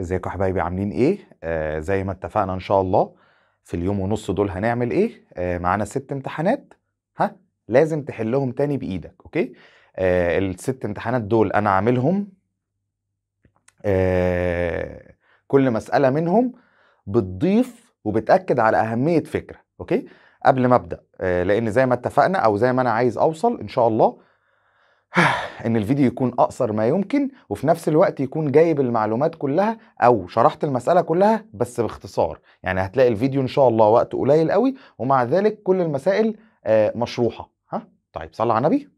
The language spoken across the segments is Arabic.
ازيكم حبايبي عاملين ايه آه زي ما اتفقنا ان شاء الله في اليوم ونص دول هنعمل ايه آه معانا ست امتحانات ها لازم تحلهم تاني بايدك اوكي آه الست امتحانات دول انا عاملهم آه كل مساله منهم بتضيف وبتاكد على اهميه فكره اوكي قبل ما ابدا آه لان زي ما اتفقنا او زي ما انا عايز اوصل ان شاء الله ان الفيديو يكون اقصر ما يمكن وفي نفس الوقت يكون جايب المعلومات كلها او شرحت المساله كلها بس باختصار يعني هتلاقي الفيديو ان شاء الله وقت قليل قوي ومع ذلك كل المسائل آه، مشروحه ها طيب صلى على النبي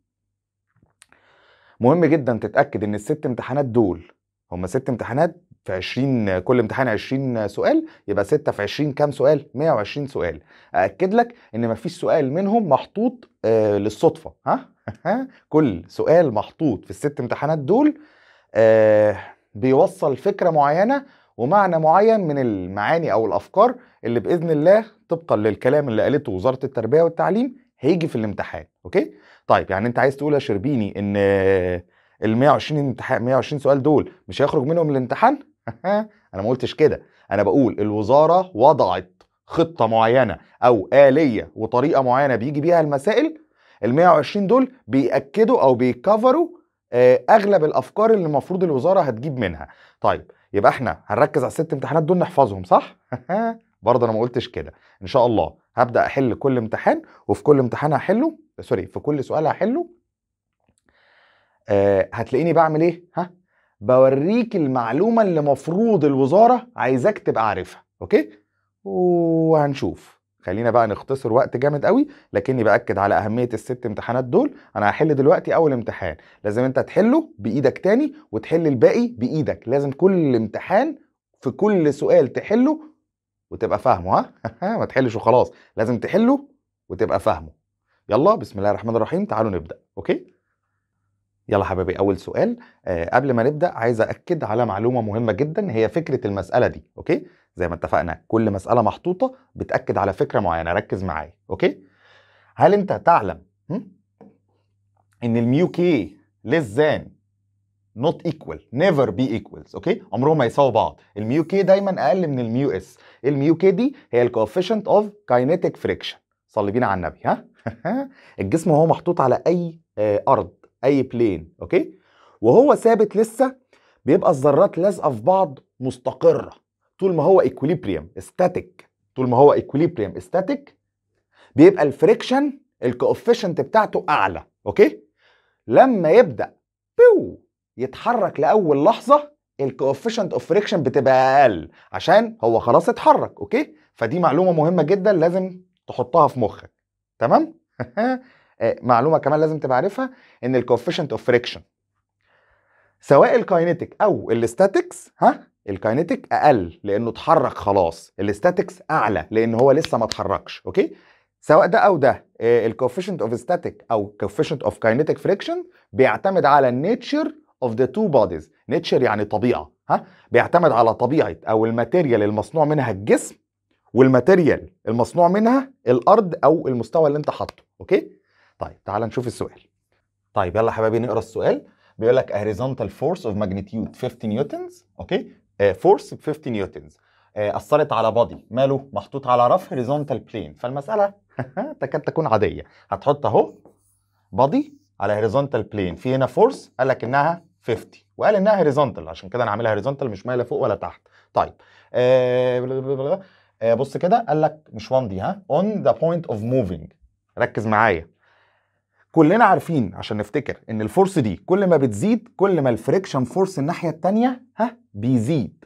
مهم جدا تتاكد ان الست امتحانات دول هم ست امتحانات في 20 كل امتحان 20 سؤال يبقى 6 في 20 كام سؤال 120 سؤال اكد لك ان مفيش سؤال منهم محطوط آه، للصدفه ها كل سؤال محطوط في الست امتحانات دول آه بيوصل فكره معينه ومعنى معين من المعاني او الافكار اللي باذن الله طبقا للكلام اللي قالته وزاره التربيه والتعليم هيجي في الامتحان اوكي طيب يعني انت عايز تقول يا شربيني ان ال 120 امتحان 120 سؤال دول مش هيخرج منهم الامتحان انا ما قلتش كده انا بقول الوزاره وضعت خطه معينه او اليه وطريقه معينه بيجي بيها المسائل ال 120 دول بيأكدوا او بيكفروا آه، اغلب الافكار اللي المفروض الوزاره هتجيب منها طيب يبقى احنا هنركز على الست امتحانات دول نحفظهم صح برضه انا ما قلتش كده ان شاء الله هبدا احل كل امتحان وفي كل امتحان هحله سوري في كل سؤال هحله أه هتلاقيني بعمل ايه ها بوريك المعلومه اللي مفروض الوزاره عايزاك تبقى عارفها اوكي وهنشوف خلينا بقى نختصر وقت جامد قوي لكني باكد على اهميه الست امتحانات دول انا هحل دلوقتي اول امتحان لازم انت تحله بايدك تاني وتحل الباقي بايدك لازم كل امتحان في كل سؤال تحله وتبقى فاهمه ها ما تحلش وخلاص لازم تحله وتبقى فاهمه يلا بسم الله الرحمن الرحيم تعالوا نبدا اوكي يلا حبايبي اول سؤال أه قبل ما نبدا عايز اكد على معلومه مهمه جدا هي فكره المساله دي اوكي زي ما اتفقنا كل مساله محطوطه بتاكد على فكره معينه ركز معايا اوكي هل انت تعلم ان الميو كي للزان than not equal never be equals اوكي عمرهم ما يساووا بعض الميو كي دايما اقل من الميو اس الميو كي دي هي الكوفيشنت اوف كاينيتيك فريكشن صلي بينا على النبي ها الجسم وهو محطوط على اي آه، ارض اي بلين اوكي وهو ثابت لسه بيبقى الذرات لازقه في بعض مستقره طول ما هو ايكوليبريم استاتيك طول ما هو ايكوليبريم استاتيك بيبقى الفريكشن الكوفيشنت بتاعته اعلى اوكي لما يبدا بيو يتحرك لاول لحظه الكوفيشنت اوف فريكشن بتبقى اقل عشان هو خلاص اتحرك اوكي فدي معلومه مهمه جدا لازم تحطها في مخك تمام آه، معلومه كمان لازم تبقى عارفها ان الكوفيشنت اوف فريكشن سواء الكاينتيك او الاستاتيكس ها الكاينتيك اقل لانه اتحرك خلاص الاستاتيكس اعلى لان هو لسه ما اتحركش اوكي سواء ده او ده الكوفيشنت اوف ستاتيك او كوفيشنت اوف كاينتيك فريكشن بيعتمد على النيتشر اوف ذا تو بوديز نيتشر يعني طبيعه ها بيعتمد على طبيعه او الماتيريال المصنوع منها الجسم والماتيريال المصنوع منها الارض او المستوى اللي انت حاطه اوكي طيب تعال نشوف السؤال طيب يلا حبايبي نقرا السؤال بيقول لك horizontal force of magnitude 50 نيوتنز اوكي فورس ب 50 نيوتنز اثرت على بادي ماله محطوط على رف هوريزونتال بلين فالمساله تكاد تكون عاديه هتحط اهو بادي على هوريزونتال بلين في هنا فورس قال لك انها 50 وقال انها هوريزونتال عشان كده انا عاملها هوريزونتال مش مايله فوق ولا تحت طيب آه, آه، بص كده قال لك مش 1 دي ها اون ذا بوينت اوف موفينج ركز معايا كلنا عارفين عشان نفتكر ان الفورس دي كل ما بتزيد كل ما الفريكشن فورس الناحيه الثانيه ها بيزيد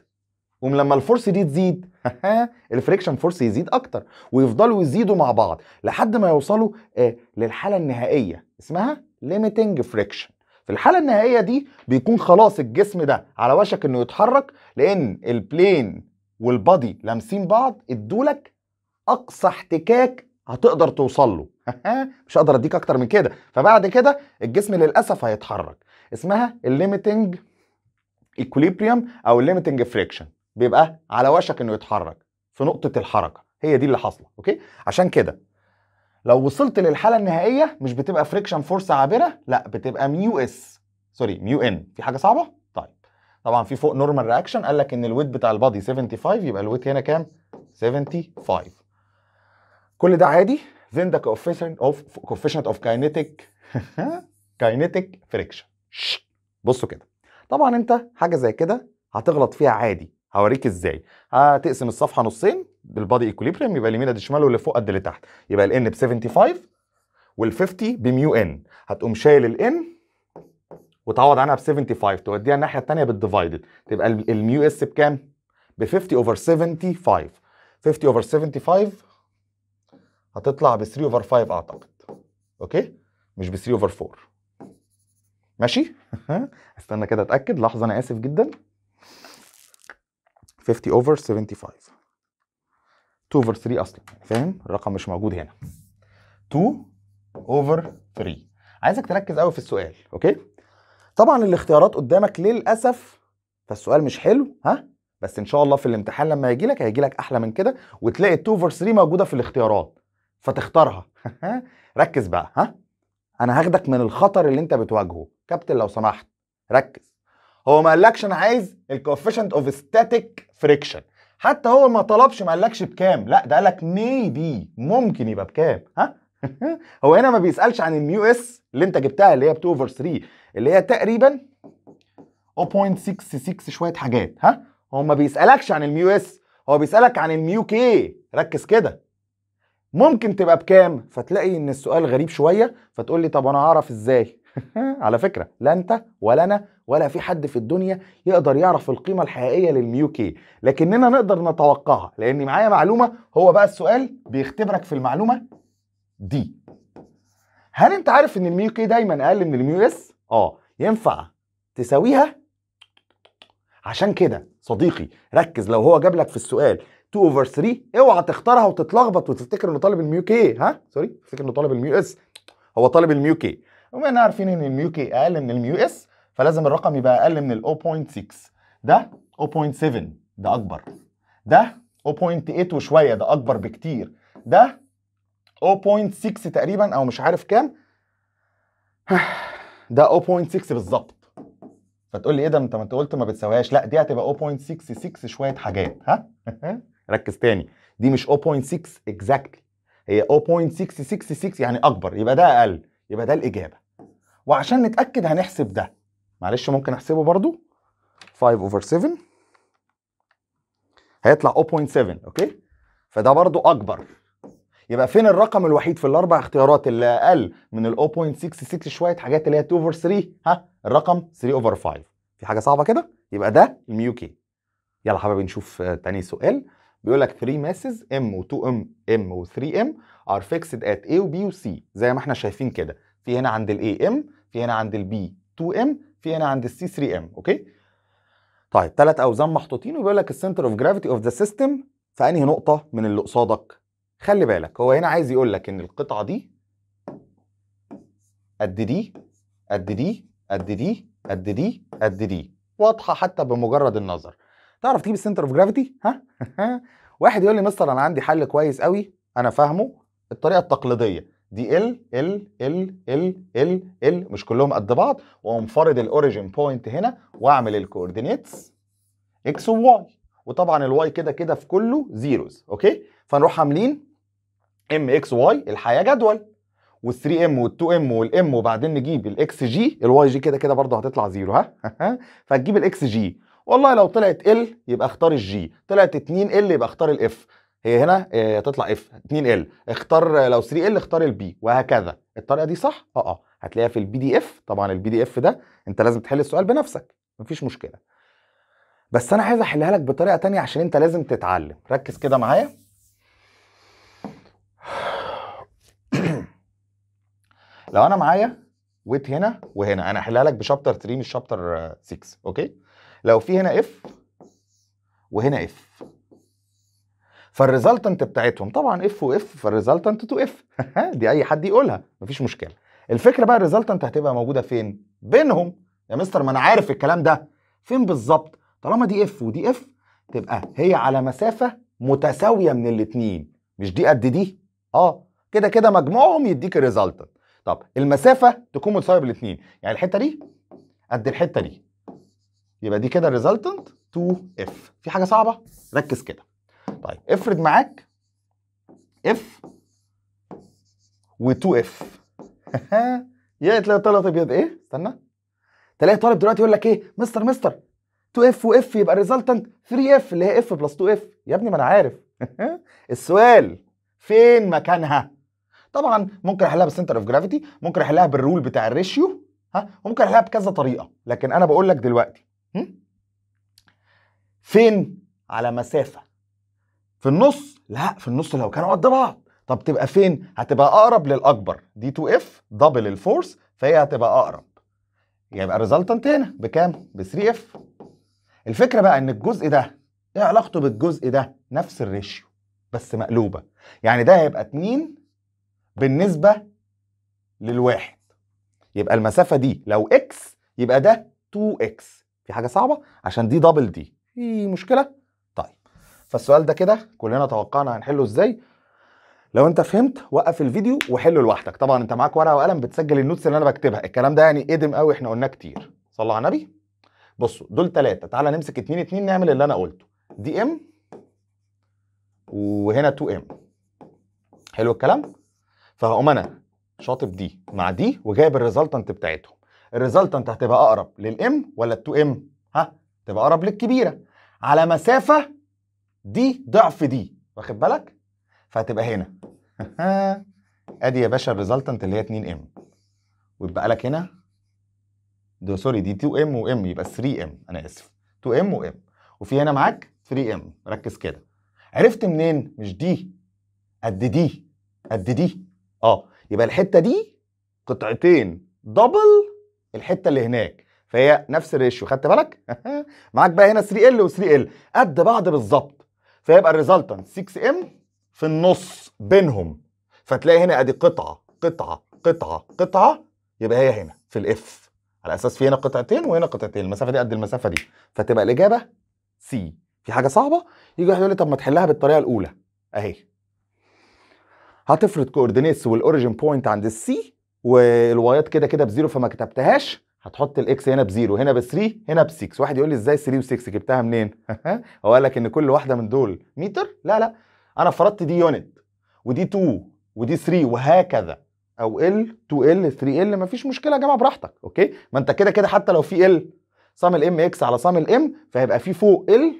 ولما الفورس دي تزيد الفريكشن فورس يزيد اكتر ويفضلوا يزيدوا مع بعض لحد ما يوصلوا آه للحاله النهائيه اسمها ليميتنج فريكشن في الحاله النهائيه دي بيكون خلاص الجسم ده على وشك انه يتحرك لان البلين والبادي لامسين بعض ادولك اقصى احتكاك هتقدر توصل له مش هقدر اديك اكتر من كده فبعد كده الجسم للاسف هيتحرك اسمها الليميتنج الايكوليبريم او الليمتنج فريكشن بيبقى على وشك انه يتحرك في نقطه الحركه هي دي اللي حاصله اوكي عشان كده لو وصلت للحاله النهائيه مش بتبقى فريكشن فورس عابره لا بتبقى ميو اس سوري ميو ان في حاجه صعبه طيب طبعا في فوق نورمال رياكشن قال لك ان الويت بتاع البادي 75 يبقى الويت هنا كام 75 كل ده عادي then the coefficient of coefficient of kinetic kinetic friction بصوا كده طبعا انت حاجه زي كده هتغلط فيها عادي هوريك ازاي هتقسم الصفحه نصين بالبادي ايكوليبريم يبقى اليمين قد الشمال واللي فوق قد اللي تحت يبقى الان ب 75 وال50 بميو ان هتقوم شايل الان وتعوض عنها ب 75 توديها الناحيه الثانيه بالديفايدد تبقى الميو اس بكام ب 50 اوفر 75 50 اوفر 75 هتطلع ب 3 اوفر 5 اعتقد اوكي مش ب 3 اوفر 4 ماشي استنى كده اتاكد لحظه انا اسف جدا 50 اوفر 75 2 اوفر 3 اصلا يعني فاهم الرقم مش موجود هنا 2 اوفر 3 عايزك تركز قوي في السؤال اوكي طبعا الاختيارات قدامك للاسف فالسؤال مش حلو ها بس ان شاء الله في الامتحان لما يجي لك هيجي لك احلى من كده وتلاقي 2 اوفر 3 موجوده في الاختيارات فتختارها ركز بقى ها انا هاخدك من الخطر اللي انت بتواجهه كابتن لو سمحت ركز هو ما قالكش انا عايز الكوفيشنت اوف ستاتيك فريكشن حتى هو ما طلبش ما قالكش بكام لا ده قالك ميبي ممكن يبقى بكام ها هو هنا ما بيسالش عن الميو اس اللي انت جبتها اللي هي ب 2 اوفر 3 اللي هي تقريبا 0.66 شويه حاجات ها هو ما بيسالكش عن الميو اس هو بيسالك عن الميو كي ركز كده ممكن تبقى بكام فتلاقي ان السؤال غريب شويه فتقول لي طب انا اعرف ازاي على فكرة لا أنت ولا أنا ولا في حد في الدنيا يقدر يعرف القيمة الحقيقية للميو كي لكننا نقدر نتوقعها لأن معايا معلومة هو بقى السؤال بيختبرك في المعلومة دي هل أنت عارف إن الميو كي دايما أقل من الميو إس؟ آه ينفع تساويها عشان كده صديقي ركز لو هو جاب لك في السؤال 2 اوفر 3 اوعى تختارها وتتلخبط وتفتكر انه طالب الميو كي ها سوري تفتكر انه طالب الميو اس هو طالب الميو كي وما عارفين ان الميو كي اقل من الميو اس فلازم الرقم يبقى اقل من ال 0.6 ده 0.7 ده اكبر ده 0.8 وشويه ده اكبر بكتير ده 0.6 تقريبا او مش عارف كام ده 0.6 بالظبط فتقول لي ايه ده انت ما انت قلت ما بتساويهاش لا دي هتبقى 0.66 شويه حاجات ها ركز تاني دي مش 0.6 اكزاكتلي هي 0.666 يعني اكبر يبقى ده اقل يبقى ده الاجابه وعشان نتاكد هنحسب ده معلش ممكن احسبه برضو 5 اوفر 7 هيطلع 0.7 اوكي فده برضو اكبر يبقى فين الرقم الوحيد في الاربع اختيارات اللي اقل من ال 0.66 شويه حاجات اللي هي 2 اوفر 3 ها الرقم 3 اوفر 5 في حاجه صعبه كده يبقى ده الميو كي يلا حبايبي نشوف آه، تاني سؤال بيقول لك 3 ماسز ام و 2 ام ام و 3 ام ار فيكسد ات اي وبي وسي زي ما احنا شايفين كده في هنا عند الاي ام في هنا عند البي 2 ام في هنا عند السي 3 ام اوكي طيب ثلاث اوزان محطوطين وبيقول لك السنتر اوف جرافيتي اوف ذا سيستم في انهي نقطه من اللي قصادك خلي بالك هو هنا عايز يقول لك ان القطعه دي قد دي قد دي قد دي قد دي قد دي واضحه حتى بمجرد النظر تعرف تجيب السنتر اوف جرافيتي ها واحد يقول لي مستر انا عندي حل كويس قوي انا فاهمه الطريقه التقليديه دي ال ال ال ال ال ال مش كلهم قد بعض واقوم فارض الاوريجين بوينت هنا واعمل الكوردينيتس اكس وواي وطبعا الواي كده كده في كله زيروز اوكي فنروح عاملين ام اكس واي الحياه جدول وال3 ام وال2 ام والام وبعدين نجيب الاكس جي الواي جي كده كده برضه هتطلع زيرو ها فهتجيب الاكس جي والله لو طلعت ال يبقى اختار الجي طلعت 2 ال يبقى اختار الاف هي هنا آه، تطلع اف 2 آه، ال اختار لو 3 ال اختار البي وهكذا الطريقه دي صح اه اه هتلاقيها في البي دي اف طبعا البي دي اف ده انت لازم تحل السؤال بنفسك مفيش مشكله بس انا عايز احلها لك بطريقه تانية عشان انت لازم تتعلم ركز كده معايا لو انا معايا ويت هنا وهنا انا احلها لك بشابتر 3 مش شابتر 6 اوكي لو في هنا اف وهنا اف فالريزلتنت بتاعتهم طبعا اف واف فالريزلتنت تو اف دي اي حد يقولها مفيش مشكله الفكره بقى الريزلتنت هتبقى موجوده فين بينهم يا مستر ما انا عارف الكلام ده فين بالظبط طالما دي اف ودي اف تبقى هي على مسافه متساويه من الاثنين مش دي قد دي اه كده كده مجموعهم يديك الريزلتنت طب المسافه تكون متساويه الاثنين يعني الحته دي قد الحته دي يبقى دي كده الريزلتنت 2 اف في حاجه صعبه ركز كده طيب افرض معاك اف و2 اف يا تلاقي طالب ابيض ايه استنى تلاقي طالب دلوقتي يقول لك ايه مستر مستر 2 اف و اف يبقى الريزلتنت 3 اف اللي هي اف بلس 2 اف يا ابني ما انا عارف السؤال فين مكانها طبعا ممكن احلها بالسنتر اوف جرافيتي ممكن احلها بالرول بتاع الريشيو ها وممكن احلها بكذا طريقه لكن انا بقول لك دلوقتي فين على مسافه في النص لا في النص لو كانوا قد بعض طب تبقى فين هتبقى اقرب للاكبر دي 2 اف دبل الفورس فهي هتبقى اقرب يبقى ريزلتنت هنا بكام ب 3 اف الفكره بقى ان الجزء ده ايه علاقته بالجزء ده نفس الريشيو بس مقلوبه يعني ده هيبقى 2 بالنسبه للواحد يبقى المسافه دي لو اكس يبقى ده 2 اكس في حاجه صعبه عشان دي دبل دي في مشكله فالسؤال ده كده كلنا توقعنا هنحله ازاي لو انت فهمت وقف الفيديو وحله لوحدك طبعا انت معاك ورقه وقلم بتسجل النوتس اللي انا بكتبها الكلام ده يعني ادم قوي احنا قلناه كتير صلى على النبي بصوا دول ثلاثه تعالى نمسك اتنين اتنين نعمل اللي انا قلته دي ام وهنا 2 ام حلو الكلام فهقوم انا شاطب دي مع دي وجايب الريزلتنت بتاعتهم الريزلتنت هتبقى اقرب للام ولا ال 2 ام ها تبقى اقرب للكبيره على مسافه دي ضعف دي واخد بالك فهتبقى هنا ادي يا باشا الريزلتنت اللي هي 2 ام ويبقى لك هنا ده سوري دي 2 ام وام يبقى 3 ام انا اسف 2 ام وام وفي هنا معاك 3 ام ركز كده عرفت منين مش دي قد دي قد دي اه يبقى الحته دي قطعتين دبل الحته اللي هناك فهي نفس الريشيو خدت بالك معاك بقى هنا 3 ال و3 ال قد بعض بالظبط فيبقى الريزلتنت 6 ام في النص بينهم فتلاقي هنا ادي قطعه قطعه قطعه قطعه يبقى هي هنا في الاف على اساس في هنا قطعتين وهنا قطعتين المسافه دي قد المسافه دي فتبقى الاجابه سي في حاجه صعبه يجي واحد يقول لي طب ما تحلها بالطريقه الاولى اهي هتفرض كوردينيتس والاوريجين بوينت عند السي والوايات كده كده بزيرو فما كتبتهاش هتحط الاكس هنا بزيرو هنا ب3 هنا ب6 واحد يقول لي ازاي 3 و6 جبتها منين هو قال لك ان كل واحده من دول متر لا لا انا فرضت دي يونت ودي 2 ودي 3 وهكذا او ال 2 ال 3 ال مفيش مشكله يا جماعه براحتك اوكي ما انت كده كده حتى لو في ال صام الام اكس على صام الام فهيبقى في فوق ال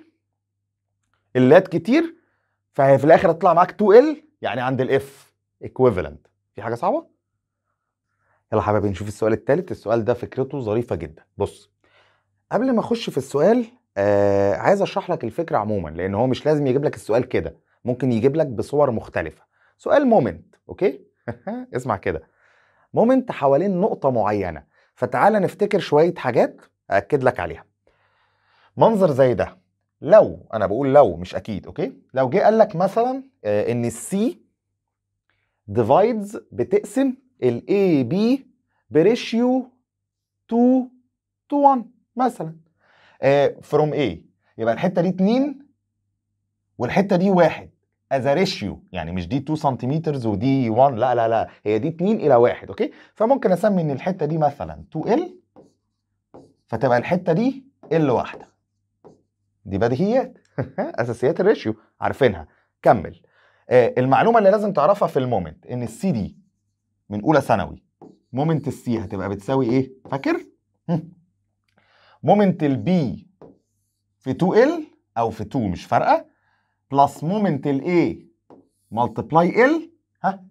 اللات كتير فهي في الاخر هتطلع معاك 2 ال يعني عند الاف ايكويفالنت في حاجه صعبه يلا حبايبي نشوف السؤال الثالث السؤال ده فكرته ظريفه جدا بص قبل ما اخش في السؤال آه عايز اشرح لك الفكره عموما لان هو مش لازم يجيب لك السؤال كده ممكن يجيب لك بصور مختلفه سؤال مومنت اوكي اسمع كده مومنت حوالين نقطه معينه فتعال نفتكر شويه حاجات اكد لك عليها منظر زي ده لو انا بقول لو مش اكيد اوكي لو جه قال لك مثلا آه ان السي ديفايدز بتقسم ال AB بريشيو 2 to 1 مثلا فروم آه، from A يبقى الحته دي 2 والحته دي 1 از ريشيو يعني مش دي 2 سنتيمتر ودي 1 لا لا لا هي دي 2 الى 1 اوكي فممكن اسمي ان الحته دي مثلا 2 l فتبقى الحته دي L واحده دي بديهيات اساسيات الريشيو عارفينها كمل آه المعلومه اللي لازم تعرفها في المومنت ان السي دي من اولى ثانوي مومنت السي هتبقى بتساوي ايه فاكر مومنت البي في 2 ال او في 2 مش فارقه بلس مومنت الاي ملتبلاي ال ها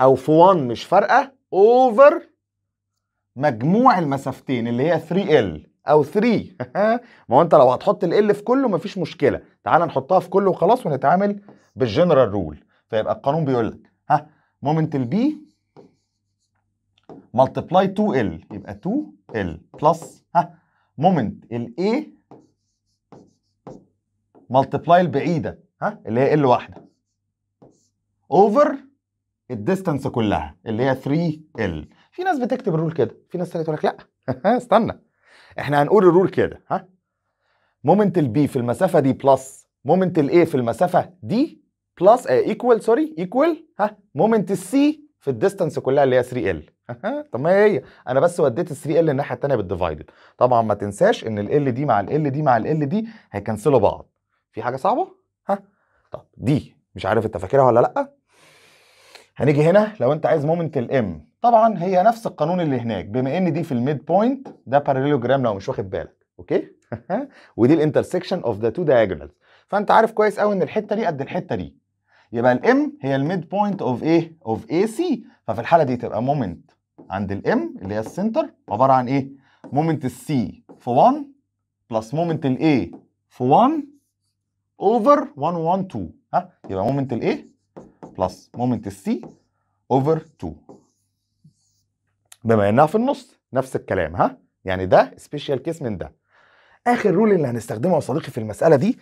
او في 1 مش فارقه اوفر مجموع المسافتين اللي هي 3 ال او 3 ما هو انت لو هتحط ال في كله مفيش مشكله تعال نحطها في كله وخلاص ونتعامل بالجنرال رول فيبقى القانون بيقول لك ها مومنت البي ملتبلاي 2L يبقى 2L بلس ها مومنت ال A ملتبلاي البعيدة ها اللي هي L واحدة اوفر الديستانس كلها اللي هي 3L في ناس بتكتب الرول كده في ناس تانية تقول لك لا استنى احنا هنقول الرول كده ها مومنت ال B في المسافة دي بلس مومنت ال A في المسافة دي بلس ايكوال سوري ايكوال ها مومنت ال C في الديستانس كلها اللي هي 3L طب ما هي هي انا بس وديت ال 3 ال الناحيه الثانيه بالديفايدد طبعا ما تنساش ان ال ال دي مع ال ال دي مع ال ال دي هيكنسلوا بعض في حاجه صعبه ها طب دي مش عارف انت فاكرها ولا لا هنيجي هنا لو انت عايز مومنت الام طبعا هي نفس القانون اللي هناك بما ان دي في الميد بوينت ده باراليلوجرام لو مش واخد بالك اوكي ودي الانترسكشن اوف ذا تو diagonals فانت عارف كويس قوي ان الحته دي قد الحته دي يبقى الام هي الميد بوينت اوف ايه اوف اي سي ففي الحاله دي تبقى مومنت عند الام اللي هي السنتر عباره عن ايه؟ مومنت السي في 1 بلس مومنت الاي في 1 اوفر 1 1 2 ها يبقى مومنت الاي بلس مومنت السي اوفر 2 بما انها في النص نفس الكلام ها يعني ده سبيشال كيس من ده اخر رول اللي هنستخدمه يا صديقي في المساله دي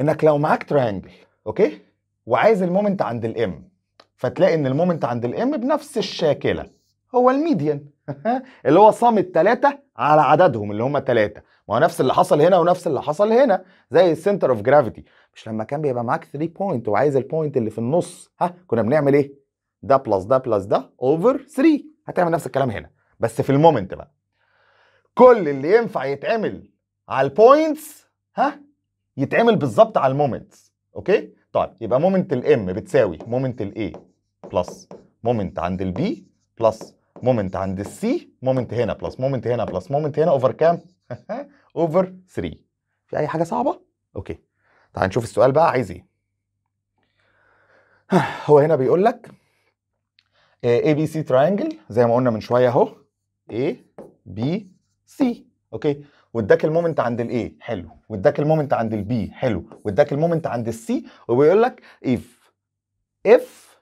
انك لو معاك ترينجل اوكي وعايز المومنت عند الام فتلاقي ان المومنت عند الام بنفس الشاكله هو الميديان اللي هو صام التلاتة على عددهم اللي هم تلاتة ما هو نفس اللي حصل هنا ونفس اللي حصل هنا زي السنتر اوف جرافيتي مش لما كان بيبقى معاك 3 بوينت وعايز البوينت اللي في النص ها كنا بنعمل ايه ده بلس ده بلس ده اوفر 3 هتعمل نفس الكلام هنا بس في المومنت بقى كل اللي ينفع يتعمل على البوينتس ها يتعمل بالظبط على المومنتس اوكي طيب يبقى مومنت الام بتساوي مومنت الاي بلس مومنت عند البي بلس مومنت عند السي مومنت هنا بلس مومنت هنا بلس مومنت هنا اوفر كام؟ اوفر 3 في اي حاجه صعبه؟ اوكي تعال نشوف السؤال بقى عايز ايه هو هنا بيقول لك اي بي سي تراينجل زي ما قلنا من شويه اهو اي بي سي اوكي واداك المومنت عند الاي حلو واداك المومنت عند البي حلو واداك المومنت عند السي وبيقول لك اف اف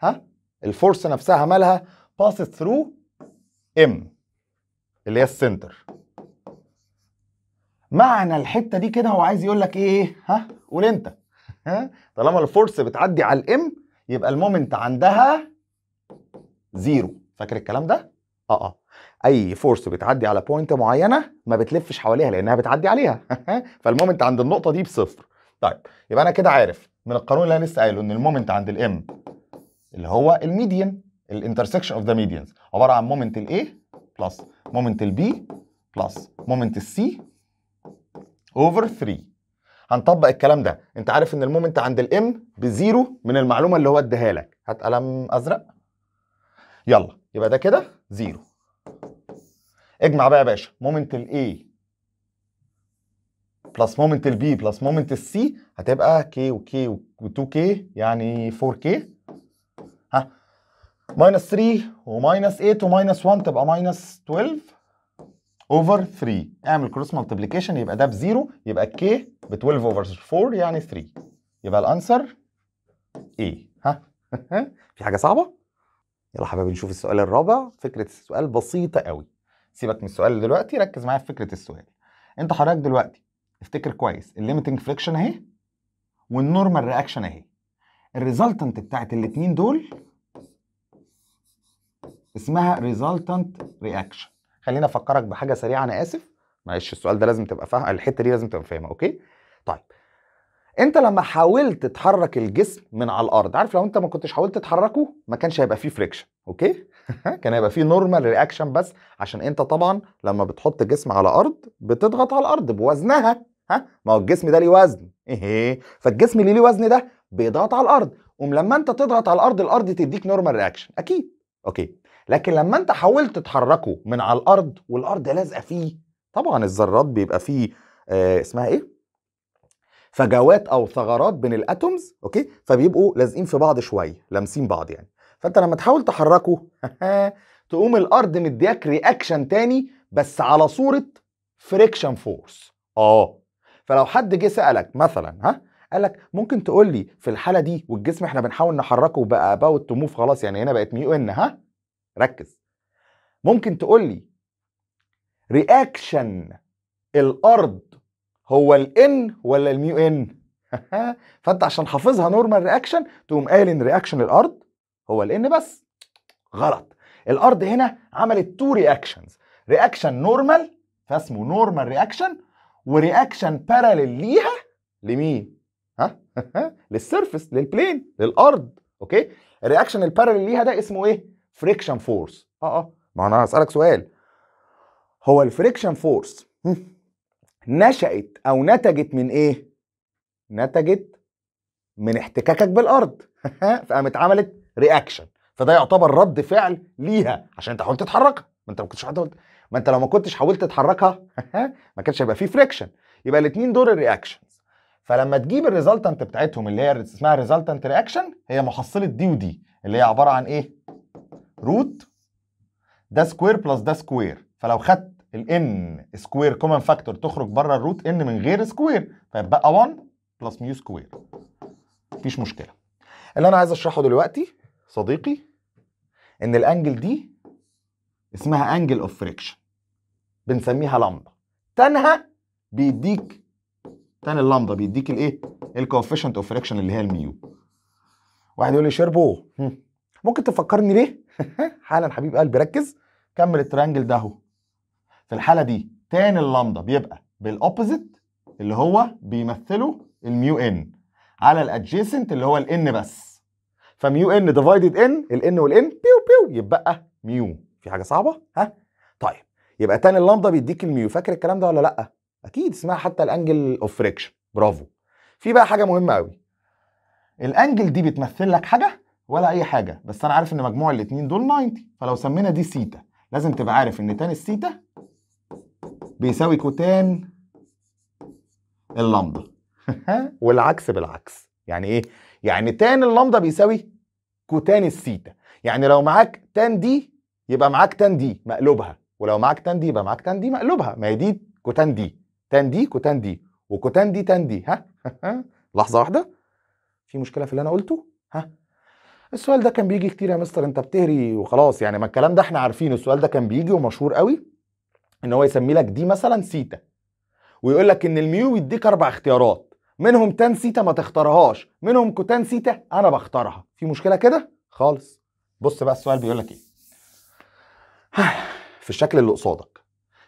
ها الفورس نفسها مالها باس ثرو ام اللي هي السنتر معنى الحته دي كده هو عايز يقول لك ايه ها قول انت ها طالما الفورس بتعدي على الام يبقى المومنت عندها زيرو فاكر الكلام ده اه اه اي فورس بتعدي على بوينت معينه ما بتلفش حواليها لانها بتعدي عليها فالمومنت عند النقطه دي بصفر طيب يبقى انا كده عارف من القانون اللي انا لسه قايله ان المومنت عند الام اللي هو الميديان الانترسكشن اوف ذا ميديانز عباره عن مومنت الاي بلس مومنت البي بلس مومنت السي اوفر 3 هنطبق الكلام ده انت عارف ان المومنت عند الام بزيرو من المعلومه اللي هو اديها لك هات قلم ازرق يلا يبقى ده كده زيرو اجمع بقى يا باشا مومنت الاي بلس مومنت البي بلس مومنت السي هتبقى كي وكي و2 كي يعني 4 كي ماينس 3 وماينس 8 وماينس 1 تبقى ماينس 12 اوفر 3 اعمل كروس مالتيبليكيشن يبقى ده ب 0 يبقى كي ب 12 اوفر 4 يعني 3 يبقى الانسر ايه ها في حاجه صعبه يلا حبايبي نشوف السؤال الرابع فكره السؤال بسيطه قوي سيبك من السؤال دلوقتي ركز معايا في فكره السؤال انت حضرتك دلوقتي افتكر كويس الليمتنج فريكشن اهي والنورمال رياكشن اهي الريزلتنت بتاعت الاثنين دول اسمها resultant reaction خلينا افكرك بحاجه سريعه انا اسف معلش السؤال ده لازم تبقى فاهم الحته دي لازم تبقى فاهمها اوكي طيب انت لما حاولت تحرك الجسم من على الارض عارف لو انت ما كنتش حاولت تحركه ما كانش هيبقى فيه فريكشن اوكي كان هيبقى فيه نورمال رياكشن بس عشان انت طبعا لما بتحط جسم على ارض بتضغط على الارض بوزنها ها ما هو الجسم ده ليه وزن ايه, إيه؟ فالجسم اللي ليه وزن ده بيضغط على الارض ولما انت تضغط على الارض الارض تديك نورمال رياكشن اكيد اوكي لكن لما انت حاولت تحركه من على الارض والارض لازقه فيه طبعا الذرات بيبقى فيه آه اسمها ايه فجوات او ثغرات بين الاتومز اوكي فبيبقوا لازقين في بعض شويه لامسين بعض يعني فانت لما تحاول تحركه تقوم الارض مدياك رياكشن تاني بس على صوره فريكشن فورس اه فلو حد جه سالك مثلا ها قال لك ممكن تقول لي في الحاله دي والجسم احنا بنحاول نحركه بقى اباوت تو موف خلاص يعني هنا بقت ميو ان ها ركز ممكن تقول لي رياكشن الارض هو الان ولا الميو ان فانت عشان حافظها نورمال رياكشن تقوم قايل ان رياكشن الارض هو الان بس غلط الارض هنا عملت تو رياكشنز رياكشن نورمال فاسمه نورمال رياكشن ورياكشن بارلل ليها لمين ها للسيرفس للبلين للارض اوكي الرياكشن الباراليل ليها ده اسمه ايه فريكشن فورس اه اه ما انا هسالك سؤال هو الفريكشن فورس نشأت او نتجت من ايه نتجت من احتكاكك بالارض فقامت عملت رياكشن فده يعتبر رد فعل ليها عشان انت حاولت تتحركها ما انت ما كنتش حاولت ما انت لو ما كنتش حاولت تتحركها ما كانش هيبقى فيه فريكشن يبقى الاثنين دول الرياكشنز فلما تجيب الريزلتنت بتاعتهم اللي هي اسمها ريزلتنت رياكشن هي محصله دي ودي اللي هي عباره عن ايه روت ده سكوير بلس ده سكوير فلو خدت الان سكوير كومن فاكتور تخرج بره الروت ان من غير سكوير فيبقى 1 بلس ميو سكوير مفيش مشكله اللي انا عايز اشرحه دلوقتي صديقي ان الانجل دي اسمها انجل اوف فريكشن بنسميها لامدا تانها بيديك تاني اللامدا بيديك الايه الكوفيشنت اوف فريكشن اللي هي الميو واحد يقول لي شربو ممكن تفكرني ليه حالا حبيب قلبي ركز كمل التريانجل ده اهو في الحاله دي تاني اللامدا بيبقى بالاوبوزيت اللي هو بيمثله الميو ان على الادجيسنت اللي هو الان بس فميو ان ديفايدد ان الان والان بيو بيو يبقى ميو في حاجه صعبه ها طيب يبقى تاني اللامدا بيديك الميو فاكر الكلام ده ولا لا اكيد اسمها حتى الانجل اوف فريكشن برافو في بقى حاجه مهمه قوي الانجل دي بتمثل لك حاجه ولا اي حاجه بس انا عارف ان مجموع الاثنين دول 90 فلو سمينا دي سيتا لازم تبقى عارف ان تان السيتا بيساوي كوتان اللامدا والعكس بالعكس يعني ايه يعني تان اللامدا بيساوي كوتان السيتا يعني لو معاك تان دي يبقى معاك تان دي مقلوبها ولو معاك تان دي يبقى معاك تان دي مقلوبها ما هي دي كوتان دي تان دي كوتان دي وكوتان دي تان دي ها لحظه واحده في مشكله في اللي انا قلته ها السؤال ده كان بيجي كتير يا مستر انت بتهري وخلاص يعني ما الكلام ده احنا عارفينه السؤال ده كان بيجي ومشهور قوي ان هو يسمي لك دي مثلا سيتا ويقول لك ان الميو يديك اربع اختيارات منهم تان سيتا ما تختارهاش منهم كوتان سيتا انا بختارها في مشكله كده خالص بص بقى السؤال بيقول لك ايه في الشكل اللي قصادك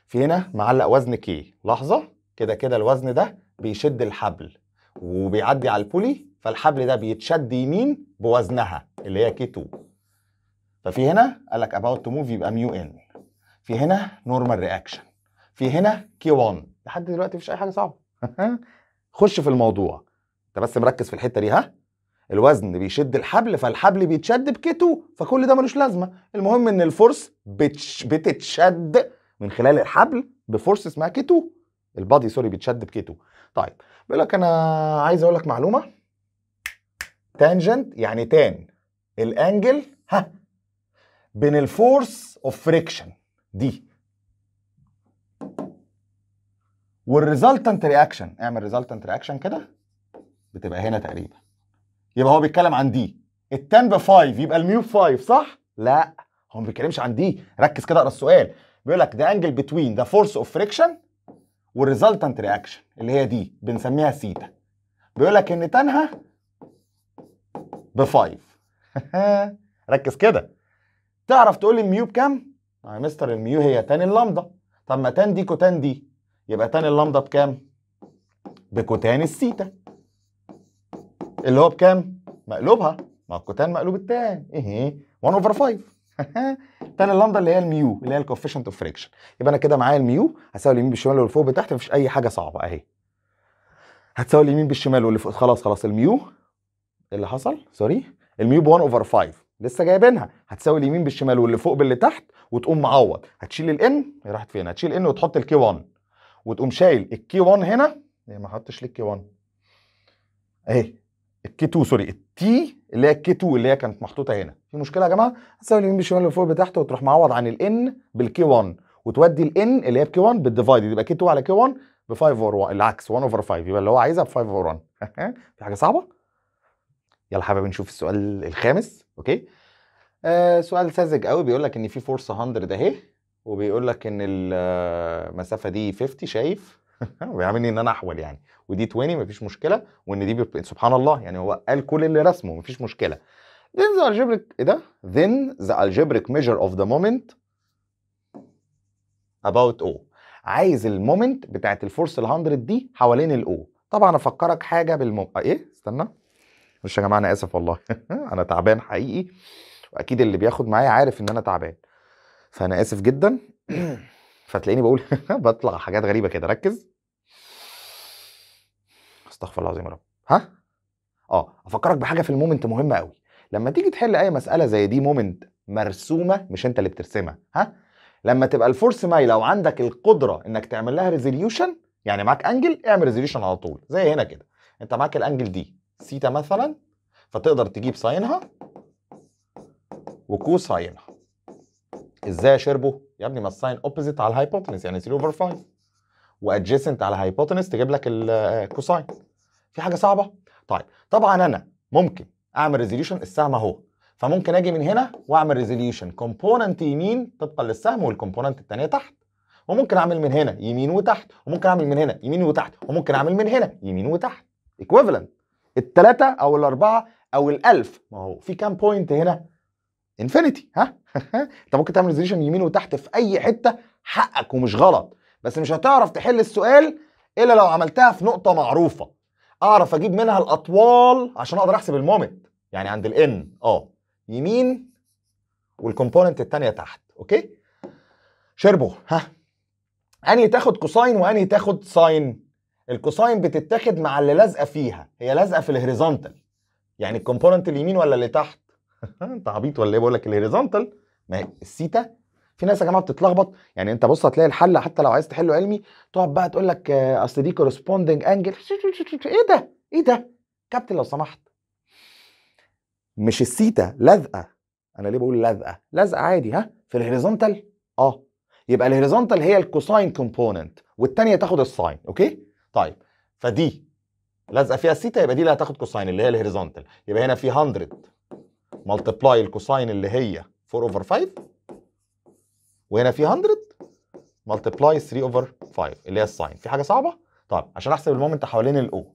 في هنا معلق وزن كي لحظه كده كده الوزن ده بيشد الحبل وبيعدي على البولي فالحبل ده بيتشد يمين بوزنها اللي هي كي 2 ففي هنا قال لك اباوت تو موف يبقى ميو ان في هنا نورمال رياكشن في هنا كي 1 لحد دلوقتي مفيش اي حاجه صعبه خش في الموضوع انت بس مركز في الحته دي ها الوزن بيشد الحبل فالحبل بيتشد بكي 2 فكل ده ملوش لازمه المهم ان الفورس بتش بتتشد من خلال الحبل بفورس اسمها كي 2 البادي سوري بيتشد بكي 2 طيب بيقول لك انا عايز اقول لك معلومه تانجنت يعني تان الانجل ها بين الفورس اوف فريكشن دي والريزلتنت رياكشن اعمل ريزلتنت رياكشن كده بتبقى هنا تقريبا يبقى هو بيتكلم عن دي التان ب 5 يبقى الميو 5 صح؟ لا هو ما بيتكلمش عن دي ركز كده اقرا السؤال بيقول لك ده انجل بتوين ذا فورس اوف فريكشن والريزلتنت رياكشن اللي هي دي بنسميها سيتا بيقول لك ان تانها ب 5 ركز كده تعرف تقول لي الميو بكام؟ يا مستر الميو هي تان اللامدا طب ما تان دي كوتان دي يبقى تان اللامدا بكام؟ بكوتان السيتا اللي هو بكام؟ مقلوبها ما الكوتان مقلوب التان ايه 1 اوفر 5 تاني اللامدا اللي هي الميو اللي هي الكوفيشنت اوف فريكشن يبقى انا كده معايا الميو هساوي اليمين بالشمال واللي فوق بتحت مفيش اي حاجه صعبه اهي هتساوي اليمين بالشمال واللي فوق خلاص خلاص الميو اللي حصل سوري الميو ب 1 اوفر 5 لسه جايبينها هتساوي اليمين بالشمال واللي فوق باللي تحت وتقوم معوض هتشيل الان راحت فين هتشيل الان وتحط الكي 1 وتقوم شايل الكي 1 هنا هي إيه، ما حطش ليه الكي 1 اهي الكي 2 سوري التي اللي هي الكي 2 اللي هي كانت محطوطه هنا في مشكله يا جماعه هتساوي اليمين بالشمال اللي فوق بتحت وتروح معوض عن الان بالكي 1 وتودي الان اللي هي بكي 1 بالديفايد يبقى كي 2 على كي 1 ب 5 اور 1 العكس 1 اوفر 5 يبقى اللي هو عايزها ب 5 اور 1 في حاجه صعبه يلا حابب نشوف السؤال الخامس اوكي آه سؤال ساذج قوي بيقول لك ان في فورس 100 اهي وبيقول لك ان المسافه آه، دي 50 شايف بيعاملني ان انا احول يعني ودي 20 مفيش مشكله وان دي بيبقى. سبحان الله يعني هو قال كل اللي رسمه مفيش مشكله then the algebraic ايه ده then the algebraic measure of the moment about O عايز المومنت بتاعت الفورس ال 100 دي حوالين الاو طبعا افكرك حاجه بالم آه، ايه استنى مش يا جماعه انا اسف والله انا تعبان حقيقي واكيد اللي بياخد معايا عارف ان انا تعبان فانا اسف جدا فتلاقيني بقول بطلع حاجات غريبه كده ركز استغفر الله العظيم يا رب ها اه افكرك بحاجه في المومنت مهمه قوي لما تيجي تحل اي مساله زي دي مومنت مرسومه مش انت اللي بترسمها ها لما تبقى الفورس ماي لو عندك القدره انك تعمل لها ريزوليوشن يعني معاك انجل اعمل ريزوليوشن على طول زي هنا كده انت معاك الانجل دي ثيتا مثلا فتقدر تجيب ساينها وكوساينها ازاي اشربه؟ يا ابني ما الساين اوبوزيت على الهايبوتنس يعني 3 اوفر 5 وادجيسنت على الهايبوتنس تجيب لك الكوساين في حاجه صعبه؟ طيب طبعا انا ممكن اعمل ريزوليوشن السهم اهو فممكن اجي من هنا واعمل ريزوليوشن كومبوننت يمين طبقا للسهم والكومبوننت الثانيه تحت وممكن اعمل من هنا يمين وتحت وممكن اعمل من هنا يمين وتحت وممكن اعمل من هنا يمين وتحت ايكويفالنت الثلاثه او الاربعه او الالف ما هو في كام بوينت هنا انفينيتي ها انت ممكن تعمل ريزوليوشن يمين وتحت في اي حته حقك ومش غلط بس مش هتعرف تحل السؤال الا لو عملتها في نقطه معروفه اعرف اجيب منها الاطوال عشان اقدر احسب المومنت يعني عند الان اه يمين والكومبوننت الثانيه تحت اوكي شربوا ها انهي تاخد كوساين وانهي تاخد ساين الكوساين بتتاخد مع اللي لازقه فيها هي لازقه في الهوريزونتال يعني الكومبوننت اليمين ولا اللي تحت انت عبيط ولا ايه بقول لك الهوريزونتال ما السيتا في ناس يا جماعه بتتلخبط يعني انت بص هتلاقي الحل حتى لو عايز تحله علمي تقعد بقى تقول لك آه، اصل دي كورسبوندنج انجل ايه ده ايه ده كابتن لو سمحت مش السيتا لازقه انا ليه بقول لازقه لازقه عادي ها في الهوريزونتال اه يبقى الهوريزونتال هي الكوساين كومبوننت والثانيه تاخد الساين اوكي طيب فدي لازقه فيها الثيتا طيب، يبقى دي اللي هتاخد كوساين اللي هي الهوريزونتال يبقى هنا في 100 ملتبلاي الكوساين اللي هي 4 اوفر 5 وهنا في 100 ملتبلاي 3 اوفر 5 اللي هي الساين في حاجه صعبه طيب عشان احسب المومنت حوالين الاو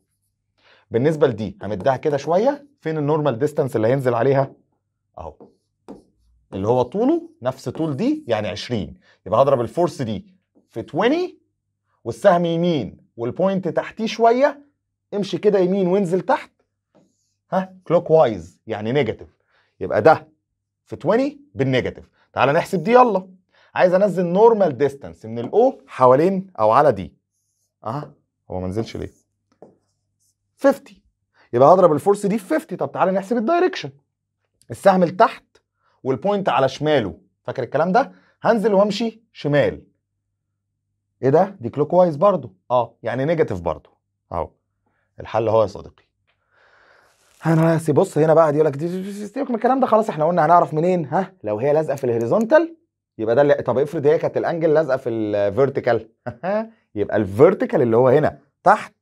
بالنسبه لدي همدها كده شويه فين النورمال ديستانس اللي هينزل عليها اهو اللي هو طوله نفس طول دي يعني 20 يبقى هضرب الفورس دي في 20 والسهم يمين والبوينت تحتيه شويه امشي كده يمين وانزل تحت ها كلوك وايز يعني نيجاتيف يبقى ده في 20 بالنيجاتيف تعال نحسب دي يلا عايز انزل نورمال ديستانس من الاو حوالين او على دي اه هو ما نزلش ليه 50 يبقى هضرب الفورس دي في 50 طب تعالى نحسب الدايركشن السهم لتحت والبوينت على شماله فاكر الكلام ده هنزل وامشي شمال ايه ده دي كلوك وايز برضه اه يعني نيجاتيف برضه اهو الحل هو يا صديقي انا بص هنا بقى دي يقول لك سيبك من الكلام ده خلاص احنا قلنا هنعرف منين ها لو هي لازقه في الهوريزونتال يبقى ده اللي طب افرض هي كانت الانجل لازقه في الفيرتيكال يبقى الفيرتيكال اللي هو هنا تحت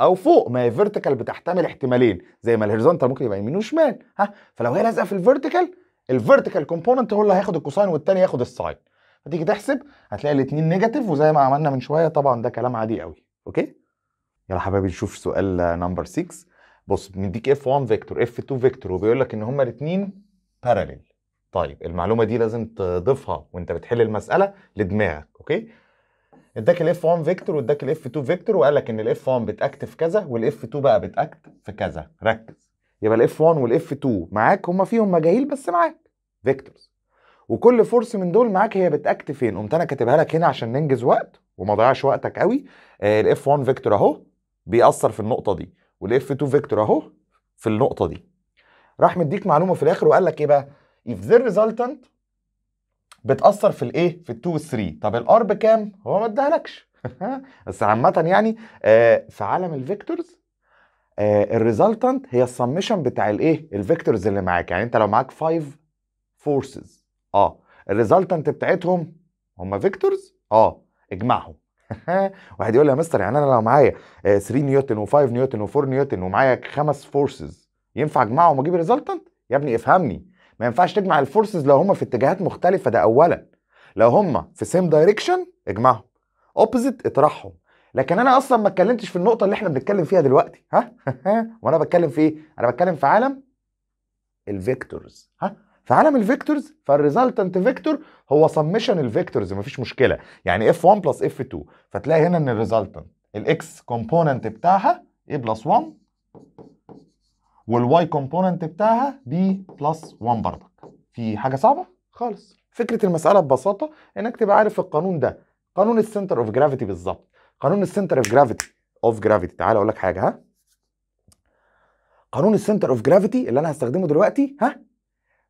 او فوق ما هي فيرتيكال بتحتمل احتمالين زي ما الهوريزونتال ممكن يبقى يمين وشمال ها فلو هي لازقه في الفيرتيكال الفيرتيكال كومبوننت هو اللي هياخد الكوساين والتاني ياخد الساين هتيجي تحسب هتلاقي الاثنين نيجاتيف وزي ما عملنا من شويه طبعا ده كلام عادي قوي اوكي يلا حبايبي نشوف سؤال نمبر 6 بص بنديك اف 1 فيكتور اف 2 فيكتور وبيقول لك ان هما الاثنين باراليل طيب المعلومه دي لازم تضيفها وانت بتحل المساله لدماغك اوكي اداك الاف 1 فيكتور واداك الاف 2 فيكتور وقال لك ان الاف 1 بتاكت في كذا والاف 2 بقى بتاكت في كذا ركز يبقى الاف 1 والاف 2 معاك هما فيهم مجاهيل بس معاك فيكتورز وكل فورس من دول معاك هي بتاكت فين قمت انا كاتبها لك هنا عشان ننجز وقت وما ضيعش وقتك قوي الاف 1 فيكتور اهو بيأثر في النقطه دي والاف 2 فيكتور اهو في النقطه دي راح مديك معلومه في الاخر وقال لك ايه بقى اف ذا ريزلتنت بتاثر في الايه في ال2 وال3 طب الار بكام هو ما ادالكش بس عامه يعني آه، في عالم الفيكتورز آه، الريزلتنت هي السمشن بتاع الايه الفيكتورز اللي معاك يعني انت لو معاك 5 فورسز اه الريزلتنت بتاعتهم هم فيكتورز اه اجمعهم واحد يقول لي يا مستر يعني انا لو معايا 3 آه، نيوتن و5 نيوتن و4 نيوتن ومعايا خمس فورسز ينفع اجمعهم واجيب الريزلتنت يا ابني افهمني ما ينفعش تجمع الفورسز لو هما في اتجاهات مختلفه ده اولا لو هما في سيم دايركشن اجمعهم اوبوزيت اطرحهم لكن انا اصلا ما اتكلمتش في النقطه اللي احنا بنتكلم فيها دلوقتي ها وانا بتكلم في ايه انا بتكلم في عالم الفيكتورز ها في عالم الفيكتورز فالريزلتنت فيكتور هو سمشن الفيكتورز مفيش مشكله يعني اف 1 بلس اف 2 فتلاقي هنا ان الريزلتنت الاكس كومبوننت بتاعها اي بلس 1 والواي كومبوننت بتاعها بي بلس 1 برضك في حاجه صعبه خالص فكره المساله ببساطه انك تبقى عارف القانون ده قانون السنتر اوف جرافيتي بالظبط قانون السنتر اوف جرافيتي اوف جرافيتي تعال اقول لك حاجه ها قانون السنتر اوف جرافيتي اللي انا هستخدمه دلوقتي ها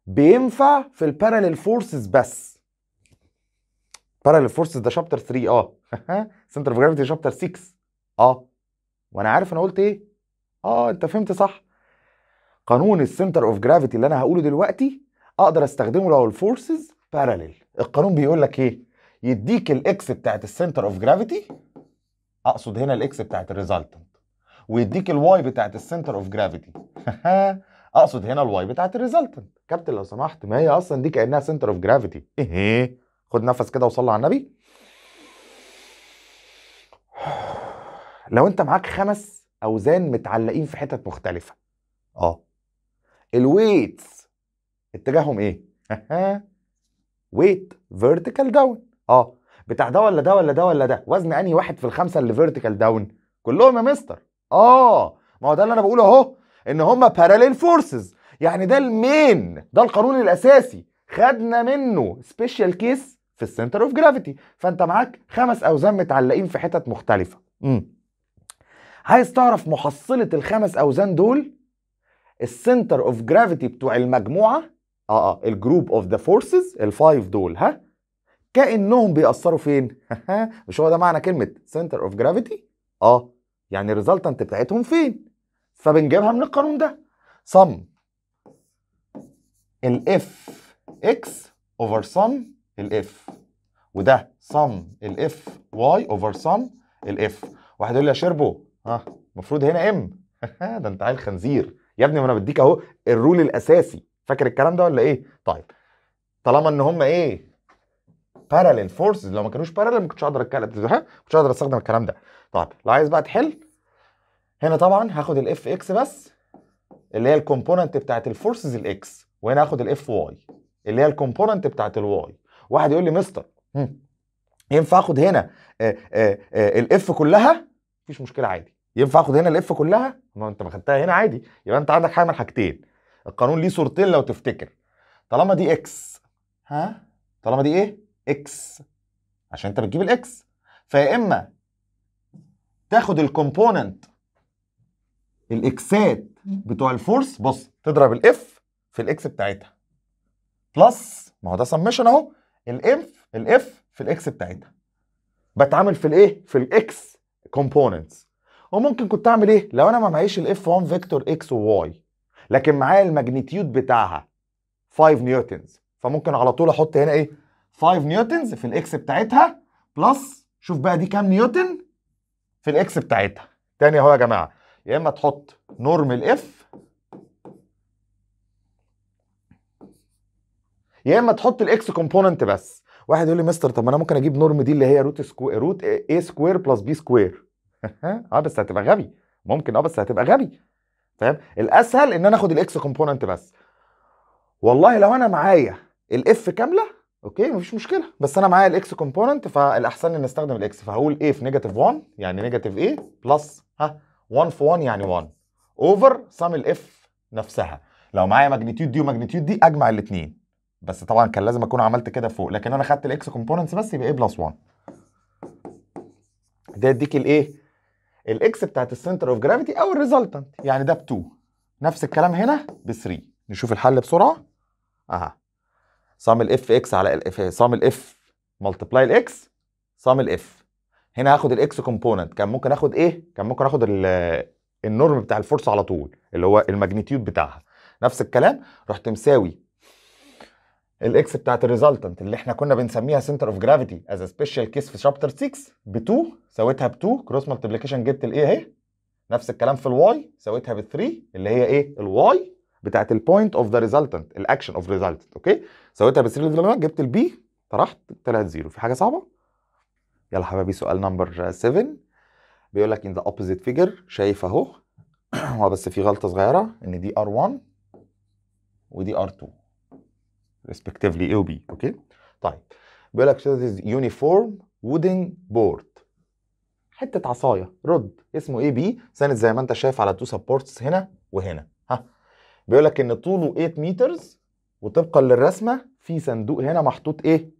بينفع في البارلل فورسز بس بارلل فورسز ده شابتر 3 اه سنتر اوف جرافيتي شابتر 6 اه وانا عارف انا قلت ايه اه انت فهمت صح قانون السنتر اوف جرافيتي اللي انا هقوله دلوقتي اقدر استخدمه لو الفورسز بارلل القانون بيقول لك ايه يديك الاكس بتاعت السنتر اوف جرافيتي اقصد هنا الاكس بتاعت الريزلتنت ويديك الواي بتاعت السنتر اوف جرافيتي اقصد هنا الواي بتاعت الريزلتنت كابتن لو سمحت ما هي اصلا دي كانها سنتر اوف جرافيتي ايه خد نفس كده وصلي على النبي لو انت معاك خمس اوزان متعلقين في حتت مختلفه اه الويتس اتجاههم ايه ويت فيرتيكال داون اه بتاع ده ولا ده ولا ده ولا ده وزن انهي واحد في الخمسه اللي فيرتيكال داون كلهم يا مستر اه ما هو ده اللي انا بقوله اهو ان هما باراليل فورسز يعني ده المين ده القانون الاساسي خدنا منه سبيشال كيس في السنتر اوف جرافيتي فانت معاك خمس اوزان متعلقين في حتت مختلفه امم عايز تعرف محصله الخمس اوزان دول السنتر اوف جرافيتي بتوع المجموعه اه اه الجروب اوف ذا فورسز الفايف دول ها كانهم بيأثروا فين مش هو ده معنى كلمه سنتر اوف جرافيتي اه يعني الريزلتنت بتاعتهم فين فبنجيبها من القانون ده صم الاف اكس اوفر صم الاف وده صم الاف واي اوفر صم الاف واحد يقول لي يا شربو ها المفروض هنا ام ده انت عيل خنزير يا ابني ما انا بديك اهو الرول الاساسي فاكر الكلام ده ولا ايه طيب طالما ان هم ايه بارلل فورسز لو ما كانوش بارلل ما كنتش اقدر اتكلم ما كنتش اقدر استخدم الكلام ده طيب لو عايز بقى تحل هنا طبعا هاخد الاف اكس بس اللي هي الكومبوننت بتاعت الفورسز الاكس وهنا هاخد الاف واي اللي هي الكومبوننت بتاعت الواي واحد يقول لي مستر ينفع اخد هنا آه، آه، آه، الاف كلها مفيش مشكله عادي ينفع اخد هنا الاف كلها ما انت ما خدتها هنا عادي يبقى انت عندك حاجه من حاجتين القانون ليه صورتين لو تفتكر طالما دي اكس ها طالما دي ايه اكس عشان انت بتجيب الاكس فيا اما تاخد الكومبوننت الاكسات بتوع الفورس بص تضرب الاف في الاكس بتاعتها بلس ما هو ده سمشن اهو الاف الاف في الاكس بتاعتها بتعامل في الايه في الاكس كومبوننتس وممكن كنت اعمل ايه لو انا ما معيش الاف 1 فيكتور اكس وواي لكن معايا الماجنتيود بتاعها 5 نيوتنز فممكن على طول احط هنا ايه 5 نيوتنز في الاكس بتاعتها بلس شوف بقى دي كام نيوتن في الاكس بتاعتها تاني اهو يا جماعه يا اما تحط نورمال اف يا اما تحط الاكس كومبوننت بس واحد يقول لي مستر طب ما انا ممكن اجيب نورم دي اللي هي روت سكوير روت اي سكوير بلس بي سكوير اه بس هتبقى غبي ممكن اه بس هتبقى غبي فاهم الاسهل ان انا اخد الاكس كومبوننت بس والله لو انا معايا الاف كامله اوكي مفيش مشكله بس انا معايا الاكس كومبوننت فالاحسن ان استخدم الاكس فهقول ايه في نيجاتيف 1 يعني نيجاتيف ايه بلس ها 1 في 1 يعني 1 اوفر سم الاف نفسها لو معايا ماجنتيود دي وماجنتيود دي اجمع الاثنين بس طبعا كان لازم اكون عملت كده فوق لكن انا خدت الاكس كومبوننتس بس يبقى ايه بلس 1 ده يديك الايه الاكس بتاعت السنتر اوف جرافيتي او الريزلتنت يعني ده ب 2 نفس الكلام هنا ب 3 نشوف الحل بسرعه اها صام الاف اكس على الاف صام الاف ملتبلاي الاكس صام الاف هنا هاخد الاكس كومبوننت كان ممكن اخد ايه كان ممكن اخد النورم بتاع الفورس على طول اللي هو الماجنتيود بتاعها نفس الكلام رحت مساوي الاكس بتاعت الريزلتنت اللي احنا كنا بنسميها سنتر اوف جرافيتي از سبيشال كيس في شابتر 6 ب 2 سويتها ب 2 كروس مالتيبليكيشن جبت الايه اهي نفس الكلام في الواي سويتها ب 3 اللي هي ايه الواي بتاعت البوينت اوف ذا ريزلتنت الاكشن اوف ريزلتنت اوكي سويتها ب 3 جبت البي طرحت طلعت زيرو في حاجه صعبه يلا حبايبي سؤال نمبر 7 بيقول لك ان ذا اوبوزيت فيجر شايف اهو هو بس في غلطه صغيره ان دي ار1 ودي ار2 ريسبكتيفلي اي وبي اوكي طيب بيقول لك يونيفورم وودن بورد حته عصايه رد اسمه اي بي ساند زي ما انت شايف على تو سبورتس هنا وهنا ها بيقول لك ان طوله 8 مترز وطبقا للرسمه في صندوق هنا محطوط ايه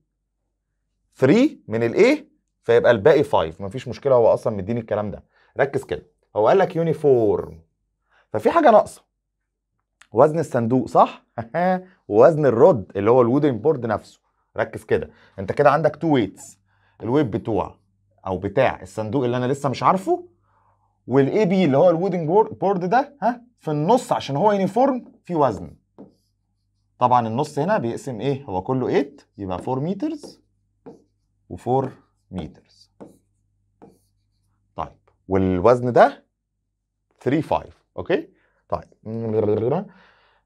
3 من الايه فيبقى الباقي 5 مفيش مشكله هو اصلا مديني الكلام ده ركز كده هو قال لك يونيفورم ففي حاجه ناقصه وزن الصندوق صح ووزن الرد اللي هو الودن بورد نفسه ركز كده انت كده عندك تو ويتس الويت بتوع او بتاع الصندوق اللي انا لسه مش عارفه والاي بي اللي هو الودن بورد ده ها في النص عشان هو يونيفورم في وزن طبعا النص هنا بيقسم ايه هو كله 8 يبقى 4 مترز و4 meters طيب والوزن ده 35 اوكي طيب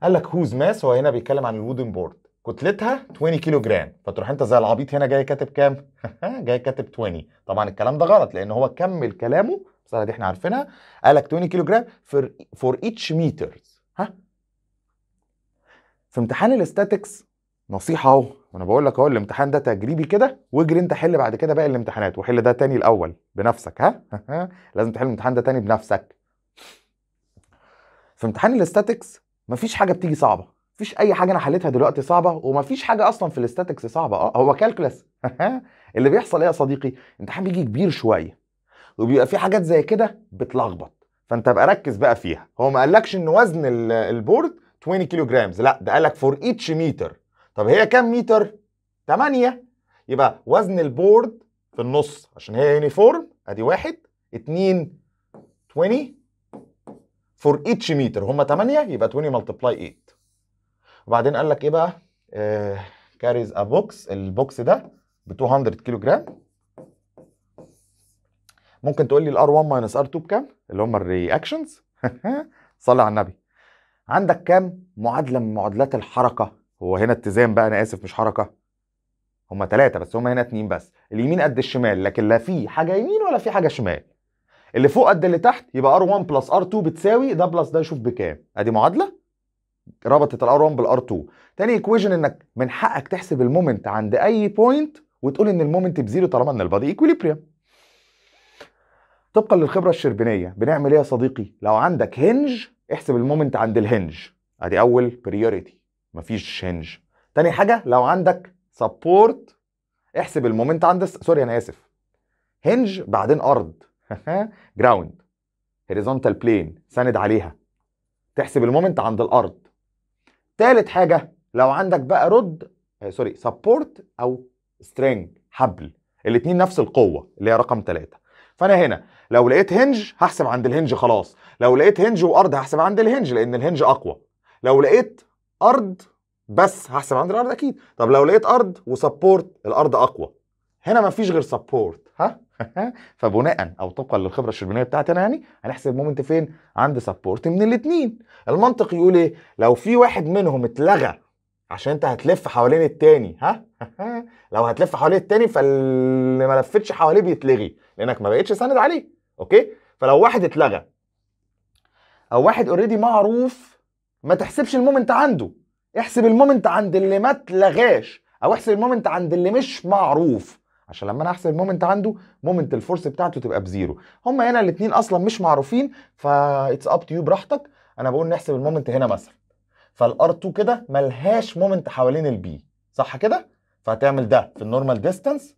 قال لك هوز ماس هو هنا بيتكلم عن الودن بورد كتلتها 20 كيلو جرام فتروح انت زي العبيط هنا جاي كاتب كام جاي كاتب 20 طبعا الكلام ده غلط لان هو كمل كلامه المساله دي احنا عارفينها قال لك 20 كيلو جرام فور ايتش متر ها في امتحان الاستاتكس نصيحه اهو وانا بقول لك اهو الامتحان ده تجريبي كده واجري انت حل بعد كده باقي الامتحانات وحل ده تاني الاول بنفسك ها لازم تحل الامتحان ده تاني بنفسك في امتحان الاستاتكس مفيش حاجه بتيجي صعبه مفيش اي حاجه انا حليتها دلوقتي صعبه ومفيش حاجه اصلا في الاستاتكس صعبه اه هو كالكولاس اللي بيحصل ايه يا صديقي الامتحان بيجي كبير شويه وبيبقى فيه حاجات زي كده بتلخبط فانت ابقى ركز بقى فيها هو ما قالكش ان وزن البورد 20 كيلو جرامز لا ده قالك فور ايتش متر طب هي كام متر 8 يبقى وزن البورد في النص عشان هي يونيفورم ادي واحد اتنين 20 فور اتش متر هم 8 يبقى 20 ملتبلاي 8 وبعدين قال لك ايه بقى كاريز ا بوكس البوكس ده ب 200 كيلو جرام ممكن تقول لي الار 1 ماينس ار 2 بكام اللي هم الرياكشنز صلي على النبي عندك كام معادله من معادلات الحركه هو هنا اتزان بقى انا اسف مش حركه هما تلاتة بس هما هنا اتنين بس اليمين قد الشمال لكن لا في حاجه يمين ولا في حاجه شمال اللي فوق قد اللي تحت يبقى r1 بلس r2 بتساوي ده بلس ده يشوف بكام ادي معادله ربطت الار1 بالار2 تاني ايكويجن انك من حقك تحسب المومنت عند اي بوينت وتقول ان المومنت بزيرو طالما ان البادي ايكويليبريم طبقا للخبره الشربينيه بنعمل ايه يا صديقي لو عندك هنج احسب المومنت عند الهنج ادي اول بريوريتي مفيش هنج تاني حاجه لو عندك سبورت احسب المومنت عند سوري انا اسف هنج بعدين ارض جراوند هوريزونتال بلين ساند عليها تحسب المومنت عند الارض تالت حاجه لو عندك بقى رد سوري آه، سبورت او سترينج حبل الاثنين نفس القوه اللي هي رقم ثلاثة فانا هنا لو لقيت هنج هحسب عند الهنج خلاص لو لقيت هنج وارض هحسب عند الهنج لان الهنج اقوى لو لقيت ارض بس هحسب عند الارض اكيد طب لو لقيت ارض وسبورت الارض اقوى هنا مفيش غير سبورت ها فبناء او طبقا للخبره الشربينيه بتاعتي انا يعني هنحسب مومنت فين عند سبورت من الاثنين المنطق يقول ايه لو في واحد منهم اتلغى عشان انت هتلف حوالين التاني ها لو هتلف حوالين التاني فاللي ما لفتش حواليه بيتلغي لانك ما بقتش ساند عليه اوكي فلو واحد اتلغى او واحد اوريدي معروف ما تحسبش المومنت عنده احسب المومنت عند اللي ما اتلغاش او احسب المومنت عند اللي مش معروف عشان لما انا احسب المومنت عنده مومنت الفورس بتاعته تبقى بزيرو هما هنا الاثنين اصلا مش معروفين فا اتس اب تو يو براحتك انا بقول نحسب المومنت هنا مثلا فالار 2 كده ملهاش مومنت حوالين البي صح كده فهتعمل ده في النورمال ديستانس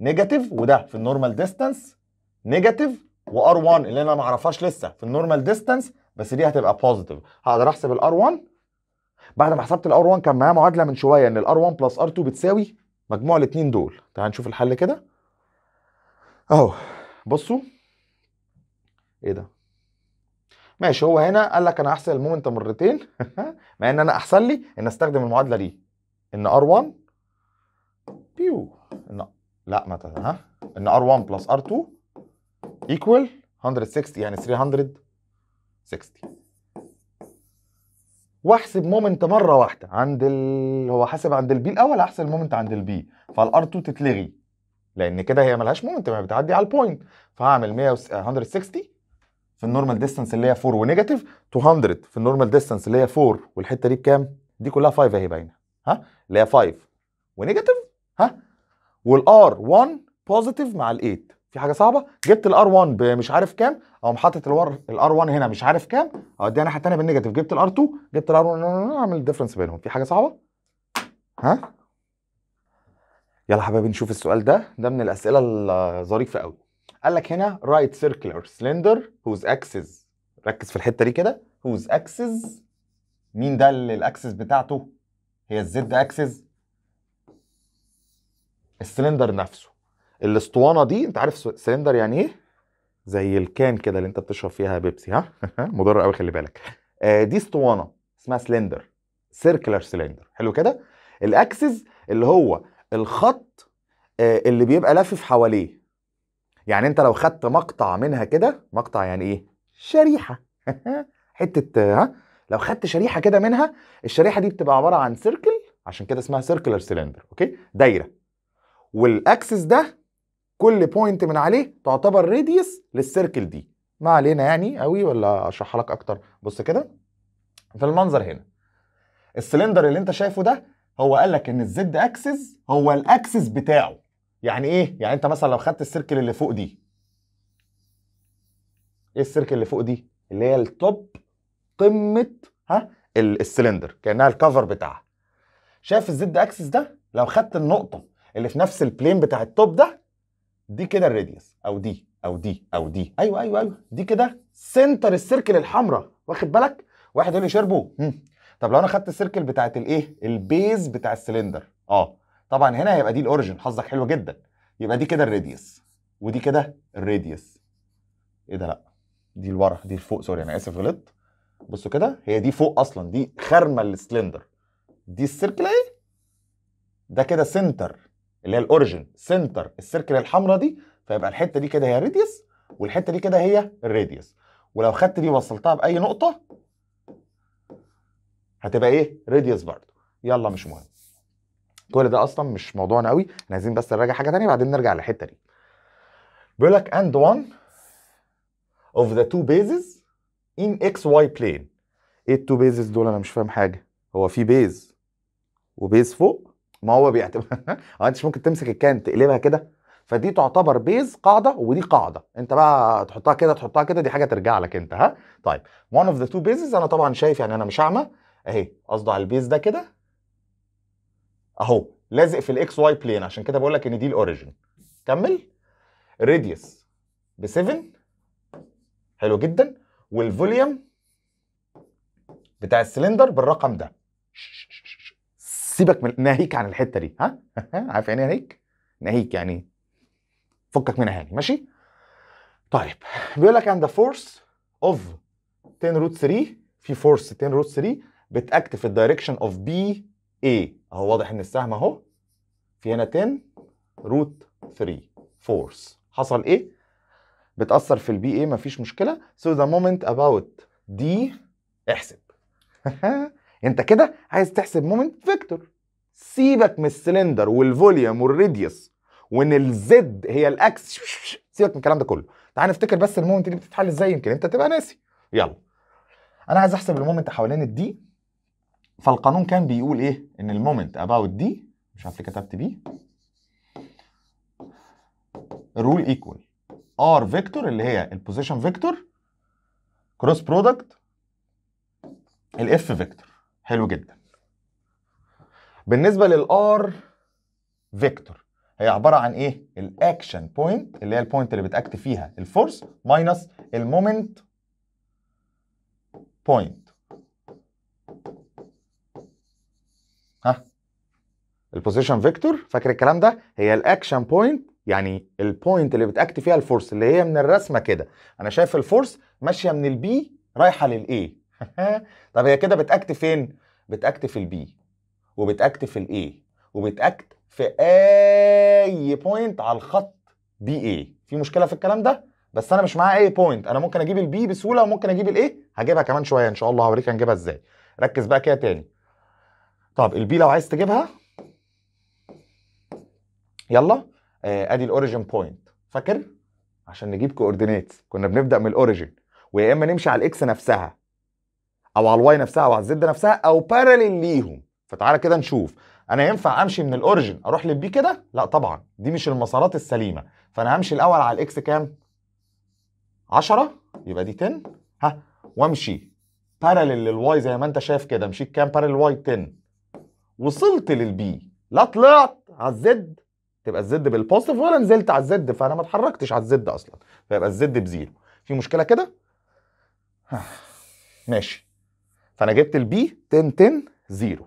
نيجاتيف وده في النورمال ديستانس نيجاتيف وار 1 اللي انا ما اعرفهاش لسه في النورمال ديستانس بس دي هتبقى بوزيتيف هقدر احسب الار 1 بعد ما حسبت الار 1 كان معايا معادله من شويه ان الار 1 بلس ار 2 بتساوي مجموع الاثنين دول تعال نشوف الحل كده اهو بصوا ايه ده ماشي هو هنا قال لك انا هحسب المومنت مرتين مع ان انا احسن لي ان استخدم المعادله دي ان ار 1 بيو ان لا ما ها ان ار 1 بلس ار 2 ايكوال 160 يعني 300 60 واحسب مومنت مره واحده عند ال... هو حاسب عند البي الاول احسب المومنت عند البي فالار 2 تتلغي لان كده هي ملهاش مومنت ما بتعدي على البوينت فهعمل 160 في النورمال ديستانس اللي هي 4 ونيجاتيف 200 في النورمال ديستانس اللي هي 4 والحته دي بكام؟ دي كلها 5 اهي باينه ها اللي هي 5 ونيجاتيف ها والار 1 بوزيتيف مع ال 8 في حاجه صعبه جبت الار 1 بمش عارف كام او حاطط الار 1 هنا مش عارف كام اوديها الناحيه الثانيه بالنيجاتيف جبت الار 2 جبت الار 1 اعمل الديفرنس بينهم في حاجه صعبه ها يلا حبايبي نشوف السؤال ده ده من الاسئله الظريفه قوي قال لك هنا رايت سيركلر سلندر whose axis ركز في الحته دي كده whose axis مين ده اللي الاكسس بتاعته هي الزد اكسس السلندر نفسه الاسطوانه دي انت عارف سلندر يعني ايه زي الكان كده اللي انت بتشرب فيها بيبسي ها مضر قوي خلي بالك آه دي اسطوانه اسمها سلندر سيركلر سلندر حلو كده الاكسس اللي هو الخط آه اللي بيبقى لافف حواليه يعني انت لو خدت مقطع منها كده مقطع يعني ايه شريحه حته ها لو خدت شريحه كده منها الشريحه دي بتبقى عباره عن سيركل عشان كده اسمها سيركلر سلندر اوكي دايره والاكسس ده كل بوينت من عليه تعتبر راديوس للسيركل دي ما علينا يعني قوي ولا اشرحها لك اكتر بص كده في المنظر هنا السلندر اللي انت شايفه ده هو قال لك ان الزد اكسس هو الاكسس بتاعه يعني ايه يعني انت مثلا لو خدت السيركل اللي فوق دي ايه السيركل اللي فوق دي اللي هي التوب قمه ها السلندر كانها الكفر بتاعها شايف الزد اكسس ده لو خدت النقطه اللي في نفس البلين بتاع التوب ده دي كده الراديوس او دي او دي او دي ايوه ايوه ايوه دي كده سنتر السيركل الحمراء واخد بالك واحد يقول لي شربو طب لو انا خدت السيركل بتاعت الايه البيز بتاع السلندر اه طبعا هنا هيبقى دي الاوريجن حظك حلو جدا يبقى دي كده الراديوس ودي كده الراديوس ايه ده لا دي لورا دي لفوق سوري انا اسف غلطت بصوا كده هي دي فوق اصلا دي خرمه السلندر دي السيركل ايه ده كده سنتر اللي هي الاوريجن سنتر السيركل الحمراء دي فيبقى الحته دي كده هي راديوس والحته دي كده هي الراديوس ولو خدت دي وصلتها باي نقطه هتبقى ايه راديوس برضه يلا مش مهم كل ده اصلا مش موضوعنا قوي احنا عايزين بس نراجع حاجه ثانيه بعدين نرجع للحته دي بيقول لك 1 اوف of the two bases in xy plane ايه التو بيزز دول انا مش فاهم حاجه هو في بيز وبيز فوق ما هو بيعتبر اه انت ممكن تمسك الكان تقلبها كده فدي تعتبر بيز قاعده ودي قاعده انت بقى تحطها كده تحطها كده دي حاجه ترجع لك انت ها طيب one اوف ذا تو بيزز انا طبعا شايف يعني انا مش اعمى اهي قصدي على البيز ده كده اهو لازق في الاكس واي بلين عشان كده بقول لك ان دي الاوريجن كمل راديوس ب 7 حلو جدا والفوليوم بتاع السلندر بالرقم ده سيبك من ناهيك عن الحته دي ها عارف يعني إيه ناهيك ناهيك يعني فكك منها يعني ماشي طيب بيقول لك عند فورس اوف 10 روت 3 في فورس 10 روت 3 بتاكت في الدايركشن اوف بي اي اهو واضح ان السهم اهو في هنا 10 روت 3 فورس حصل ايه بتاثر في البي اي مفيش مشكله so the moment about دي احسب انت كده عايز تحسب مومنت فيكتور سيبك من السلندر والفوليوم والريديوس وان الزد هي الاكس سيبك من الكلام ده كله تعال نفتكر بس المومنت دي بتتحل ازاي يمكن انت تبقى ناسي يلا انا عايز احسب المومنت حوالين الدي فالقانون كان بيقول ايه ان المومنت اباوت دي مش عارف ليه كتبت بيه الرول ايكوال ار فيكتور اللي هي البوزيشن فيكتور كروس برودكت الاف فيكتور حلو جدا بالنسبه للار فيكتور هي عباره عن ايه الاكشن بوينت اللي هي البوينت اللي بتاكت فيها الفورس ماينس المومنت بوينت ها البوزيشن فيكتور فاكر الكلام ده هي الاكشن بوينت يعني البوينت اللي بتاكت فيها الفورس اللي هي من الرسمه كده انا شايف الفورس ماشيه من البي رايحه للايه طب هي كده بتاكت فين؟ بتاكت في البي وبتاكت في الاي وبتاكت في اي بوينت على الخط بي اي في مشكله في الكلام ده بس انا مش معايا اي بوينت انا ممكن اجيب البي بسهوله وممكن اجيب الايه هجيبها كمان شويه ان شاء الله هوريك هنجيبها ازاي ركز بقى كده تاني طب البي لو عايز تجيبها يلا آه ادي الاوريجن بوينت فاكر عشان نجيب كوردينيتس كنا بنبدا من الاوريجن ويا اما نمشي على الاكس نفسها او على الواي نفسها او على الزد نفسها او بارلل ليهم فتعالى كده نشوف انا ينفع امشي من الاوريجن اروح للبي كده لا طبعا دي مش المسارات السليمه فانا همشي الاول على الاكس كام 10 يبقى دي 10 ها وامشي بارلل للواي زي ما انت شايف كده مشيت كام بارلل واي 10 وصلت للبي لا طلعت على الزد تبقى الزد بالبوزيتيف ولا نزلت على الزد فانا ما اتحركتش على الزد اصلا فيبقى الزد بزيرو في مشكله كده ماشي فانا جبت البي 10 10 0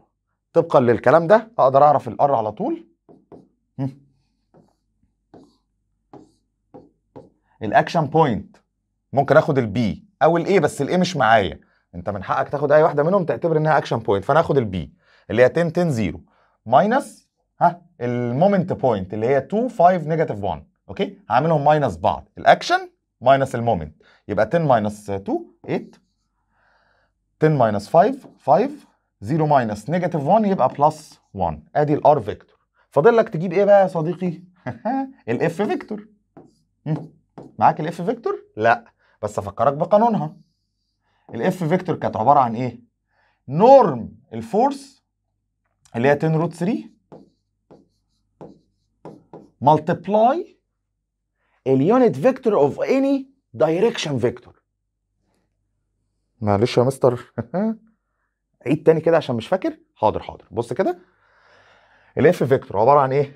طبقا للكلام ده اقدر اعرف الار على طول الاكشن بوينت ممكن اخد البي او الاي بس الاي مش معايا انت من حقك تاخد اي واحده منهم تعتبر انها اكشن بوينت فانا اخد البي اللي هي 10 10 0 ماينس ها المومنت بوينت اللي هي 2 5 نيجاتيف 1 اوكي هعملهم ماينس بعض الاكشن ماينس المومنت يبقى 10 ماينس 2 8 10 minus 5 5 0 minus negative 1 يبقى plus 1 ادي الار فيكتور فاضل لك تجيب ايه بقى يا صديقي الاف فيكتور معاك الاف فيكتور لا بس افكرك بقانونها الاف فيكتور كانت عباره عن ايه نورم الفورس اللي هي 10 روت 3 multiply اليونت فيكتور اوف اني دايركشن فيكتور معلش يا مستر عيد تاني كده عشان مش فاكر حاضر حاضر بص كده الاف فيكتور عباره عن ايه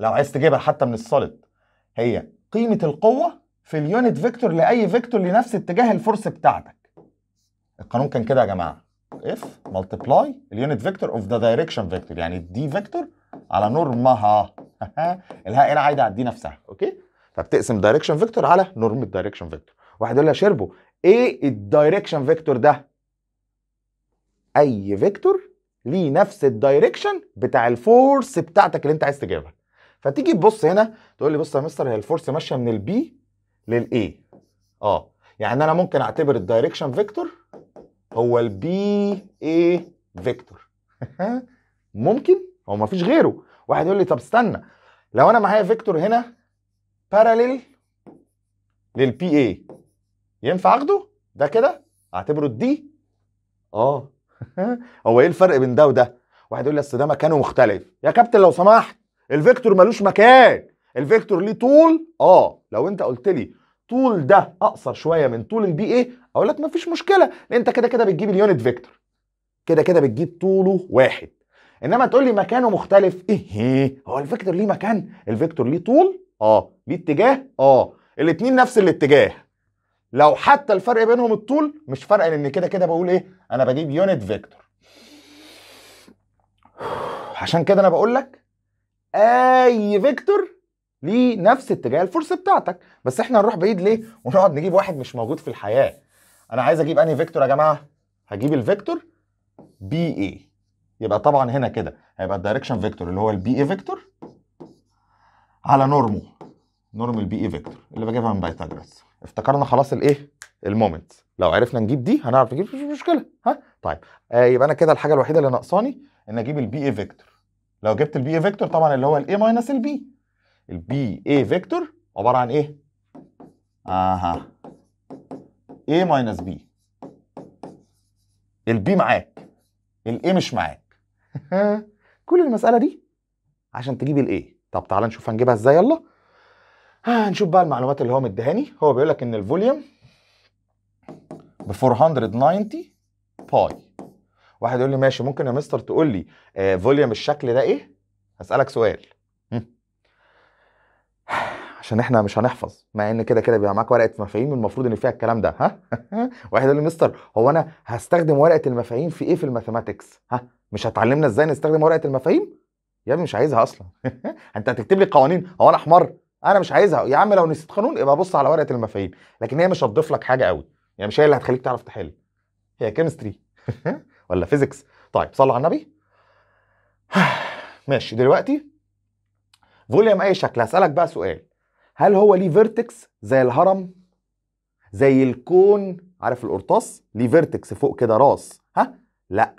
لو عايز تجيبها حتى من السوليد هي قيمه القوه في اليونت فيكتور لاي فيكتور لنفس اتجاه الفرص بتاعتك القانون كان كده يا جماعه اف ملتبلاي اليونت فيكتور اوف ذا دايركشن فيكتور يعني الدي فيكتور على نورمها الهاء هنا عايده على الدي نفسها اوكي فبتقسم دايركشن فيكتور على نورم الدايركشن فيكتور واحد يقول لي يا شربو ايه الدايركشن فيكتور ده اي فيكتور ليه نفس الدايركشن بتاع الفورس بتاعتك اللي انت عايز تجيبها فتيجي تبص هنا تقول لي بص يا مستر هي الفورس ماشيه من البي للاي اه يعني انا ممكن اعتبر الدايركشن فيكتور هو البي اي فيكتور ممكن هو ما فيش غيره واحد يقول لي طب استنى لو انا معايا فيكتور هنا باراليل للبي اي ينفع اخده ده كده اعتبره الدي اه هو ايه الفرق بين ده وده واحد يقول لي اصل ده مكانه مختلف يا كابتن لو سمحت الفيكتور ملوش مكان الفيكتور ليه طول اه لو انت قلت لي طول ده اقصر شويه من طول البي ايه اقول لك مفيش مشكله لان انت كده كده بتجيب اليونت فيكتور كده كده بتجيب طوله واحد انما تقول لي مكانه مختلف ايه هو الفيكتور ليه مكان الفيكتور ليه طول اه ليه اتجاه اه الاثنين نفس الاتجاه لو حتى الفرق بينهم الطول مش فرق لان كده كده بقول ايه انا بجيب يونت فيكتور عشان كده انا بقول لك اي فيكتور ليه نفس اتجاه الفرصه بتاعتك بس احنا هنروح بعيد ليه ونقعد نجيب واحد مش موجود في الحياه انا عايز اجيب انهي فيكتور يا جماعه هجيب الفيكتور بي اي يبقى طبعا هنا كده هيبقى الدايركشن فيكتور اللي هو البي اي فيكتور على نورمو نورم البي اي فيكتور اللي بجيبها من بايثاغورس افتكرنا خلاص الايه المومنت لو عرفنا نجيب دي هنعرف نجيب مش مشكله ها طيب آه يبقى انا كده الحاجه الوحيده اللي ناقصاني ان اجيب البي اي فيكتور لو جبت البي اي فيكتور طبعا اللي هو الاي ماينس البي البي اي فيكتور عباره عن ايه اها اي ماينس بي البي معاك الاي مش معاك كل المساله دي عشان تجيب الايه طب تعالى نشوف هنجيبها ازاي يلا هنشوف بقى المعلومات اللي هو مدهاني هو بيقول لك ان الفوليوم ب 490 باي واحد يقول لي ماشي ممكن يا مستر تقول لي آه فوليوم الشكل ده ايه هسالك سؤال عشان احنا مش هنحفظ مع ان كده كده بيبقى معاك ورقه مفاهيم المفروض ان فيها الكلام ده ها واحد يقول لي مستر هو انا هستخدم ورقه المفاهيم في ايه في الماثيماتكس ها مش هتعلمنا ازاي نستخدم ورقه المفاهيم يا ابني مش عايزها اصلا انت هتكتب لي قوانين هو انا حمار انا مش عايزها يا عم لو نسيت قانون يبقى بص على ورقه المفاهيم لكن هي مش هتضيف لك حاجه قوي يعني مش هي اللي هتخليك تعرف تحل هي كيمستري ولا فيزيكس طيب صلى على النبي ماشي دلوقتي فوليوم اي شكل هسالك بقى سؤال هل هو ليه فيرتكس زي الهرم زي الكون عارف القرطاس ليه فيرتكس فوق كده راس ها لا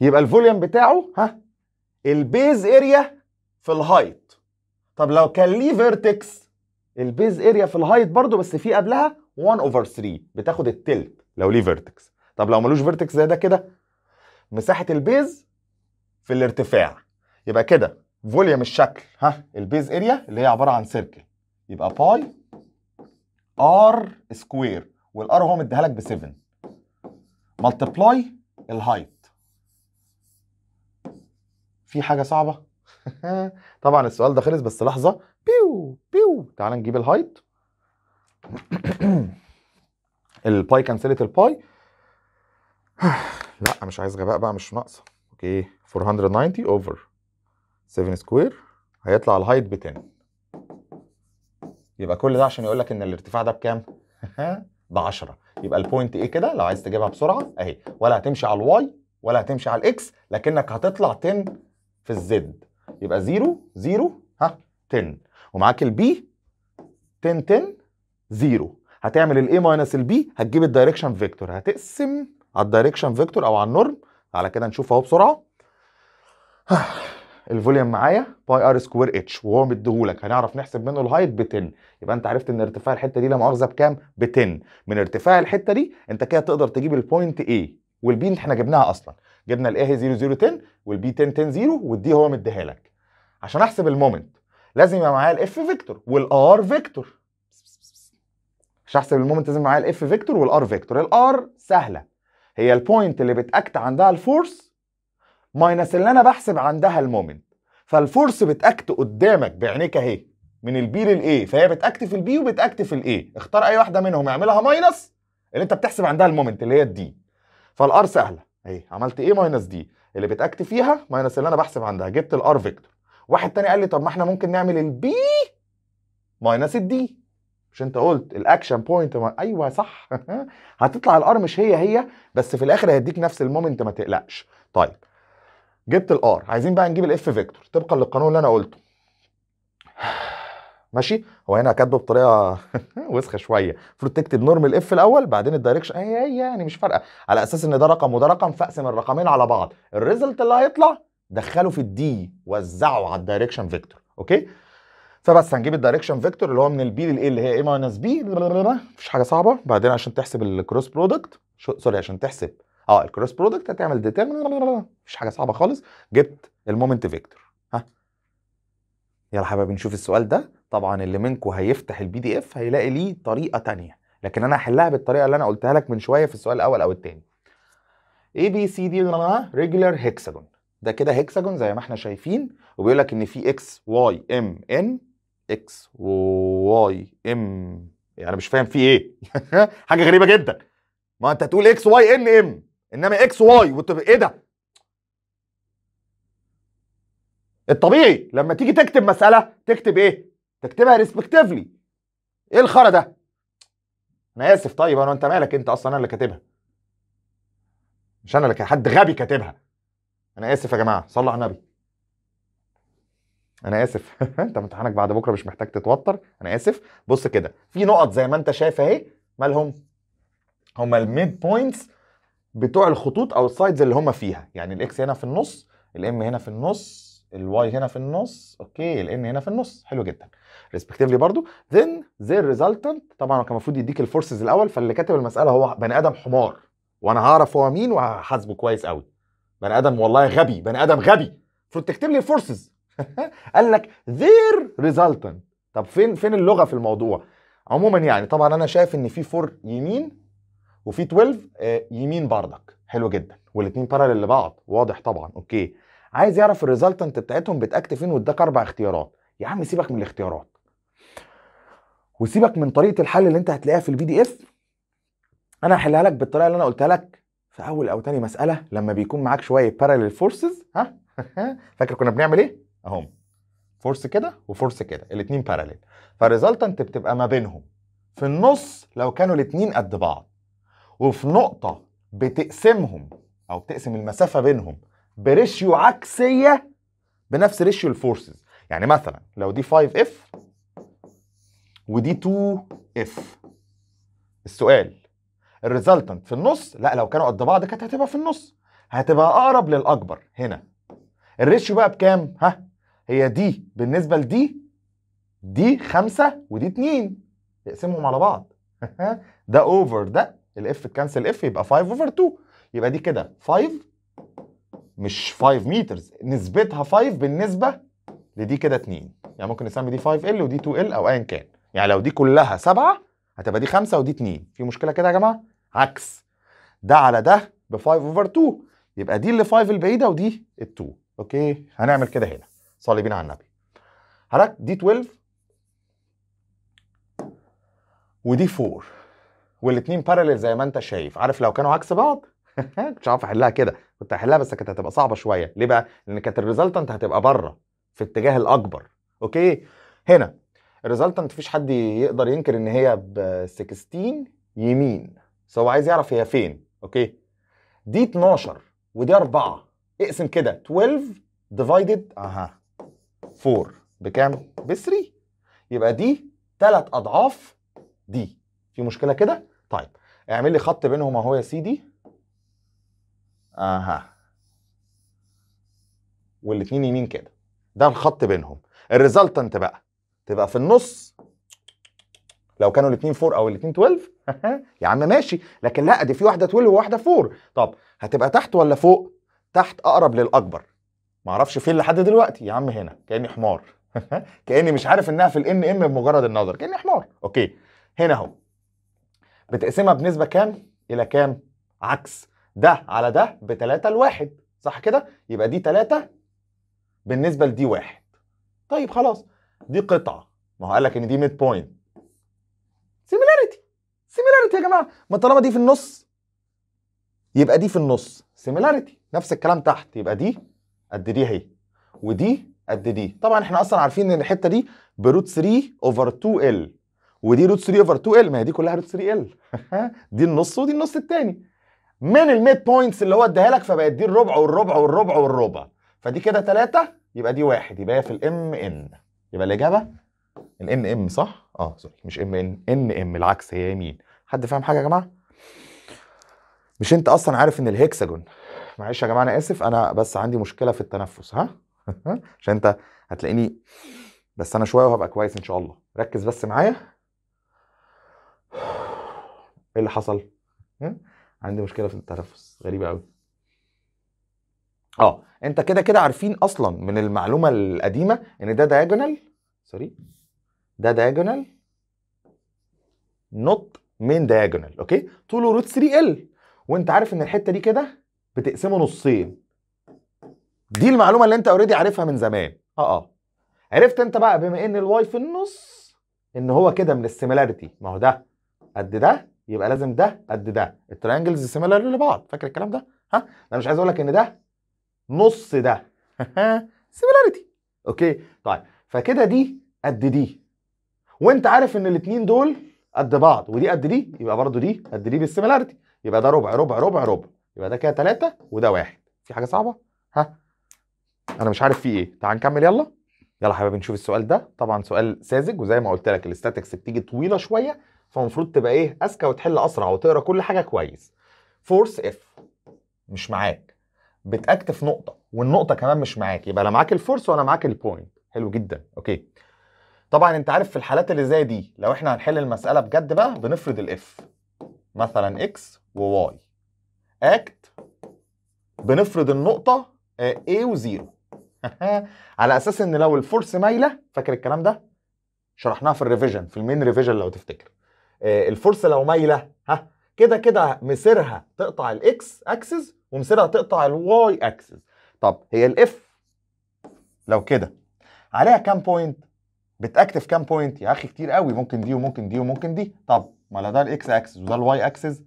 يبقى الفوليوم بتاعه ها البيز اريا في الهايت طب لو كان ليه فيرتكس البيز اريا في الهايت برضو بس في قبلها 1 اوفر 3 بتاخد التلت لو ليه فيرتكس طب لو ملوش فيرتكس زي ده كده مساحه البيز في الارتفاع يبقى كده فوليوم الشكل ها البيز اريا اللي هي عباره عن سيركل يبقى باي ار سكوير والار هو مديها لك ب 7 ملتبلاي الهايت في حاجه صعبه طبعا السؤال ده خلص بس لحظه بيو بيو تعال نجيب الهايت الباي كنسلت الباي لا مش عايز غباء بقى مش ناقصه اوكي 490 اوفر 7 سكوير هيطلع الهايت ب 10 يبقى كل ده عشان يقول لك ان الارتفاع ده بكام؟ ب 10 يبقى البوينت ايه كده لو عايز تجيبها بسرعه اهي ولا هتمشي على الواي ولا هتمشي على الاكس لكنك هتطلع 10 في الزد يبقى 0 0 ها 10 ومعاك البي 10 10 0 هتعمل الاي ماينس البي هتجيب الدايركشن فيكتور هتقسم على الدايركشن فيكتور او على النورم على كده نشوف اهو بسرعه الفوليوم معايا باي ار سكوير اتش وهو مديهولك هنعرف نحسب منه الهايت ب 10 يبقى انت عرفت ان ارتفاع الحته دي لا مؤاخذه بكام ب 10 من ارتفاع الحته دي انت كده تقدر تجيب البوينت A والبي احنا جبناها اصلا جبنا الاي 0010 والبي 1010 والدي هو مديها لك عشان احسب المومنت لازم يبقى معايا الاف فيكتور والار فيكتور مش هحسب المومنت لازم معايا الاف فيكتور والار فيكتور الار سهله هي البوينت اللي بتاكت عندها الفورس ماينس اللي انا بحسب عندها المومنت فالفورس بتاكت قدامك بعينيك اهي من البي للاي فهي بتاكت في البي وبتاكت في الاي اختار اي واحده منهم اعملها ماينس اللي انت بتحسب عندها المومنت اللي هي الدي فالار سهله اهي عملت ايه ماينس دي اللي بتاكت فيها ماينس اللي انا بحسب عندها جبت الار فيكتور واحد تاني قال لي طب ما احنا ممكن نعمل البي ماينس الدي مش انت قلت الاكشن بوينت ما... ايوه صح هتطلع الار مش هي هي بس في الاخر هيديك نفس المومنت ما تقلقش طيب جبت الار عايزين بقى نجيب الاف فيكتور طبقا للقانون اللي انا قلته ماشي هو هنا كاتبه بطريقه وسخه شويه المفروض تكتب نورمال اف الاول بعدين الدايركشن هي هي يعني مش فارقه على اساس ان ده رقم وده رقم فاقسم الرقمين على بعض الريزلت اللي هيطلع دخله في الدي وزعه على الدايركشن فيكتور اوكي فبس هنجيب الدايركشن فيكتور اللي هو من البي للاي اللي هي اي ماينس بي مفيش حاجه صعبه بعدين عشان تحسب الكروس برودكت سوري عشان تحسب اه الكروس برودكت هتعمل ديتيرمن مفيش حاجه صعبه خالص جبت المومنت فيكتور ها يلا حبايبي نشوف السؤال ده طبعا اللي منكم هيفتح البي دي اف هيلاقي ليه طريقه تانية لكن انا هحلها بالطريقه اللي انا قلتها لك من شويه في السؤال الاول او الثاني اي بي سي دي ريجولار هيكساجون ده كده هيكساجون زي ما احنا شايفين وبيقول لك ان في اكس واي ام ان اكس واي ام انا يعني مش فاهم في ايه حاجه غريبه جدا ما انت تقول اكس واي ان ام انما اكس واي وتبقى ايه ده الطبيعي لما تيجي تكتب مساله تكتب ايه تكتبها ريسبكتيفلي ايه الخرا ده انا اسف طيب انا انت مالك انت اصلا انا اللي كاتبها مش انا اللي حد غبي كاتبها انا اسف يا جماعه صلى على النبي انا اسف انت امتحانك بعد بكره مش محتاج تتوتر انا اسف بص كده في نقط زي ما انت شايف اهي مالهم هما الميد بوينتس بتوع الخطوط او السايدز اللي هما فيها يعني الاكس هنا في النص الام هنا في النص الواي هنا في النص اوكي الان هنا في النص حلو جدا ريسبكتيفلي برضو then their resultant طبعا كان المفروض يديك الفورسز الاول فاللي كاتب المساله هو بني ادم حمار وانا هعرف هو مين وهحاسبه كويس قوي بني ادم والله غبي بني ادم غبي المفروض تكتب لي الفورسز قال لك their resultant طب فين فين اللغه في الموضوع عموما يعني طبعا انا شايف ان في 4 يمين وفي 12 آه، يمين بردك حلو جدا والاثنين بارلل لبعض واضح طبعا اوكي عايز يعرف الريزلتنت بتاعتهم بتاكت فين واداك اربع اختيارات يا عم سيبك من الاختيارات وسيبك من طريقه الحل اللي انت هتلاقيها في البي دي اف انا هحلها لك بالطريقه اللي انا قلتها لك في اول او تاني مساله لما بيكون معاك شويه بارلل فورسز ها فاكر كنا بنعمل ايه اهم فورس كده وفورس كده الاثنين بارلل فالريزلتنت بتبقى ما بينهم في النص لو كانوا الاثنين قد بعض وفي نقطه بتقسمهم او بتقسم المسافه بينهم بريشيو عكسيه بنفس ريشيو الفورسز يعني مثلا لو دي 5 اف ودي 2 اف السؤال الريزلتنت في النص لا لو كانوا قد بعض كانت هتبقى في النص هتبقى اقرب للاكبر هنا الريشيو بقى بكام ها هي دي بالنسبه لدي دي 5 ودي 2 اقسمهم على بعض ده اوفر ده الاف تكنسل اف يبقى 5 اوفر 2 يبقى دي كده 5 مش 5 مترز نسبتها 5 بالنسبه لدي كده 2 يعني ممكن نسمي دي 5 ال ودي 2 ال او ايا كان يعني لو دي كلها 7 هتبقى دي 5 ودي 2 في مشكله كده يا جماعه عكس ده على ده ب 5 اوفر 2 يبقى دي اللي 5 البعيده ودي ال 2 اوكي هنعمل كده هنا صلي بينا على النبي هرك دي 12 ودي 4 والاتنين بارلل زي ما انت شايف عارف لو كانوا عكس بعض كنتش عارف احلها كده كنت هحلها بس كانت هتبقى صعبه شويه ليه بقى لان كانت الريزلتنت هتبقى بره في الاتجاه الاكبر اوكي هنا الريزلتنت مفيش حد يقدر ينكر ان هي ب 16 يمين سو عايز يعرف هي فين اوكي دي 12 ودي 4 اقسم كده 12 ديفايدد اها 4 بكام ب 3 يبقى دي 3 اضعاف دي في مشكله كده طيب اعمل لي خط بينهم اهو يا سيدي اها والاثنين يمين كده ده الخط بينهم انت بقى تبقى في النص لو كانوا الاثنين 4 او الاثنين 12 يا عم ماشي لكن لا دي في واحده 12 وواحده 4 طب هتبقى تحت ولا فوق تحت اقرب للاكبر معرفش فين لحد دلوقتي يا عم هنا كاني حمار كاني مش عارف انها في الان ام بمجرد النظر كاني حمار اوكي هنا اهو بتقسمها بنسبه كام الى كام عكس ده على ده ب 3 لواحد صح كده؟ يبقى دي 3 بالنسبه لدي واحد طيب خلاص دي قطعه ما هو قال لك ان دي ميد بوينت سيميلاريتي سيميلاريتي يا جماعه ما طالما دي في النص يبقى دي في النص سيميلاريتي نفس الكلام تحت يبقى دي قد دي اهي ودي قد دي طبعا احنا اصلا عارفين ان الحته دي بروت 3 اوفر 2 ال ودي روت 3 اوفر 2 ال ما هي دي كلها روت 3 ال دي النص ودي النص الثاني من الميد بوينتس اللي هو اداها لك فبقت دي الربع والربع والربع والربع فدي كده تلاتة يبقى دي واحد يبقى هي في الام ان يبقى الاجابه الان ام صح؟ اه سوري مش ام ان ان ام العكس هي يمين حد فاهم حاجه يا جماعه؟ مش انت اصلا عارف ان الهكساجون معلش يا جماعه انا اسف انا بس عندي مشكله في التنفس ها؟ عشان انت هتلاقيني بس انا شويه وهبقى كويس ان شاء الله ركز بس معايا ايه اللي حصل؟ عندي مشكله في التنفس غريبه قوي اه انت كده كده عارفين اصلا من المعلومه القديمه ان ده دايجونال سوري ده دايجونال نوت مين دايجونال اوكي طوله روت 3 ال وانت عارف ان الحته دي كده بتقسمه نصين دي المعلومه اللي انت اوريدي عارفها من زمان اه اه عرفت انت بقى بما ان الواي في النص ان هو كده من السيميلاريتي ما هو ده قد ده يبقى لازم ده قد ده الترينجلز سيميلر لبعض فاكر الكلام ده ها انا مش عايز اقول لك ان ده نص ده سيميلاريتي اوكي طيب فكده دي قد دي وانت عارف ان الاثنين دول قد بعض ودي قد دي يبقى برضه دي قد دي بالسيميلاريتي يبقى ده ربع ربع ربع ربع يبقى ده كده ثلاثة وده واحد في حاجه صعبه ها انا مش عارف في ايه تعال نكمل يلا يلا حبايبي نشوف السؤال ده طبعا سؤال ساذج وزي ما قلت لك الاستاتكس بتيجي طويله شويه فالمفروض تبقى ايه اذكى وتحل اسرع وتقرا كل حاجه كويس فورس اف مش معاك بتاكت في نقطه والنقطه كمان مش معاك يبقى لا معاك الفورس وانا معاك البوينت حلو جدا اوكي طبعا انت عارف في الحالات اللي زي دي لو احنا هنحل المساله بجد بقى بنفرض الاف مثلا اكس وواي اكت بنفرض النقطه آه، A و0 على اساس ان لو الفورس مايله فاكر الكلام ده شرحناها في الريفيجن في المين ريفيجن لو تفتكر آه، الفرصه لو مايله ها كده كده مسيرها تقطع الاكس اكسس ومسيرها تقطع الواي اكسس طب هي الاف لو كده عليها كام بوينت بتاكتف كام بوينت يا اخي كتير قوي ممكن دي وممكن دي وممكن دي طب ما ده الاكس اكسس وده الواي اكسس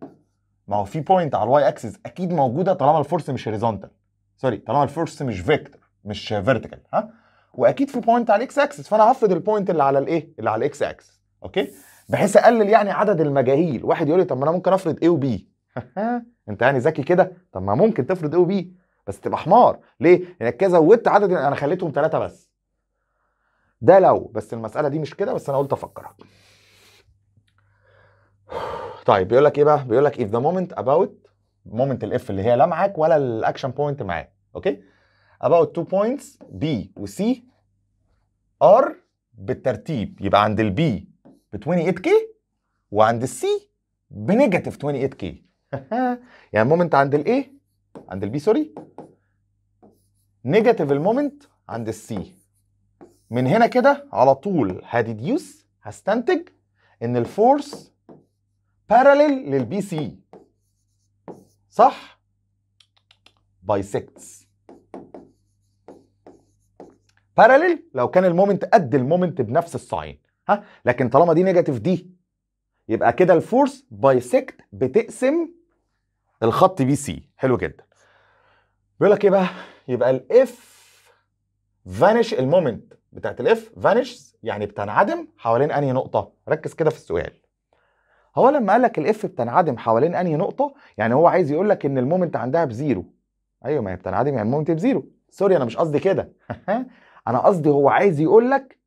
ما هو في بوينت على الواي اكسس اكيد موجوده طالما الفورس مش هوريزونتال سوري طالما الفورس مش فيكتور مش فيرتيكال ها واكيد في بوينت على الاكس اكسس فانا هفرض البوينت اللي على الايه اللي على الاكس اكسس اوكي بحيث اقلل يعني عدد المجاهيل واحد يقول لي طب ما انا ممكن افرض ايه وبي انت يعني ذكي كده طب ما ممكن تفرض ايه وبي بس تبقى حمار ليه لانك كده زودت عدد انا خليتهم ثلاثه بس ده لو بس المساله دي مش كده بس انا قلت افكرها طيب بيقول لك ايه بقى بيقول لك if the moment about مومنت الاف اللي هي لا معاك ولا الاكشن بوينت معاك اوكي about two points B و C بالترتيب يبقى عند البي ب 28K وعند السي بنيجاتيف 28K يعني المومنت عند الاي عند البي سوري نيجاتيف المومنت عند السي من هنا كده على طول هديديوس هستنتج ان الفورس بارالل للبي سي صح بايسكتس بارالل لو كان المومنت قد المومنت بنفس الساين ها لكن طالما دي نيجاتيف دي يبقى كده الفورس بايسكت بتقسم الخط بي سي حلو جدا بيقول لك ايه بقى يبقى الاف فانش المومنت بتاعت الاف فانشز يعني بتنعدم حوالين انهي نقطه ركز كده في السؤال هو لما قال لك الاف بتنعدم حوالين انهي نقطه يعني هو عايز يقول لك ان المومنت عندها بزيرو ايوه ما هي بتنعدم يعني المومنت بزيرو سوري انا مش قصدي كده انا قصدي هو عايز يقول لك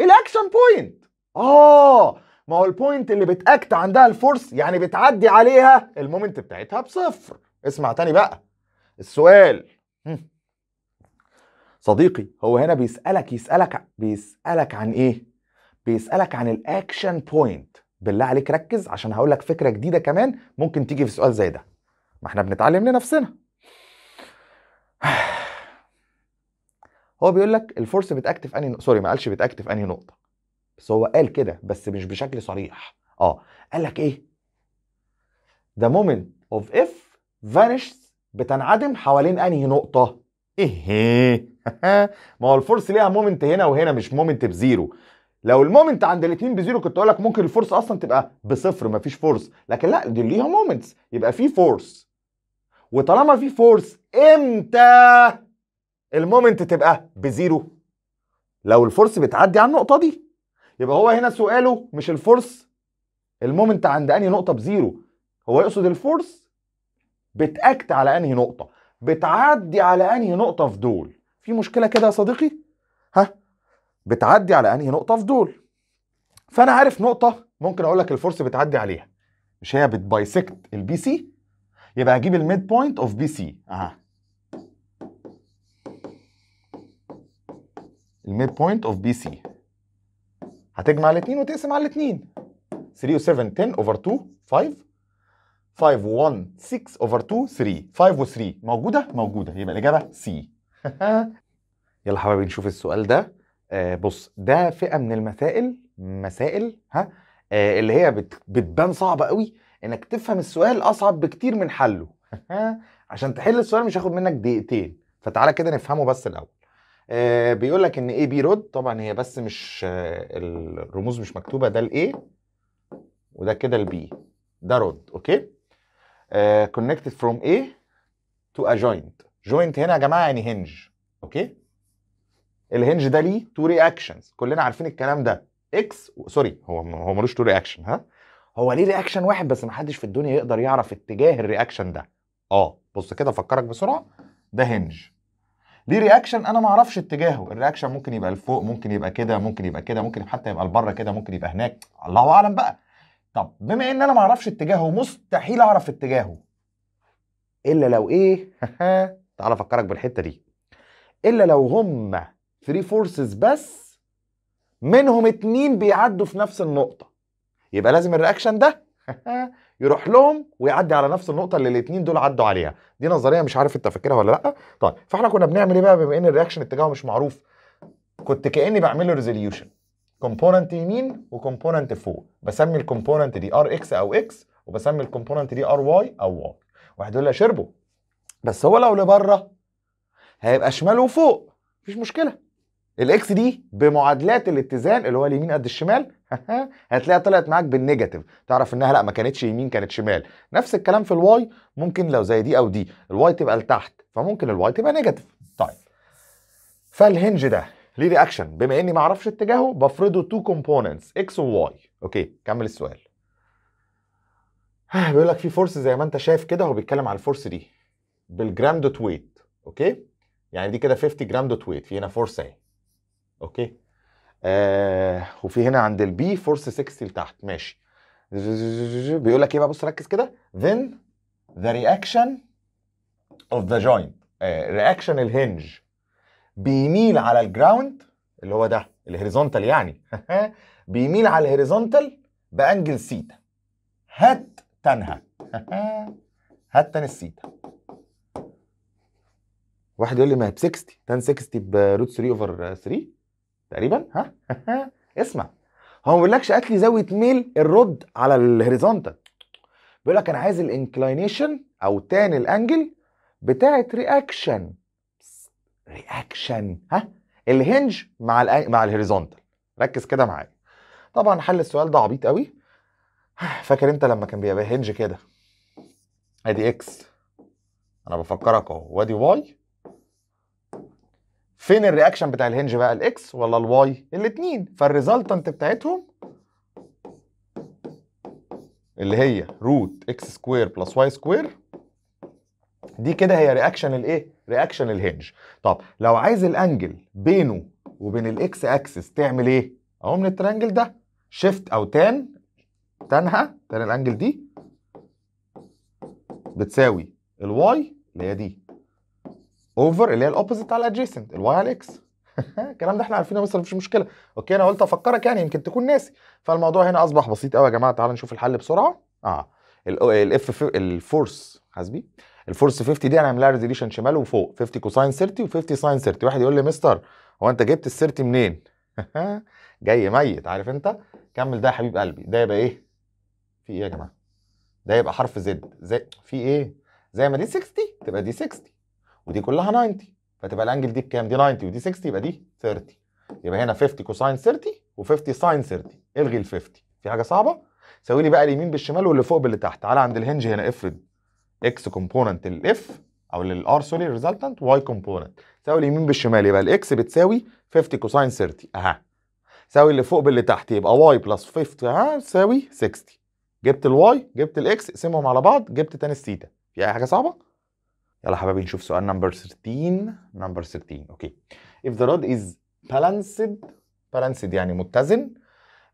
الاكشن بوينت اه ما هو البوينت اللي بتاكت عندها الفورس يعني بتعدي عليها المومنت بتاعتها بصفر اسمع تاني بقى السؤال صديقي هو هنا بيسالك يسالك بيسالك عن ايه بيسالك عن الاكشن بوينت بالله عليك ركز عشان هقول لك فكره جديده كمان ممكن تيجي في سؤال زي ده ما احنا بنتعلم لنفسنا هو بيقول لك الفورس بتاكت في انهي سوري ما قالش بتاكت في انهي نقطه بس هو قال كده بس مش بشكل صريح اه قال لك ايه ذا مومنت اوف اف vanishes بتنعدم حوالين انهي نقطه ايه ما هو الفورس ليها مومنت هنا وهنا مش مومنت بزيرو لو المومنت عند الاثنين بزيرو كنت اقول لك ممكن الفورس اصلا تبقى بصفر ما فيش فورس لكن لا دي ليها مومنتس يبقى في فورس وطالما في فورس امتى المومنت تبقى بزيرو لو الفورس بتعدي على النقطه دي يبقى هو هنا سؤاله مش الفورس المومنت عند انهي نقطه بزيرو هو يقصد الفورس بتاكت على انهي نقطه بتعدي على انهي نقطه في دول في مشكله كده يا صديقي ها بتعدي على انهي نقطه في دول فانا عارف نقطه ممكن اقول لك الفورس بتعدي عليها مش هي بتبايسكت البي سي يبقى هجيب الميد بوينت اوف بي سي اها الميد بوينت اوف بي سي هتجمع الاثنين وتقسم على الاثنين 3 و7 10 اوفر 2 5 5 و1 6 اوفر 2 3 5 و3 موجوده موجوده يبقى الاجابه سي يلا حبايبي نشوف السؤال ده آه بص ده فئه من المسائل مسائل ها آه اللي هي بت بتبان صعبه قوي انك تفهم السؤال اصعب بكتير من حله عشان تحل السؤال مش هياخد منك دقيقتين فتعالى كده نفهمه بس الاول آه بيقول لك ان اي بي رود طبعا هي بس مش آه الرموز مش مكتوبه ده الاي وده كده البي ده رود اوكي كونكتد فروم اي تو ا جوينت جوينت هنا يا جماعه يعني هنج اوكي الهنج ده ليه تو رياكشنز كلنا عارفين الكلام ده اكس سوري هو هو ملوش تو رياكشن ها هو ليه رياكشن واحد بس ما حدش في الدنيا يقدر يعرف اتجاه الرياكشن ده اه بص كده افكرك بسرعه ده هنج ليه رياكشن انا ما اعرفش اتجاهه الرياكشن ممكن يبقى لفوق ممكن يبقى كده ممكن يبقى كده ممكن حتى يبقى لبره كده ممكن يبقى هناك الله اعلم بقى طب بما ان انا ما اعرفش اتجاهه مستحيل اعرف اتجاهه الا لو ايه تعال افكرك بالحته دي الا لو هم 3 فورسز بس منهم اتنين بيعدوا في نفس النقطه يبقى لازم الرياكشن ده يروح لهم ويعدي على نفس النقطه اللي الاثنين دول عدوا عليها دي نظريه مش عارف انت فاكرها ولا لا طيب فاحنا كنا بنعمل ايه بقى بما ان الرياكشن اتجاهه مش معروف كنت كاني بعمل له ريزوليوشن كومبوننت يمين وكومبوننت فوق بسمي الكومبوننت دي ار اكس او اكس وبسمي الكومبوننت دي ار واي او واي واحد يقول لي شربه بس هو لو لبره هيبقى شمال وفوق مفيش مشكله الاكس دي بمعادلات الاتزان اللي هو اليمين قد الشمال هتلاقيها طلعت معاك بالنيجاتيف تعرف انها لا ما كانتش يمين كانت شمال نفس الكلام في الواي ممكن لو زي دي او دي الواي تبقى لتحت فممكن الواي تبقى نيجاتيف طيب فالهنج ده ليه رياكشن بما اني ما اعرفش اتجاهه بفرضه تو كومبوننتس اكس وواي اوكي كمل السؤال بيقول لك في فورس زي ما انت شايف كده هو بيتكلم على الفورس دي بالجرام دوت ويت اوكي يعني دي كده 50 جرام دوت ويت في هنا فورس اهي اوكي آه وفي هنا عند البي فورس 60 لتحت ماشي بيقول لك ايه بقى بص ركز كده then the reaction of the joint آه رياكشن الهنج بيميل على الجراوند اللي هو ده الهوريزونتال يعني بيميل على الهوريزونتال بانجل سيتا هات تنها هات تن السيتا واحد يقول لي ما هي ب 60 تن 60 بروت 3 اوفر 3 تقريبا ها اسمع هو ما بيقولكش هات لي زاويه ميل الرد على الهوريزونتال بيقول لك انا عايز الانكلينيشن او تاني الانجل بتاعه رياكشن رياكشن ها الهنج مع الـ مع الهوريزونتال ركز كده معايا طبعا حل السؤال ده عبيط قوي فاكر انت لما كان بيبقى هنج كده ادي اكس انا بفكرك اهو وادي واي فين الرياكشن بتاع الهنج بقى الاكس ولا الواي الاثنين فالريزلتنت بتاعتهم اللي هي روت اكس سكوير بلس واي سكوير دي كده هي رياكشن الايه رياكشن الهنج طب لو عايز الانجل بينه وبين الاكس اكسس تعمل ايه اهو من الترانجل ده شيفت او تان تانها تان الانجل دي بتساوي الواي اللي هي دي اوفر اللي هي الاوبوزيت على الادجيسنت الواي على الاكس الكلام ده احنا عارفينه بس مفيش مشكله اوكي انا قلت افكرك يعني يمكن تكون ناسي فالموضوع هنا اصبح بسيط قوي يا جماعه تعالوا نشوف الحل بسرعه اه الاف الفورس حاسبي الفورس 50 دي انا عاملها ريزوليوشن شمال وفوق 50 كوساين 30 و50 ساين 30 واحد يقول لي مستر هو انت جبت ال 30 منين جاي ميت عارف انت كمل ده يا حبيب قلبي ده يبقى ايه في ايه يا جماعه ده يبقى حرف زد زي في ايه زي ما دي 60 تبقى دي 60 ودي كلها 90 فتبقى الانجل دي بكام؟ دي 90 ودي 60 يبقى دي 30 يبقى هنا 50 كوساين 30 و50 ساين 30 الغي ال 50 في حاجه صعبه؟ سوي لي بقى اليمين بالشمال واللي فوق باللي تحت تعالى عند الهنج هنا افرض اكس كومبوننت الاف او للار سوري ريزلتنت واي كومبوننت سوي اليمين بالشمال يبقى الاكس بتساوي 50 كوساين 30 اها سوي اللي فوق باللي تحت يبقى واي بلس 50 اها تساوي 60 جبت الواي جبت الاكس اقسمهم على بعض جبت تاني الثيتا في اي حاجه صعبه؟ يلا حبايبي نشوف سؤال نمبر 13 نمبر 13 اوكي if the rod is balanced balanced يعني متزن uh,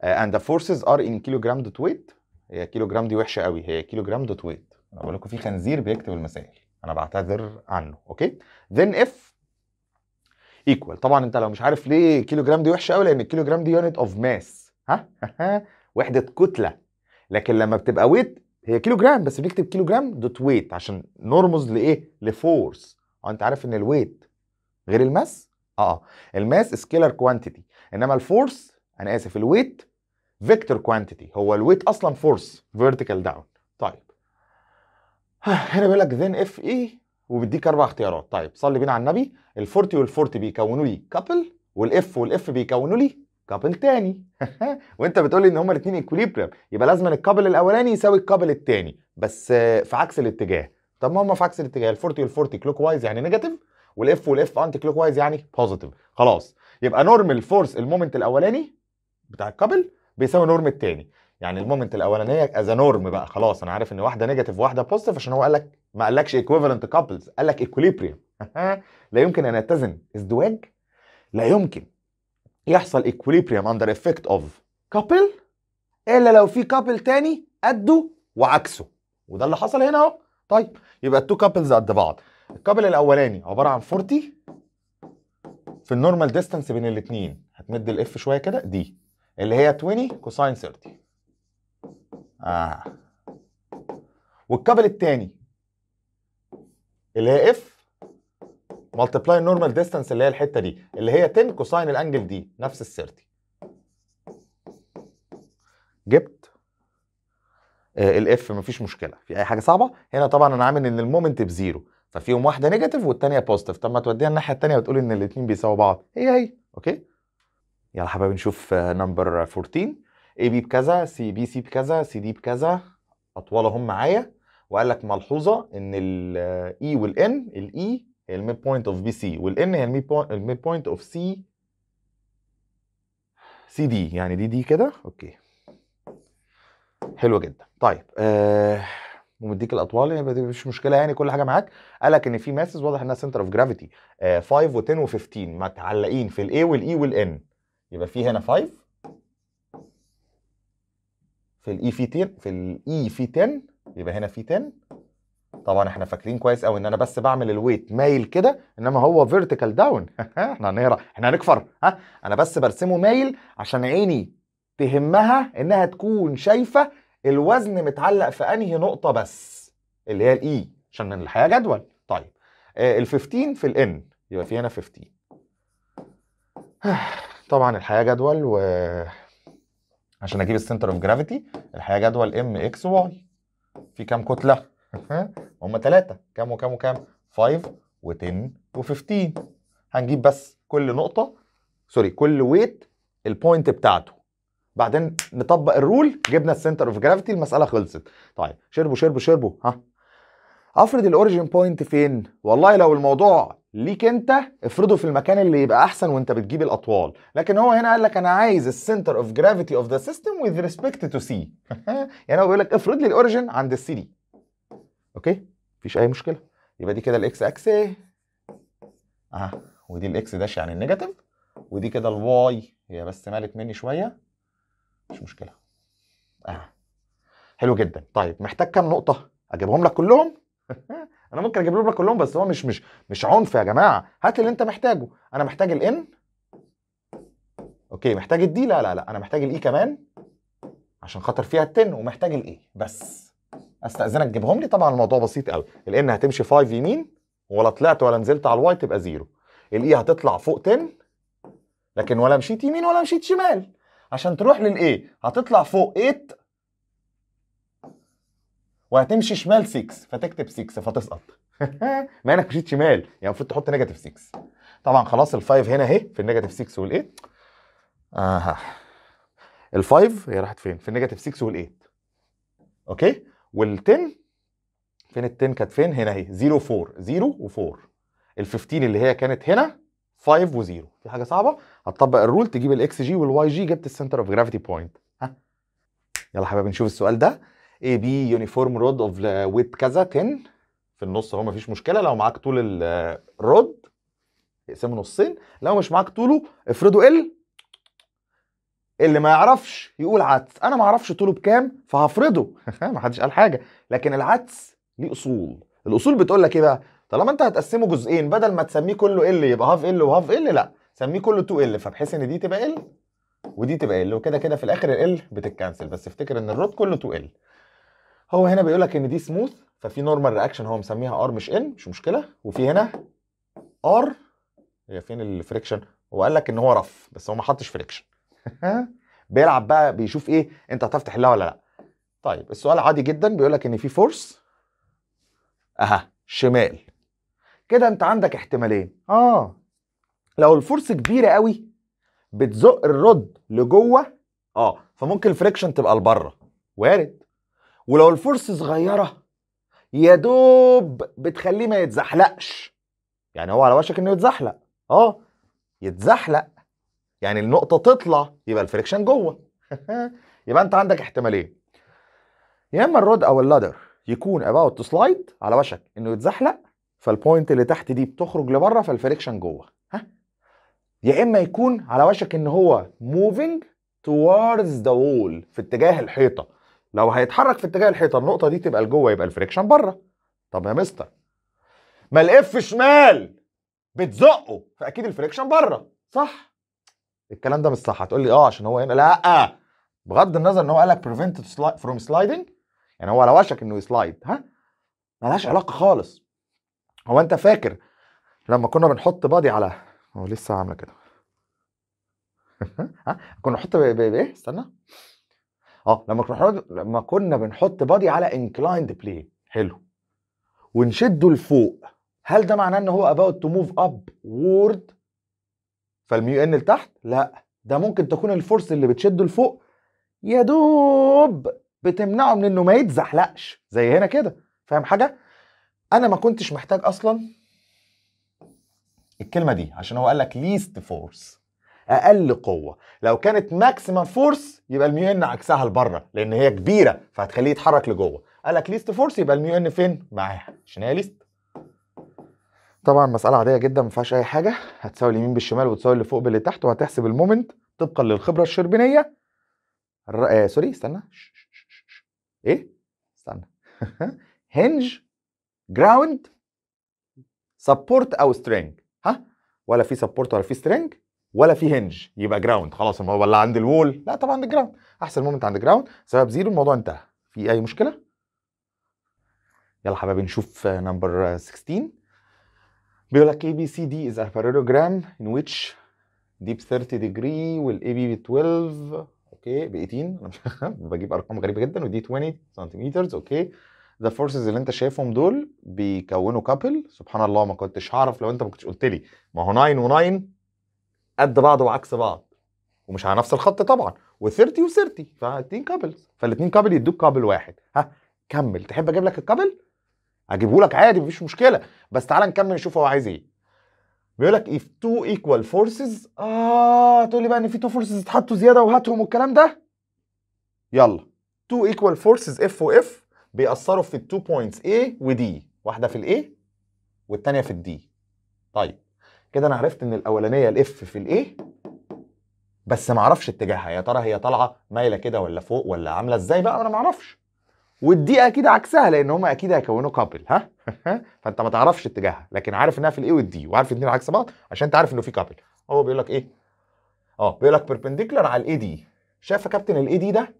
and the forces are in kilogram dot weight هي كيلوجرام دي وحشه قوي هي كيلوجرام دوت ويت انا بقول لكم في خنزير بيكتب المسائل انا بعتذر عنه اوكي then if equal طبعا انت لو مش عارف ليه كيلوجرام دي وحشه قوي لان الكيلوجرام دي يونت اوف ماس ها وحده كتله لكن لما بتبقى ويت هي كيلو جرام بس بنكتب كيلو جرام دوت ويت عشان نرمز لايه لفورس اه انت عارف ان الويت غير الماس اه, آه. الماس سكيلر كوانتيتي انما الفورس انا اسف الويت فيكتور كوانتيتي هو الويت اصلا فورس فيرتيكال داون طيب هنا بيقول لك ذن اف اي وبيديك اربع اختيارات طيب صلي بينا على النبي ال40 وال40 بيكونوا لي كابل والاف والاف بيكونوا لي كابل تاني وانت بتقولي ان هما الاثنين اكوليبريم يبقى لازم الكابل الاولاني يساوي الكابل التاني بس في عكس الاتجاه طب ما هما في عكس الاتجاه ال40 وال40 كلوك وايز يعني نيجاتيف والاف والاف انتي كلوك وايز يعني بوزيتيف خلاص يبقى نورمال فورس المومنت الاولاني بتاع الكابل بيساوي نورم التاني يعني المومنت الاولانيه از نورم بقى خلاص انا عارف ان واحده نيجاتيف وواحده بوزيتيف عشان هو قال لك ما قالكش ايكويفالنت كابلز قال لك ايكوليبريم لا يمكن ان يتزن ازدواج لا يمكن يحصل equilibrium under effect of couple الا لو في couple تاني قده وعكسه وده اللي حصل هنا اهو طيب يبقى التو كابلز قد بعض الكابل الاولاني عباره عن 40 في النورمال ديستانس بين الاثنين هتمد الاف شويه كده دي اللي هي 20 كوساين 30 اه والكابل الثاني اللي هي اف ملتبلاي النورمال ديستانس اللي هي الحته دي اللي هي 10 كوساين الانجل دي نفس آه، ال 30 جبت الاف مفيش مشكله في اي حاجه صعبه هنا طبعا انا عامل ان المومنت بزيرو ففيهم واحده نيجاتيف والثانيه بوزيتيف طب ما توديها الناحيه الثانيه وتقول ان الاثنين بيساووا بعض هي هي اوكي يلا حبايبي نشوف نمبر 14 اي بي بكذا سي بي سي بكذا سي دي بكذا اطوال معايا وقال لك ملحوظه ان الاي آه، e والان الاي e هي الميد بوينت اوف بي سي والان هي الميد بوينت اوف سي سي دي يعني دي دي كده اوكي حلوه جدا طيب آه ومديك الاطوال يعني مش مشكله يعني كل حاجه معاك قالك ان في ماسز واضح انها سنتر اوف جرافيتي 5 و10 و15 متعلقين في الاي والاي e والان يبقى في هنا 5 في الاي e في 10 في الاي e في 10 يبقى هنا في 10 طبعا احنا فاكرين كويس قوي ان انا بس بعمل الويت مايل كده انما هو فيرتيكال داون احنا هنقرا احنا هنكفر ها انا بس برسمه مايل عشان عيني تهمها انها تكون شايفه الوزن متعلق في انهي نقطه بس اللي هي الاي e، عشان الحياه جدول طيب آه، ال 15 في الان يبقى في هنا 15 طبعا الحياه جدول و عشان اجيب السنتر اوف جرافيتي الحياه جدول ام اكس واي في كام كتله هم تلاتة كام وكام وكام 5 و10 و15 هنجيب بس كل نقطة سوري كل ويت البوينت بتاعته بعدين نطبق الرول جبنا السنتر اوف جرافيتي المسألة خلصت طيب شربوا شربوا شربوا ها افرض الاوريجين بوينت فين والله لو الموضوع ليك انت افرضه في المكان اللي يبقى احسن وانت بتجيب الاطوال لكن هو هنا قال لك انا عايز السنتر اوف جرافيتي اوف ذا سيستم وذ ريسبكت تو سي يعني هو بيقول لك افرض لي الاوريجين عند السي دي اوكي مفيش اي مشكله يبقى دي كده الاكس اكس ايه اه ودي الاكس داش يعني النيجاتيف ودي كده الواي هي بس مالت مني شويه مش مشكله اه حلو جدا طيب محتاج كام نقطه اجيبهم لك كلهم انا ممكن اجيب لك كلهم بس هو مش مش مش عنف يا جماعه هات اللي انت محتاجه انا محتاج الان اوكي محتاج الدي لا لا لا انا محتاج الاي e كمان عشان خاطر فيها التن ومحتاج الاي بس استاذنك تجيبهم لي طبعا الموضوع بسيط قوي الان هتمشي 5 يمين ولا طلعت ولا نزلت على الواي تبقى زيرو الاي e هتطلع فوق 10 لكن ولا مشيت يمين ولا مشيت شمال عشان تروح للاي هتطلع فوق 8 وهتمشي شمال 6 فتكتب 6 فتسقط ما انك مشيت شمال يعني المفروض تحط نيجاتيف 6 طبعا خلاص ال5 هنا اهي في النيجاتيف 6 وال8 اها ال5 هي راحت فين في النيجاتيف 6 وال8 اوكي وال10 فين ال10 كانت فين هنا اهي 0 4 0 و4 ال15 اللي هي كانت هنا 5 و0 في حاجه صعبه هتطبق الرول تجيب الاكس جي والواي جي جبت السنتر اوف جرافيتي بوينت ها يلا حبايبي نشوف السؤال ده اي بي يونيفورم رود اوف ويت كذا 10 في النص اهو مفيش مشكله لو معاك طول الرود اقسمه نصين لو مش معاك طوله افرده ال اللي ما يعرفش يقول عدس انا ما اعرفش طوله بكام فهفرضه ما حدش قال حاجه لكن العدس ليه اصول الاصول بتقول لك ايه بقى طالما انت هتقسمه جزئين بدل ما تسميه كله ال يبقى هاف ال وهاف ال لا سميه كله 2 ال فبحيث ان دي تبقى ال ودي تبقى ال وكده كده في الاخر ال بتتكنسل بس افتكر ان الروت كله 2 ال هو هنا بيقول لك ان دي سموث ففي نورمال رياكشن هو مسميها ار مش ان مش مشكله وفي هنا ار هي فين الفريكشن هو قال لك ان هو رف بس هو ما حطش فريكشن بيلعب بقى بيشوف ايه انت هتفتح لها ولا لا طيب السؤال عادي جدا بيقول لك ان في فورس اها شمال كده انت عندك احتمالين اه لو الفورس كبيره قوي بتزق الرد لجوه اه فممكن الفريكشن تبقى لبره وارد ولو الفورس صغيره يا دوب بتخليه ما يتزحلقش يعني هو على وشك انه يتزحلق اه يتزحلق يعني النقطه تطلع يبقى الفريكشن جوه يبقى انت عندك احتمالين يا اما الرود او اللادر يكون اباوت تو سلايد على وشك انه يتزحلق فالبوينت اللي تحت دي بتخرج لبره فالفريكشن جوه ها يا اما يكون على وشك ان هو موفينج توارز ذا وول في اتجاه الحيطه لو هيتحرك في اتجاه الحيطه النقطه دي تبقى لجوه يبقى الفريكشن بره طب يا مستر ما الاف شمال بتزقه فاكيد الفريكشن بره صح الكلام ده مش صح هتقول لي اه عشان هو هنا لا بغض النظر ان هو قال لك بريفنت فروم سلايدنج يعني هو على وشك انه يسلايد ها ملهاش علاقه خالص هو انت فاكر لما كنا بنحط بادي على هو لسه عامله كده ها كنا نحط بايه استنى اه لما كنا لما كنا بنحط بادي على انكلايند بلين حلو ونشده لفوق هل ده معناه ان هو اباوت تو موف اب وورد فالميو ان لتحت لا ده ممكن تكون الفورس اللي بتشده لفوق يا دوب بتمنعه من انه ما يتزحلقش زي هنا كده فاهم حاجه انا ما كنتش محتاج اصلا الكلمه دي عشان هو قال لك ليست فورس اقل قوه لو كانت ماكسيمم فورس يبقى الميو ان عكسها لبره لان هي كبيره فهتخليه يتحرك لجوه قال لك ليست فورس يبقى الميو ان فين معاها عشان هي ليست طبعا مساله عاديه جدا ما فيهاش اي حاجه هتساوي اليمين بالشمال وتساوي اللي فوق باللي تحت وهتحسب المومنت طبقا للخبره الشربينيه الر... آه سوري استنى ايه استنى هنج جراوند سبورت او سترينج ها ولا في سبورت ولا في سترينج ولا في هنج يبقى جراوند خلاص الموضوع ولا عند الوول لا طبعا عند الجراوند احسن مومنت عند الجراوند سبب زيرو الموضوع انتهى في اي مشكله يلا حبايبي نشوف نمبر 16 بيقول لك ABCD is a parallelogram in which deep 30 degree وال AB ب 12 اوكي ب 18 بجيب ارقام غريبه جدا ودي 20 سنتيمترز اوكي ذا فورسز اللي انت شايفهم دول بيكونوا كابل سبحان الله ما كنتش هعرف لو انت ما كنتش قلت لي ما هو 9 و9 قد بعض وعكس بعض ومش على نفس الخط طبعا و30 و30 فالاثنين كابلز فالاثنين كابل يدوك كابل واحد ها كمل تحب اجيب لك الكابل هجيبه لك عادي مفيش مشكله بس تعال نكمل نشوف هو عايز ايه بيقول لك if two equal forces اه تقول لي بقى ان في two forces اتحطوا زياده وهاتهم والكلام ده يلا two equal forces F و F بيأثروا في التو بوينتس A و D واحده في الاي والثانيه في الدي طيب كده انا عرفت ان الاولانيه الاف في الايه بس ما اعرفش اتجاهها يا ترى هي طالعه مايله كده ولا فوق ولا عامله ازاي بقى انا ما اعرفش والدي اكيد عكسها لان هم اكيد هيكونوا كابل ها فانت ما تعرفش اتجاهها لكن عارف انها في الاي والدي وعارف الاثنين عكس بعض عشان انت عارف انه في كابل هو بيقول لك ايه اه بيقول لك بيربنديكولار على الاي دي شايف يا كابتن الاي دي ده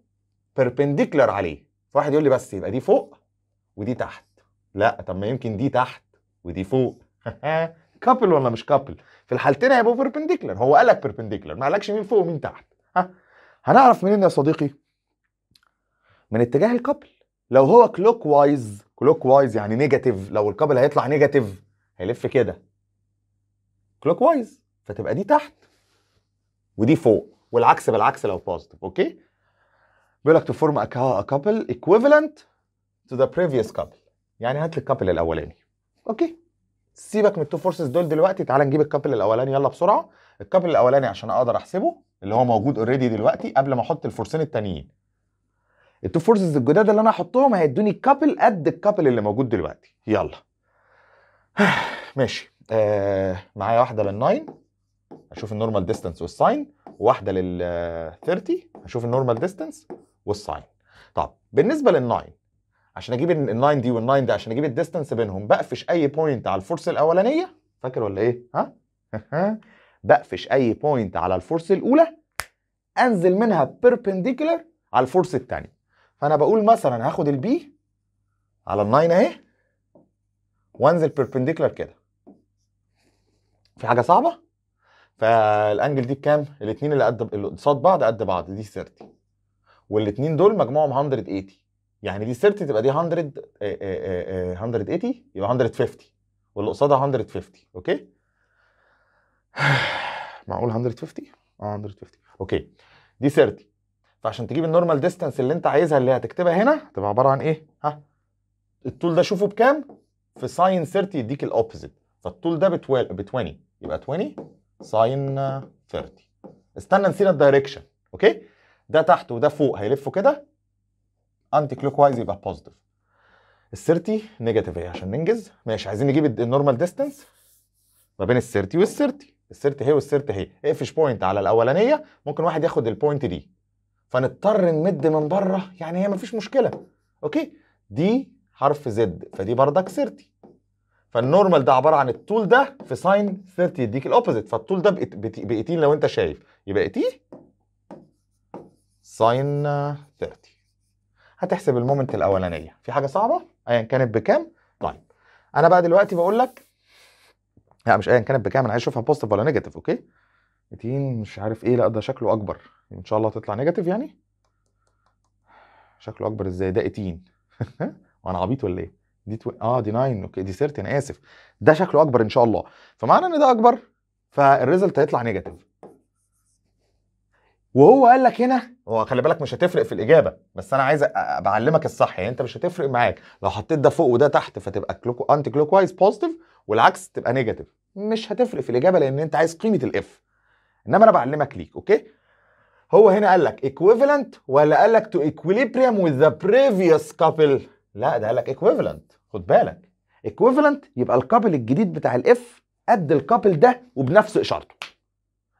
بيربنديكولار عليه فواحد يقول لي بس يبقى دي فوق ودي تحت لا طب ما يمكن دي تحت ودي فوق كابل ولا مش كابل في الحالتين هيبقوا بيربنديكولار هو قالك بيربنديكولار ما قالكش مين فوق ومين تحت ها هنعرف منين يا صديقي من اتجاه الكابل لو هو كلوك وايز كلوك وايز يعني نيجاتيف لو الكابل هيطلع نيجاتيف هيلف كده كلوك وايز فتبقى دي تحت ودي فوق والعكس بالعكس لو بوزيتيف اوكي بيقول لك تو فورم ا كابل ايكويفالنت تو ذا بريفيوس كابل يعني هات لي الكابل الاولاني اوكي سيبك من التو فورسز دول دلوقتي تعال نجيب الكابل الاولاني يلا بسرعه الكابل الاولاني عشان اقدر احسبه اللي هو موجود اوريدي دلوقتي قبل ما احط الفورسين التانيين التو فورسز الجداد اللي انا هحطهم هيدوني كابل قد الكابل اللي موجود دلوقتي يلا ماشي آه معايا واحده لل9 اشوف النورمال ديستانس والساين وواحده لل30 اشوف النورمال ديستانس والساين طب بالنسبه لل9 عشان اجيب ال9 دي وال9 دي عشان اجيب الديستانس بينهم بقفش اي بوينت على الفورس الاولانيه فاكر ولا ايه ها بقفش اي بوينت على الفورس الاولى انزل منها بيربنديكولار على الفورس الثانيه فانا بقول مثلا هاخد البي على الناين اهي وانزل بيربنديكولار كده في حاجه صعبه فالانجل دي بكام الاثنين اللي قد اللي قصاد بعض قد بعض دي 30 والاثنين دول مجموعهم 180 يعني دي 30 تبقى دي 100 180 آه، آه، آه، يبقى 150 واللي قصادها 150 اوكي معقول 150 اه 150 اوكي دي 30 فعشان تجيب النورمال ديستانس اللي انت عايزها اللي هتكتبها هنا تبقى عباره عن ايه ها الطول ده شوفه بكام في ساين 30 يديك الاوبوزيت فالطول ده ب 20 يبقى 20 ساين 30 استنى نسينا الدايركشن اوكي ده تحت وده فوق هيلفوا كده انتي كلوك وايز يبقى بوزيتيف ال 30 نيجاتيف ايه عشان ننجز ماشي عايزين نجيب النورمال ديستانس ما بين ال 30 وال 30 السيرت هي 30 هي اقفش بوينت على الاولانيه ممكن واحد ياخد البوينت دي فنضطر نمد من بره يعني هي مفيش مشكله اوكي دي حرف زد فدي بردك 30 فالنورمال ده عباره عن الطول ده في ساين 30 يديك الاوبوزيت فالطول ده بقيتين لو انت شايف يبقى تي إيه؟ ساين 30 هتحسب المومنت الاولانيه في حاجه صعبه ايا كانت بكام طيب انا بقى دلوقتي بقول لك لا مش ايا كانت بكام انا عايز اشوفها بوزيتيف ولا نيجاتيف اوكي اتين مش عارف ايه لا ده شكله اكبر ان شاء الله تطلع نيجاتيف يعني شكله اكبر ازاي ده اتين وانا عبيط ولا ايه دي تو... اه دي 9 اوكي دي 30 انا اسف ده شكله اكبر ان شاء الله فمعنى ان ده اكبر فالريزلت هيطلع نيجاتيف وهو قال لك هنا هو خلي بالك مش هتفرق في الاجابه بس انا عايز بعلمك الصح يعني انت مش هتفرق معاك لو حطيت ده فوق وده تحت فتبقى كلوك انتي كلوك وايز بوزيتيف والعكس تبقى نيجاتيف مش هتفرق في الاجابه لان انت عايز قيمه الاف انما انا بعلمك ليك اوكي هو هنا قال لك equivalent ولا قال لك to equilibrium with the previous couple لا ده قال لك equivalent خد بالك equivalent يبقى الكابل الجديد بتاع الاف قد الكابل ده وبنفس اشارته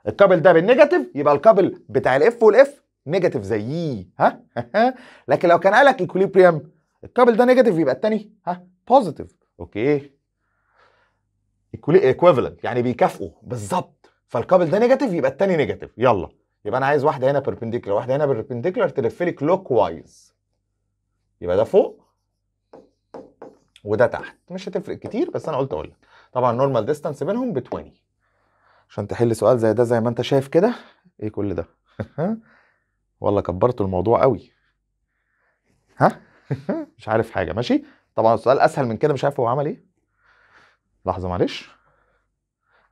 الكابل ده بالنيجاتيف يبقى الكابل بتاع الاف والاف نيجاتيف زييه ها لكن لو كان قال لك ايكوليبريم الكابل ده نيجاتيف يبقى الثاني ها بوزيتيف اوكي ايكوفالنت يعني بيكافئوا بالظبط فالكابل ده نيجاتيف يبقى التاني نيجاتيف يلا يبقى انا عايز واحده هنا بيربنديكولار واحده هنا بيربنديكولار تلف لي كلوك وايز يبقى ده فوق وده تحت مش هتفرق كتير بس انا قلت اقول لك طبعا نورمال ديستانس بينهم ب 20 عشان تحل سؤال زي ده زي ما انت شايف كده ايه كل ده والله كبرت الموضوع قوي ها مش عارف حاجه ماشي طبعا السؤال اسهل من كده مش عارف هو عمل ايه لحظه معلش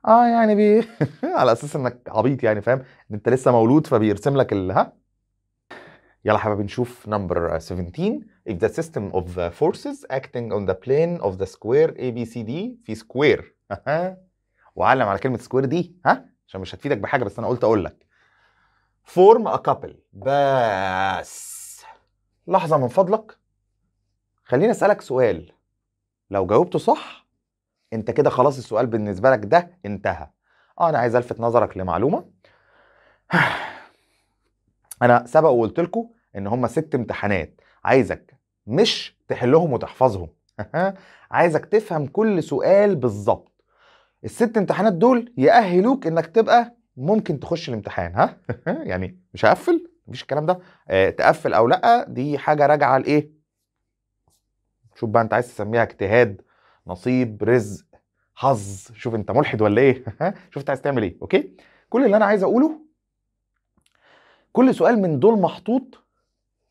اه يعني بي على اساس انك عبيط يعني فاهم ان انت لسه مولود فبيرسم لك ال ها يلا حبايبي نشوف نمبر 17 if the system of the forces acting on the plane of the square ABCD في سكوير وعلم على كلمه سكوير دي ها عشان مش هتفيدك بحاجه بس انا قلت اقول لك فورم ا كابل بس لحظه من فضلك خليني اسالك سؤال لو جاوبته صح انت كده خلاص السؤال بالنسبه لك ده انتهى اه انا عايز الفت نظرك لمعلومه انا سبق وقلت لكم ان هم ست امتحانات عايزك مش تحلهم وتحفظهم عايزك تفهم كل سؤال بالظبط الست امتحانات دول يأهلوك انك تبقى ممكن تخش الامتحان ها يعني مش هقفل مفيش الكلام ده اه تقفل او لا دي حاجه راجعه لايه شوف بقى انت عايز تسميها اجتهاد نصيب رزق حظ شوف انت ملحد ولا ايه شوف انت عايز تعمل ايه اوكي كل اللي انا عايز اقوله كل سؤال من دول محطوط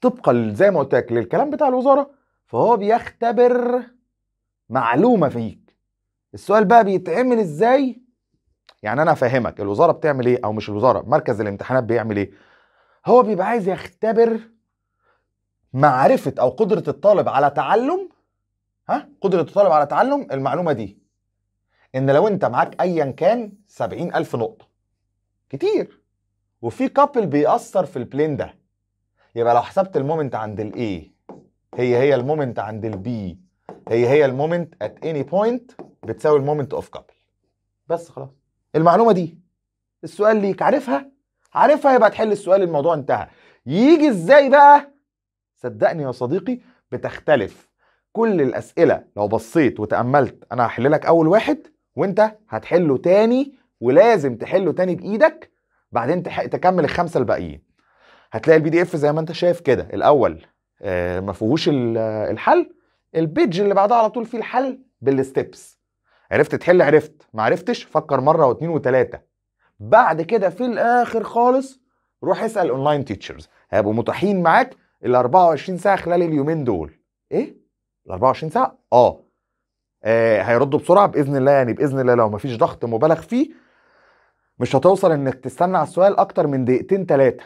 طبقا زي ما قلت لك للكلام بتاع الوزاره فهو بيختبر معلومه فيك السؤال بقى بيتعمل ازاي يعني انا افهمك الوزاره بتعمل ايه او مش الوزاره مركز الامتحانات بيعمل ايه هو بيبقى عايز يختبر معرفه او قدره الطالب على تعلم ها قدره الطالب على تعلم المعلومه دي ان لو انت معاك ايا كان 70000 نقطه كتير وفي كابل بيأثر في البلين ده يبقى لو حسبت المومنت عند الـ A هي هي المومنت عند الـ B هي هي المومنت ات اني بوينت بتساوي المومنت اوف كابل بس خلاص المعلومه دي السؤال ليك عارفها عارفها يبقى تحل السؤال الموضوع انتهى يجي ازاي بقى صدقني يا صديقي بتختلف كل الاسئله لو بصيت وتاملت انا هحللك اول واحد وانت هتحله تاني ولازم تحله تاني بايدك بعدين تكمل الخمسه الباقيين هتلاقي البي دي اف زي ما انت شايف كده الاول آه، ما فيهوش الحل البيج اللي بعدها على طول فيه الحل بالستبس عرفت تحل عرفت ما عرفتش فكر مره واتنين وتلاته بعد كده في الاخر خالص روح اسال اونلاين تيتشرز هيبقوا متاحين معاك ال 24 ساعه خلال اليومين دول ايه ال 24 ساعه اه, آه هيردوا بسرعه باذن الله يعني باذن الله لو مفيش ضغط مبالغ فيه مش هتوصل انك تستنى على السؤال اكتر من دقيقتين ثلاثه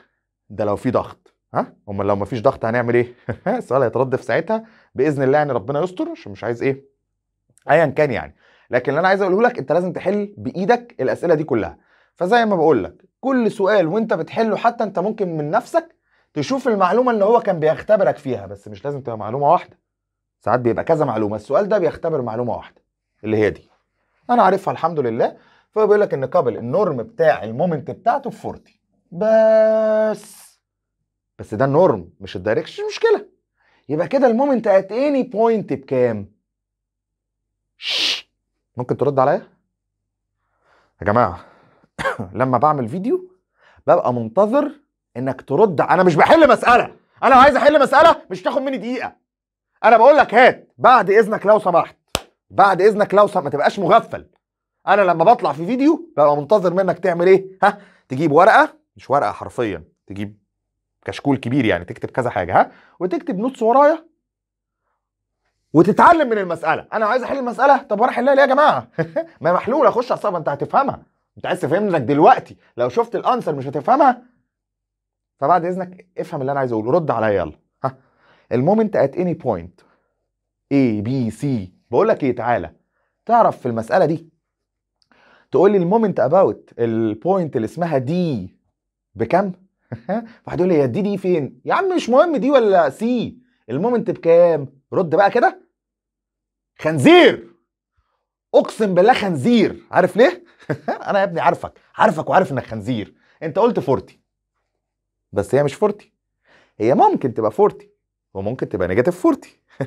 ده لو في ضغط ها امال لو مفيش ضغط هنعمل ايه السؤال هيترد في ساعتها باذن الله يعني ربنا يستر عشان مش عايز ايه ايا كان يعني لكن اللي انا عايز اقوله لك انت لازم تحل بايدك الاسئله دي كلها فزي ما بقول لك كل سؤال وانت بتحله حتى انت ممكن من نفسك تشوف المعلومه اللي هو كان بيختبرك فيها بس مش لازم تبقى معلومه واحده ساعات بيبقى كذا معلومه السؤال ده بيختبر معلومه واحده اللي هي دي انا عارفها الحمد لله فبيقول لك ان كابل النورم بتاع المومنت بتاعته في 40 بس بس ده النورم مش الدايركشن مش مشكله يبقى كده المومنت ات اني بوينت بكام ممكن ترد عليا يا جماعه لما بعمل فيديو ببقى منتظر انك ترد انا مش بحل مساله انا عايز احل مساله مش تاخد مني دقيقه انا بقول لك هات بعد اذنك لو سمحت بعد اذنك لو سمحت ما تبقاش مغفل انا لما بطلع في فيديو ببقى منتظر منك تعمل ايه ها تجيب ورقه مش ورقه حرفيا تجيب كشكول كبير يعني تكتب كذا حاجه ها وتكتب نوتس ورايا وتتعلم من المساله انا عايز احل المساله طب وانا احلها ليه يا جماعه ما محلوله خش على الصفحه انت هتفهمها انت عايز لك دلوقتي لو شفت الانسر مش هتفهمها فبعد اذنك افهم اللي انا عايز اقوله رد عليا يلا المومنت ات اني بوينت A B C بقول لك ايه تعالى تعرف في المسألة دي تقول لي المومنت اباوت البوينت اللي اسمها دي بكام؟ واحد يقول لي يا دي دي فين؟ يا عم مش مهم دي ولا سي المومنت بكام؟ رد بقى كده خنزير اقسم بالله خنزير عارف ليه؟ انا يا ابني عارفك عارفك وعارف انك خنزير انت قلت 40 بس هي مش 40 هي ممكن تبقى 40 وممكن تبقى نيجاتيف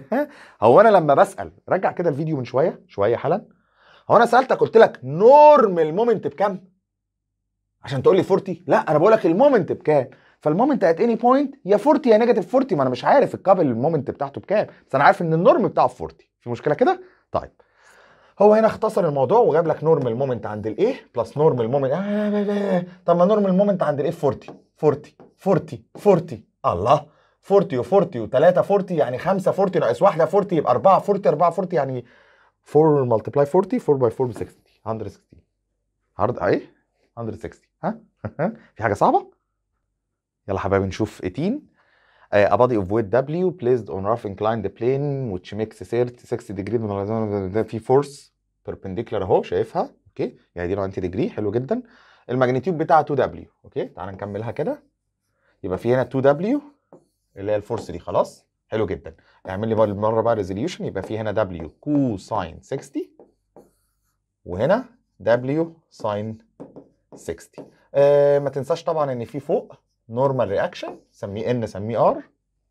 40 هو انا لما بسال رجع كده الفيديو من شويه شويه حالا هو انا سالتك قلت لك نورمال مومنت بكام عشان تقول لي 40 لا انا بقول لك المومنت بكام فالمومنت ات اني بوينت يا 40 يا نيجاتيف 40 ما انا مش عارف الكابل المومنت بتاعته بكام بس انا عارف ان النورم بتاعه 40 في مشكله كده طيب هو هنا اختصر الموضوع وجاب لك نورمال مومنت عند الايه بلس نورمال مومنت طب ما نورمال مومنت عند الايه 40 40 40 40 الله 40 و40 و3 40 يعني 5 40 ناقص 1 40 يبقى 4 40 4 40 يعني 4 ملتبلاي 40 4 باي 4 60 160 هارد اي 160 ها في حاجه صعبه يلا حبايبي نشوف 18 uh, a body of weight W placed on rough inclined plane which makes 60 degree من في فورس perpendicular اهو شايفها اوكي يعني دي 90 ديجري حلو جدا الماجنتيود بتاعها 2 W اوكي تعالى نكملها كده يبقى في هنا 2 W اللي هي الفورس دي خلاص حلو جدا اعمل لي المره بقى ريزوليوشن يبقى في هنا دبليو كو ساين 60 وهنا دبليو ساين 60 آه ما تنساش طبعا ان في فوق نورمال رياكشن سميه ان سميه ار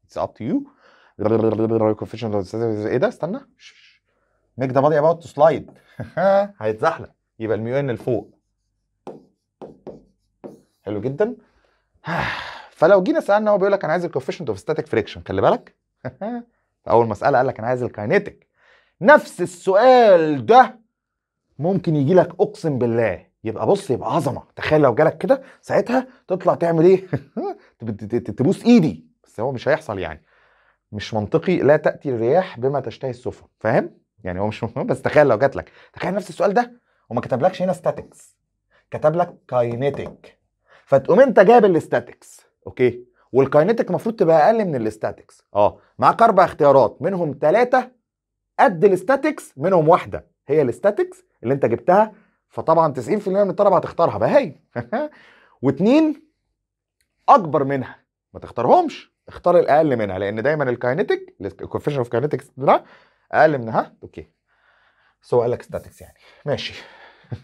اتس اب تو يو ايه ده استنى ميك ذا بادي اباوت تو سلايد هيتزحلق يبقى الميو ان لفوق حلو جدا فلو جينا سالنا هو بيقول لك انا عايز الكوفيشنت اوف ستاتيك فريكشن خلي بالك اول مساله قال لك انا عايز الكاينيتك نفس السؤال ده ممكن يجي لك اقسم بالله يبقى بص يبقى عظمه تخيل لو جالك كده ساعتها تطلع تعمل ايه تبوس ايدي بس هو مش هيحصل يعني مش منطقي لا تاتي الرياح بما تشتهي السفن فاهم يعني هو مش مهم بس تخيل لو جات لك تخيل نفس السؤال ده وما كتبلكش هنا ستاتكس كتب لك كاينيتك فتقوم انت جايب الاستاتكس اوكي والكاينتك المفروض تبقى اقل من الاستاتكس اه معاك اربع اختيارات منهم ثلاثه قد الاستاتكس منهم واحده هي الاستاتكس اللي انت جبتها فطبعا 90% من الطلبه هتختارها بقى هي اكبر منها ما تختارهمش اختار الاقل منها لان دايما الكاينتك الكوفيشن اوف كاينتكس ده اقل منها اوكي سو قال لك ستاتكس يعني ماشي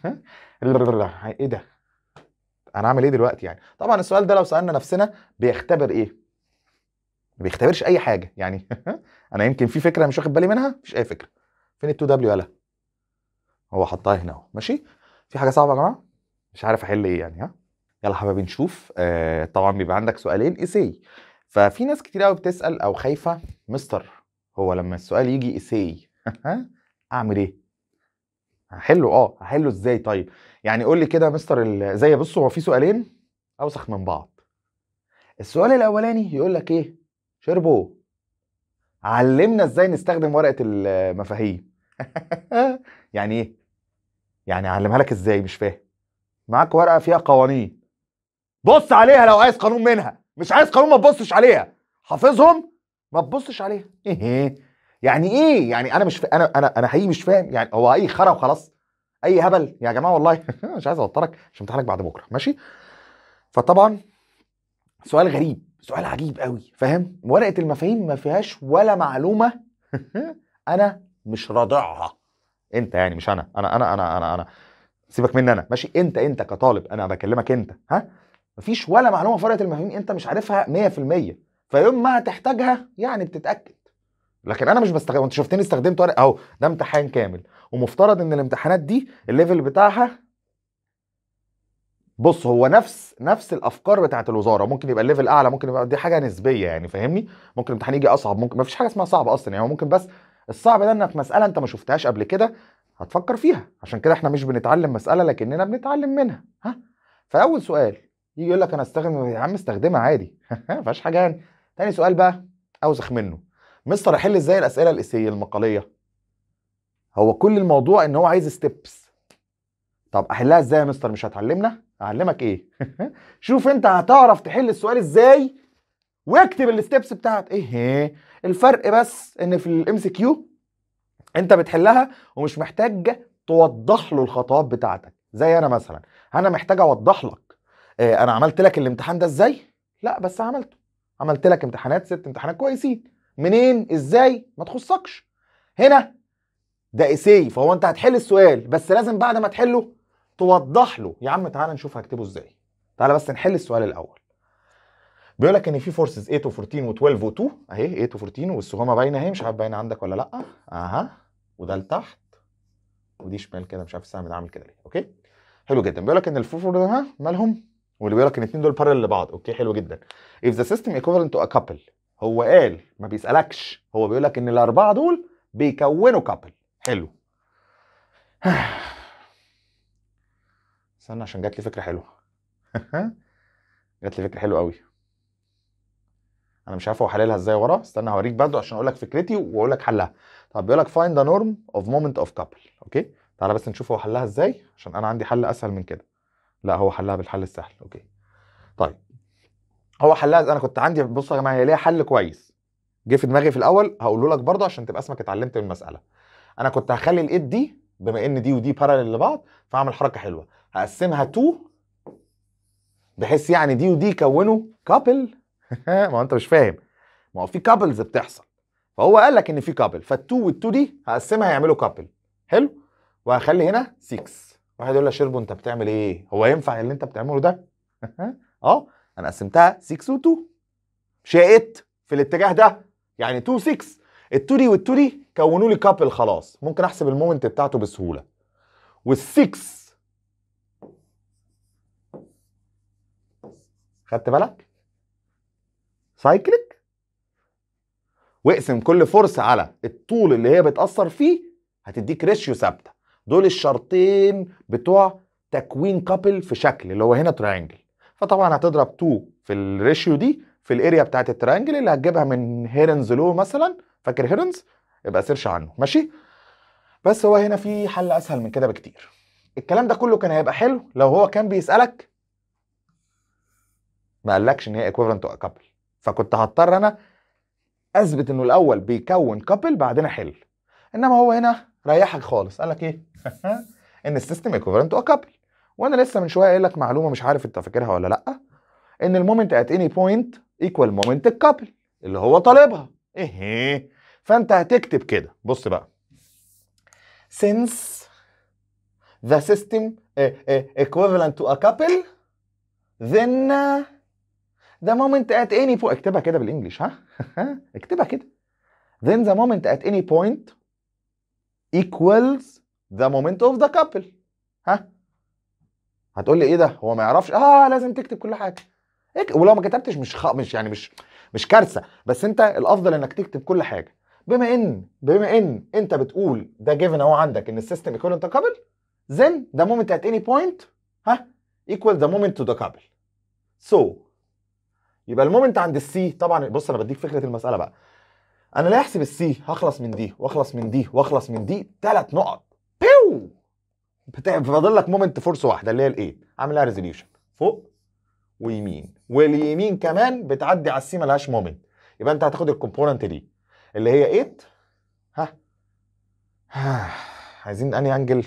ايه ده انا اعمل ايه دلوقتي يعني طبعا السؤال ده لو سالنا نفسنا بيختبر ايه ما بيختبرش اي حاجه يعني انا يمكن في فكره مش واخد بالي منها مفيش اي فكره فين ال2 دبليو يلا هو حطها هنا اهو ماشي في حاجه صعبه يا جماعه مش عارف احل ايه يعني ها يلا حبايبي نشوف آه طبعا بيبقى عندك سؤالين سي ففي ناس كتير قوي بتسال او خايفه مستر هو لما السؤال يجي سي اعمل ايه هحله اه هحله ازاي طيب يعني قول لي كده مستر زي بص هو في سؤالين اوسخ من بعض السؤال الاولاني يقول لك ايه شربو علمنا ازاي نستخدم ورقه المفاهيم يعني ايه يعني اعلمها لك ازاي مش فاهم معاك ورقه فيها قوانين بص عليها لو عايز قانون منها مش عايز قانون ما تبصش عليها حافظهم ما تبصش عليها ايه يعني ايه يعني انا مش ف... انا انا انا حقيقي مش فاهم يعني هو اي خرا وخلاص اي هبل يا جماعه والله مش عايز اوترك مش امتحانك بعد بكره ماشي فطبعا سؤال غريب سؤال عجيب قوي فاهم ورقه المفاهيم ما فيهاش ولا معلومه انا مش راضعها انت يعني مش انا انا انا انا انا, أنا. سيبك مني انا ماشي انت انت كطالب انا بكلمك انت ها مفيش ولا معلومه في ورقه المفاهيم انت مش عارفها 100% فيوم ما هتحتاجها يعني بتتاكد لكن انا مش بستخدم انت شفتني استخدمت ورق اهو ده امتحان كامل ومفترض ان الامتحانات دي الليفل بتاعها بص هو نفس نفس الافكار بتاعه الوزاره ممكن يبقى الليفل اعلى ممكن يبقى دي حاجه نسبيه يعني فاهمني ممكن الامتحان يجي اصعب ممكن ما فيش حاجه اسمها صعب اصلا يعني ممكن بس الصعب ده انك مساله انت ما شفتهاش قبل كده هتفكر فيها عشان كده احنا مش بنتعلم مساله لكننا بنتعلم منها ها فاول سؤال يجي يقول لك انا استخدم يا عم استخدمها عادي ما فيهاش حاجه يعني تاني سؤال بقى اوسخ منه مستر احل ازاي الاسئله الاسيه المقاليه هو كل الموضوع ان هو عايز ستيبس طب احلها ازاي يا مستر مش هتعلمنا اعلمك ايه شوف انت هتعرف تحل السؤال ازاي واكتب الستيبس بتاعت ايه الفرق بس ان في الام سي كيو انت بتحلها ومش محتاج توضح له الخطوات بتاعتك زي انا مثلا انا محتاج اوضح لك آه، انا عملت لك الامتحان ده ازاي لا بس عملته عملت لك امتحانات ست امتحانات كويسين منين ازاي ما تخصكش هنا ده اسي فهو انت هتحل السؤال بس لازم بعد ما تحله توضح له يا عم تعالى نشوف هكتبه ازاي تعالى بس نحل السؤال الاول بيقول لك ان في فورسز 8 و14 و12 و2 اهي 8 و14 والسهومه باينه اهي مش عارف باينه عندك ولا لا اها وده لتحت ودي شمال كده مش عارف السهم ده عامل كده ليه اوكي حلو جدا بيقول لك ان الفورسز ده مالهم واللي بيقول لك ان الاثنين دول بارل لبعض اوكي حلو جدا if the system equivalent to a couple هو قال ما بيسالكش هو بيقول لك ان الاربعه دول بيكونوا كابل حلو استنى عشان جات لي فكره حلوه جات لي فكره حلوه قوي انا مش عارف هو حللها ازاي ورا استنى هوريك برده عشان اقول لك فكرتي واقول لك حلها طب بيقول لك فايند ذا نورم اوف مومنت اوف كابل اوكي تعالى بس نشوف هو حلها ازاي عشان انا عندي حل اسهل من كده لا هو حلها بالحل السهل اوكي طيب هو حلها انا كنت عندي بصوا يا جماعه هي ليها حل كويس جه في دماغي في الاول هقوله لك برضه عشان تبقى اسمك اتعلمت من المساله انا كنت هخلي الايد دي بما ان دي ودي بارلل لبعض فاعمل حركه حلوه هقسمها تو بحيث يعني دي ودي يكونوا كابل ما هو انت مش فاهم ما هو في كابلز بتحصل فهو قال لك ان في كابل فالتو والتو دي هقسمها هيعملوا كابل حلو وهخلي هنا 6 واحد يقول لي شربو انت بتعمل ايه هو ينفع اللي انت بتعمله ده اه انا قسمتها 6 و 2 شائت في الاتجاه ده يعني 2 6 ال 2 دي وال 2 دي كونوا لي كابل خلاص ممكن احسب المومنت بتاعته بسهوله وال6 خدت بالك سايكليك واقسم كل فرصه على الطول اللي هي بتاثر فيه هتديك ريشيو ثابته دول الشرطين بتوع تكوين كابل في شكل اللي هو هنا تراينجل فطبعا هتضرب 2 في الريشيو دي في الاريا بتاعت الترانجل اللي هتجيبها من هيرنز لو مثلا فاكر هيرنز يبقى سيرش عنه ماشي بس هو هنا في حل اسهل من كده بكتير الكلام ده كله كان هيبقى حلو لو هو كان بيسالك ما قالكش ان هي ايكويفالنت كابل فكنت هضطر انا اثبت انه الاول بيكون كابل بعدين احل انما هو هنا ريحك خالص قال لك ايه ان السيستم ايكوفالنت كابل وانا لسه من شويه قايل لك معلومه مش عارف انت فاكرها ولا لا ان المومنت ات اني بوينت ايكوال مومنت الكابل اللي هو طالبها ايه فانت هتكتب كده بص بقى since the system equivalent to a couple then the moment at any point اكتبها كده بالانجلش ها اكتبها كده then the moment at any point equals the moment of the couple ها هتقول لي ايه ده هو ما يعرفش اه لازم تكتب كل حاجه إيه؟ ولو ما كتبتش مش خ... مش يعني مش مش كارثه بس انت الافضل انك تكتب كل حاجه بما ان بما ان انت بتقول ده جيفن اهو عندك ان السيستم انت كابل زين ذا مومنت ات اني بوينت ها ايكوال ذا مومنت تو ذا كابل سو يبقى المومنت عند السي طبعا بص انا بديك فكره المساله بقى انا لا احسب السي هخلص من دي واخلص من دي واخلص من دي ثلاث نقط بيو فاضل لك مومنت فورس واحده اللي هي الايه عامل لها ريزوليوشن فوق ويمين واليمين كمان بتعدي على السي ملهاش مومنت يبقى انت هتاخد الكومبوننت دي اللي هي 8 ها, عايزين انهي انجل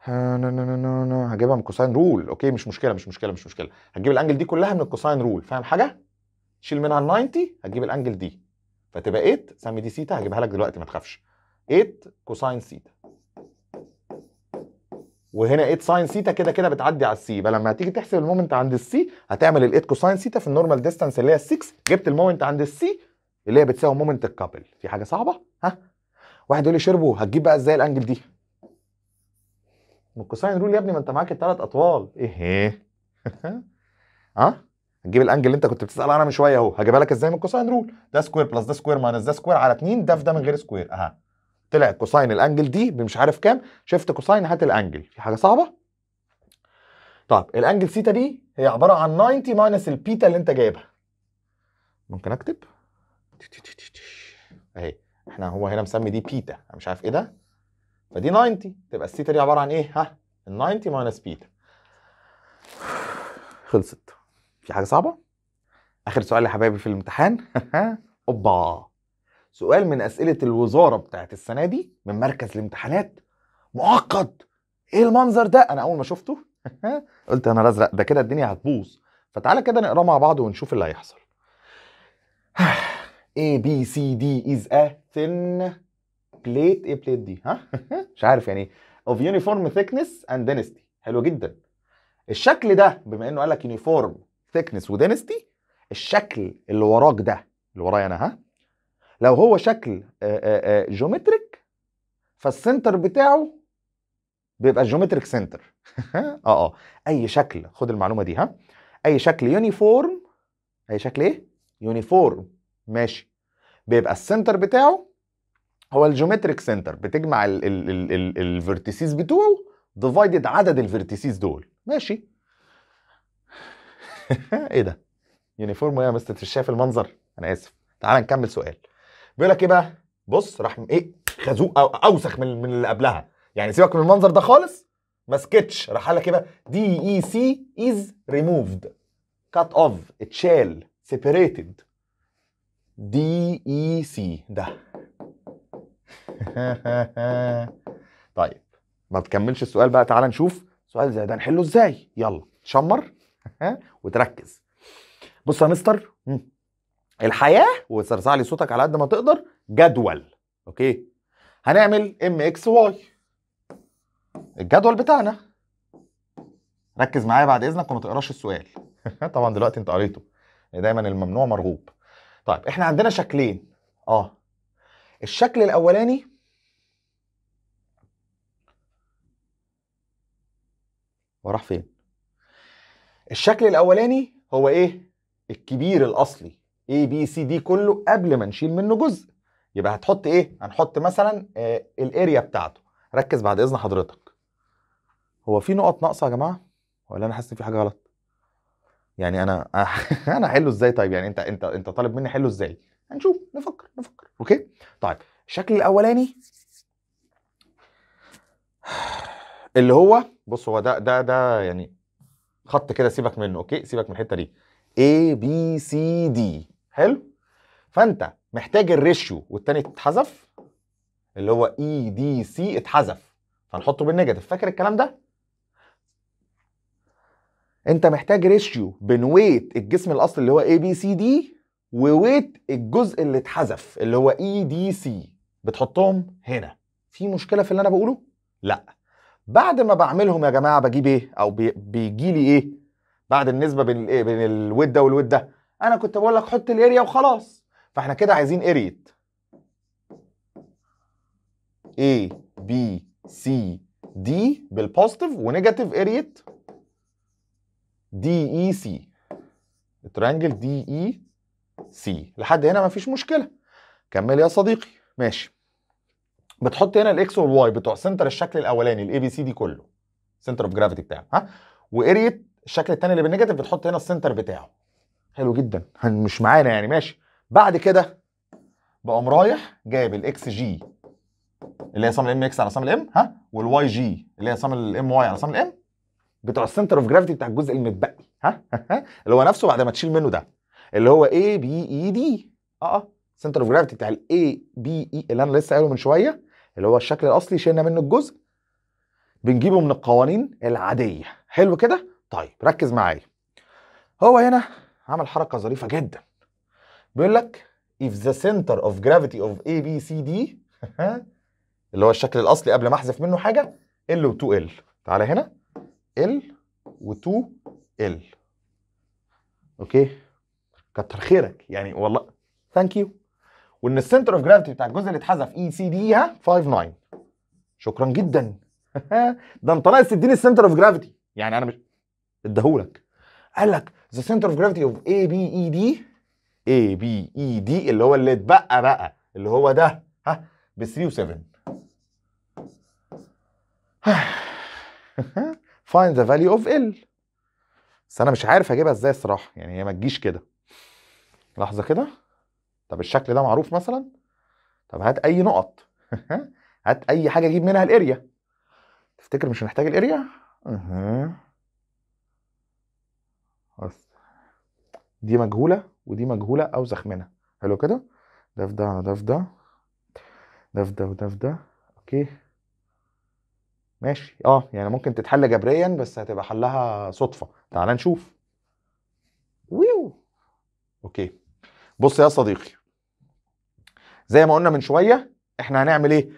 هجيبها من كوساين رول اوكي مش مشكله مش مشكله مش مشكله هتجيب الانجل دي كلها من الكوساين رول فاهم حاجه شيل منها ال 90 هتجيب الانجل دي فتبقى 8 سمي دي سيتا هجيبها لك دلوقتي ما تخافش 8 كوساين سيتا وهنا 8 ساين ثيتا كده كده بتعدي على السي يبقى لما هتيجي تحسب المومنت عند السي هتعمل ال 8 كوساين ثيتا في النورمال ديستانس اللي هي 6 جبت المومنت عند السي اللي هي بتساوي مومنت الكابل في حاجه صعبه ها واحد يقول لي شربو هتجيب بقى ازاي الانجل دي من الكوساين رول يا ابني ما انت معاك الثلاث اطوال ايه ها هتجيب الانجل اللي انت كنت بتسال عنها من شويه اهو هجيبها لك ازاي من الكوساين رول ده سكوير بلس ده سكوير ماينس ده سكوير على 2 ده في ده من غير سكوير اها طلع كوساين الانجل دي بمش عارف كام شفت كوساين هات الانجل في حاجه صعبه طب الانجل سيتا دي هي عباره عن 90 ماينس البيتا اللي انت جايبها ممكن اكتب اهي احنا هو هنا مسمي دي بيتا انا مش عارف ايه ده فدي 90 تبقى السيتا دي عباره عن ايه ها ال 90 ماينس بيتا خلصت في حاجه صعبه اخر سؤال يا حبايبي في الامتحان اوبا سؤال من اسئله الوزاره بتاعت السنه دي من مركز الامتحانات معقد ايه المنظر ده انا اول ما شفته قلت انا ازرق ده كده الدنيا هتبوظ فتعالى كده نقرا مع بعض ونشوف اللي هيحصل A B C D is a thin plate ايه plate دي ها مش عارف يعني ايه of uniform thickness and density حلو جدا الشكل ده بما انه قال لك uniform thickness density الشكل اللي وراك ده اللي ورايا انا ها لو هو شكل جيومتريك فالسنتر بتاعه بيبقى الجيومتريك سنتر اه اه اي شكل خد المعلومه دي ها اي شكل يونيفورم اي شكل ايه يونيفورم ماشي بيبقى السنتر بتاعه هو الجيومتريك سنتر بتجمع الفيرتيسيز بتوعه ديفايدد عدد الفيرتيسيز دول ماشي ايه ده يونيفورم يا مستر شايف المنظر انا اسف تعال نكمل سؤال بيقول لك ايه بقى بص راح ايه خازوق أو اوسخ من من اللي قبلها يعني سيبك من المنظر ده خالص ما سكتش راح قال لك ايه بقى دي اي سي از ريموفد كات اوف اتشال سيبريتد دي اي سي ده طيب ما تكملش السؤال بقى تعالى نشوف سؤال زي ده نحله ازاي يلا تشمر وتركز بص يا مستر الحياه وصرصع لي صوتك على قد ما تقدر جدول اوكي هنعمل ام اكس واي الجدول بتاعنا ركز معايا بعد اذنك وما تقراش السؤال طبعا دلوقتي انت قريته دايما الممنوع مرغوب طيب احنا عندنا شكلين اه الشكل الاولاني وراح فين الشكل الاولاني هو ايه الكبير الاصلي A B C D كله قبل ما نشيل منه جزء يبقى هتحط ايه هنحط مثلا آه، الاريا بتاعته ركز بعد اذن حضرتك هو في نقط ناقصه يا جماعه ولا انا حاسس ان في حاجه غلط يعني انا انا احله ازاي طيب يعني انت انت انت طالب مني احله ازاي هنشوف نفكر نفكر اوكي طيب الشكل الاولاني اللي هو بص هو ده ده ده يعني خط كده سيبك منه اوكي سيبك من الحته دي A B C D حلو فانت محتاج الريشيو والتاني اتحذف اللي هو اي دي سي اتحذف فنحطه بالنيجاتيف فاكر الكلام ده انت محتاج ريشيو بين ويت الجسم الاصلي اللي هو اي بي سي دي وويت الجزء اللي اتحذف اللي هو اي دي سي بتحطهم هنا في مشكله في اللي انا بقوله لا بعد ما بعملهم يا جماعه بجيب ايه او بيجي لي ايه بعد النسبه بين الايه بين الود ده والود ده انا كنت بقول لك حط الاريا وخلاص فاحنا كده عايزين اريا A B C D بالبوزيتيف ونيجاتيف اريا D E C التريانجل دي اي e، سي لحد هنا مفيش مشكله كمل يا صديقي ماشي بتحط هنا الاكس والواي بتوع سنتر الشكل الاولاني الاي بي سي دي كله سنتر اوف جرافيتي بتاعه ها واريت الشكل الثاني اللي بالنيجاتيف بتحط هنا السنتر بتاعه حلو جدا مش معانا يعني ماشي بعد كده بقوم رايح جايب الاكس جي اللي هي سم الام اكس على سم الام ها والواي جي اللي هي سم الام واي على سم الام بتوع السنتر اوف جرافيتي بتاع الجزء المتبقي ها اللي هو نفسه بعد ما تشيل منه ده اللي هو اي بي اي دي اه سنتر اوف جرافيتي بتاع الاي بي اي e اللي انا لسه قايله من شويه اللي هو الشكل الاصلي شلنا منه الجزء بنجيبه من القوانين العاديه حلو كده طيب ركز معايا هو هنا عمل حركه ظريفه جدا بيقول لك if the center of gravity of A B C D اللي هو الشكل الاصلي قبل ما احذف منه حاجه L و 2 L تعالى هنا L و 2 L اوكي كتر خيرك يعني والله ثانك يو وان السنتر اوف جرافيتي بتاع الجزء اللي اتحذف اي e, C D ها 5 9 شكرا جدا ده انت ناقص تديني السنتر اوف جرافيتي يعني انا مش اداهولك قال لك ذا سنتر اوف جرافيتي اوف اي بي اي دي اي بي اي دي اللي هو اللي اتبقى بقى اللي هو ده ها ب 3 و7 فايند ذا فاليو اوف ال بس انا مش عارف اجيبها ازاي الصراحه يعني هي ما تجيش كده لحظه كده طب الشكل ده معروف مثلا طب هات اي نقط هات اي حاجه اجيب منها الاريا تفتكر مش هنحتاج الاريا اها بس دي مجهوله ودي مجهوله او زخمنه حلو كده ده في ده ده في ده ده في ده وده في ده اوكي ماشي اه يعني ممكن تتحل جبريا بس هتبقى حلها صدفه تعال نشوف ويو اوكي بص يا صديقي زي ما قلنا من شويه احنا هنعمل ايه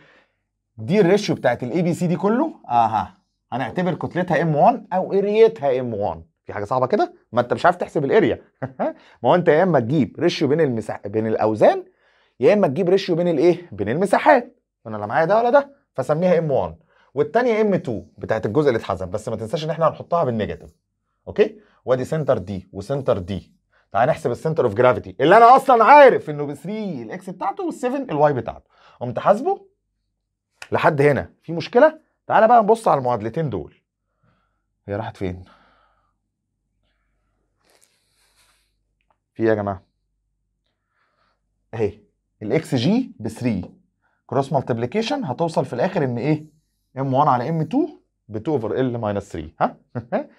دي الريشيو بتاعت الاي بي سي دي كله اها هنعتبر كتلتها ام 1 او اريتها ام 1 في حاجه صعبه كده ما انت مش عارف تحسب الاريا ما هو انت يا اما تجيب ريشيو بين المساح بين الاوزان يا اما تجيب ريشيو بين الايه بين المساحات انا لا معايا ده ولا ده فسميها ام 1 والثانيه ام 2 بتاعت الجزء اللي اتحسب بس ما تنساش ان احنا هنحطها بالنيجاتيف اوكي وادي سنتر دي وسنتر دي تعال نحسب السنتر اوف جرافيتي اللي انا اصلا عارف انه ب 3 الاكس بتاعته وال7 الواي بتاعته قمت حاسبه لحد هنا في مشكله تعالى بقى نبص على المعادلتين دول هي راحت فين في ايه يا جماعه اهي الاكس جي ب 3 كروس مالتبليكيشن هتوصل في الاخر ان ايه ام 1 على ام 2 ب 2 اوفر ال ماينس 3 ها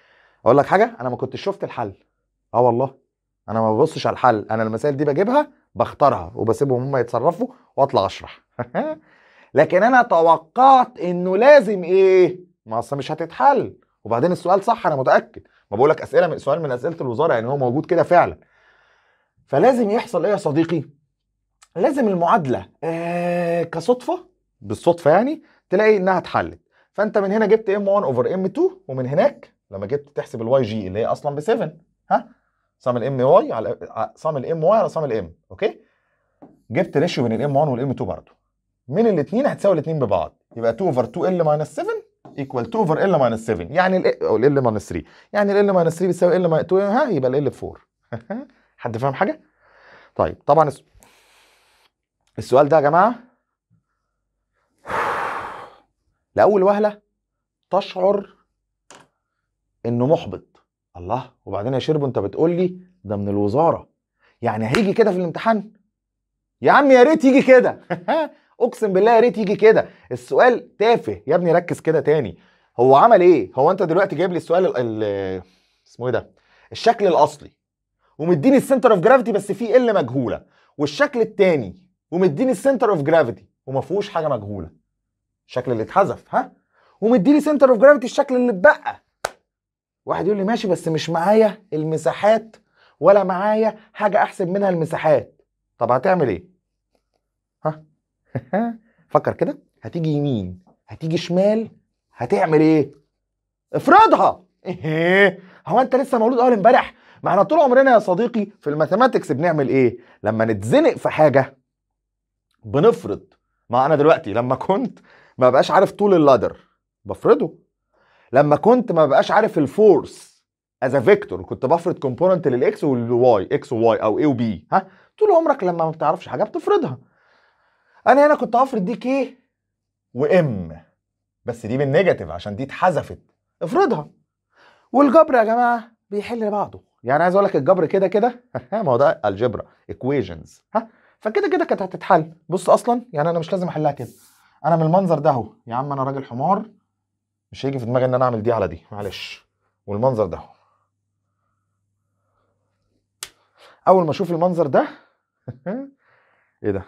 اقول لك حاجه انا ما كنتش شفت الحل اه والله انا ما ببصش على الحل انا المسائل دي بجيبها بختارها وبسيبهم هم يتصرفوا واطلع اشرح لكن انا توقعت انه لازم ايه ما اصل مش هتتحل وبعدين السؤال صح انا متاكد ما بقول لك اسئله من سؤال من اسئله الوزاره يعني هو موجود كده فعلا فلازم يحصل ايه يا صديقي لازم المعادله آه كصدفه بالصدفه يعني تلاقي انها اتحلت فانت من هنا جبت ام 1 اوفر ام 2 ومن هناك لما جبت تحسب الواي جي اللي هي اصلا ب 7 ها صام الام آه، واي على صام الام واي على صام الام اوكي جبت ريشيو بين الام 1 والام 2 برضه من الاثنين هتساوي الاثنين ببعض يبقى 2 اوفر 2 ال ماينس 7 ايكوال 2 اوفر ال ماينس 7 يعني ال ال ماينس 3 يعني ال ماينس 3 بتساوي ال 2 ها يبقى ال 4 حد فاهم حاجه طيب طبعا السؤال ده يا جماعه لاول وهله تشعر انه محبط الله وبعدين يا شربو انت بتقول لي ده من الوزاره يعني هيجي كده في الامتحان يا عم يا ريت يجي كده اقسم بالله يا ريت يجي كده السؤال تافه يا ابني ركز كده تاني هو عمل ايه هو انت دلوقتي جايب لي السؤال اسمه ايه ده الشكل الاصلي ومديني السنتر اوف جرافيتي بس فيه ال مجهوله والشكل الثاني ومديني السنتر اوف جرافيتي وما فيهوش حاجه مجهوله الشكل اللي اتحذف ها ومديني سنتر اوف جرافيتي الشكل اللي اتبقى واحد يقول لي ماشي بس مش معايا المساحات ولا معايا حاجه احسب منها المساحات طب هتعمل ايه ها فكر كده هتيجي يمين هتيجي شمال هتعمل ايه افرضها ايه هو انت لسه مولود اول امبارح ما احنا طول عمرنا يا صديقي في الماثيماتكس بنعمل ايه لما نتزنق في حاجه بنفرض ما انا دلوقتي لما كنت ما بقاش عارف طول اللادر بفرضه لما كنت ما بقاش عارف الفورس از ا فيكتور كنت بفرض كومبوننت للاكس والواي اكس وواي او اي وبي ها طول عمرك لما ما بتعرفش حاجه بتفرضها انا هنا كنت هفرض دي كي وام بس دي بالنيجاتيف عشان دي اتحذفت افرضها والجبر يا جماعه بيحل بعضه يعني عايز اقول لك الجبر كده كده ما هو ده الجبرا ايكويشنز ها فكده كده كانت هتتحل بص اصلا يعني انا مش لازم احلها كده انا من المنظر ده اهو يا عم انا راجل حمار مش هيجي في دماغي ان انا اعمل دي على دي معلش والمنظر ده اهو اول ما اشوف المنظر ده ايه ده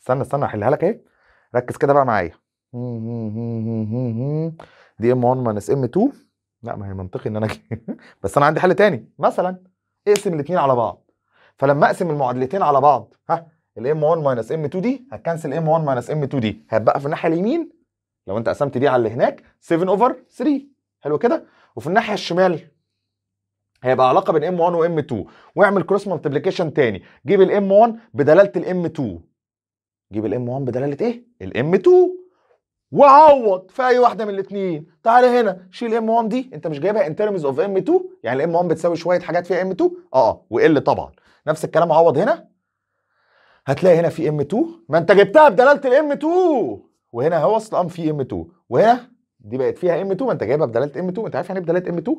استنى استنى احلها لك ايه ركز كده بقى معايا دي ام 1 ام 2 لا ما هي منطقي ان انا بس انا عندي حل تاني مثلا اقسم الاثنين على بعض فلما اقسم المعادلتين على بعض ها الام 1 ماينس ام 2 دي هتكنسل ام 1 ماينس ام 2 دي هتبقى في الناحيه اليمين لو انت قسمت دي على اللي هناك 7 اوفر 3 حلو كده وفي الناحيه الشمال هيبقى علاقه بين ام 1 وام 2 واعمل كروس مالتيبليكيشن تاني جيب الام 1 بدلاله الام 2 جيب الام 1 بدلاله ايه الام 2 وعوض في اي واحده من الاثنين تعال هنا شيل ام 1 دي انت مش جايبها ان ترمز اوف ام 2 يعني الام 1 بتساوي شويه حاجات فيها ام 2 اه, آه. وال طبعا نفس الكلام عوض هنا هتلاقي هنا في ام 2 ما انت جبتها بدلاله الام 2 وهنا هو اصلا في ام 2 وهنا دي بقت فيها ام 2 ما انت جايبها بدلاله ام 2 انت عارف يعني ايه بدلاله ام 2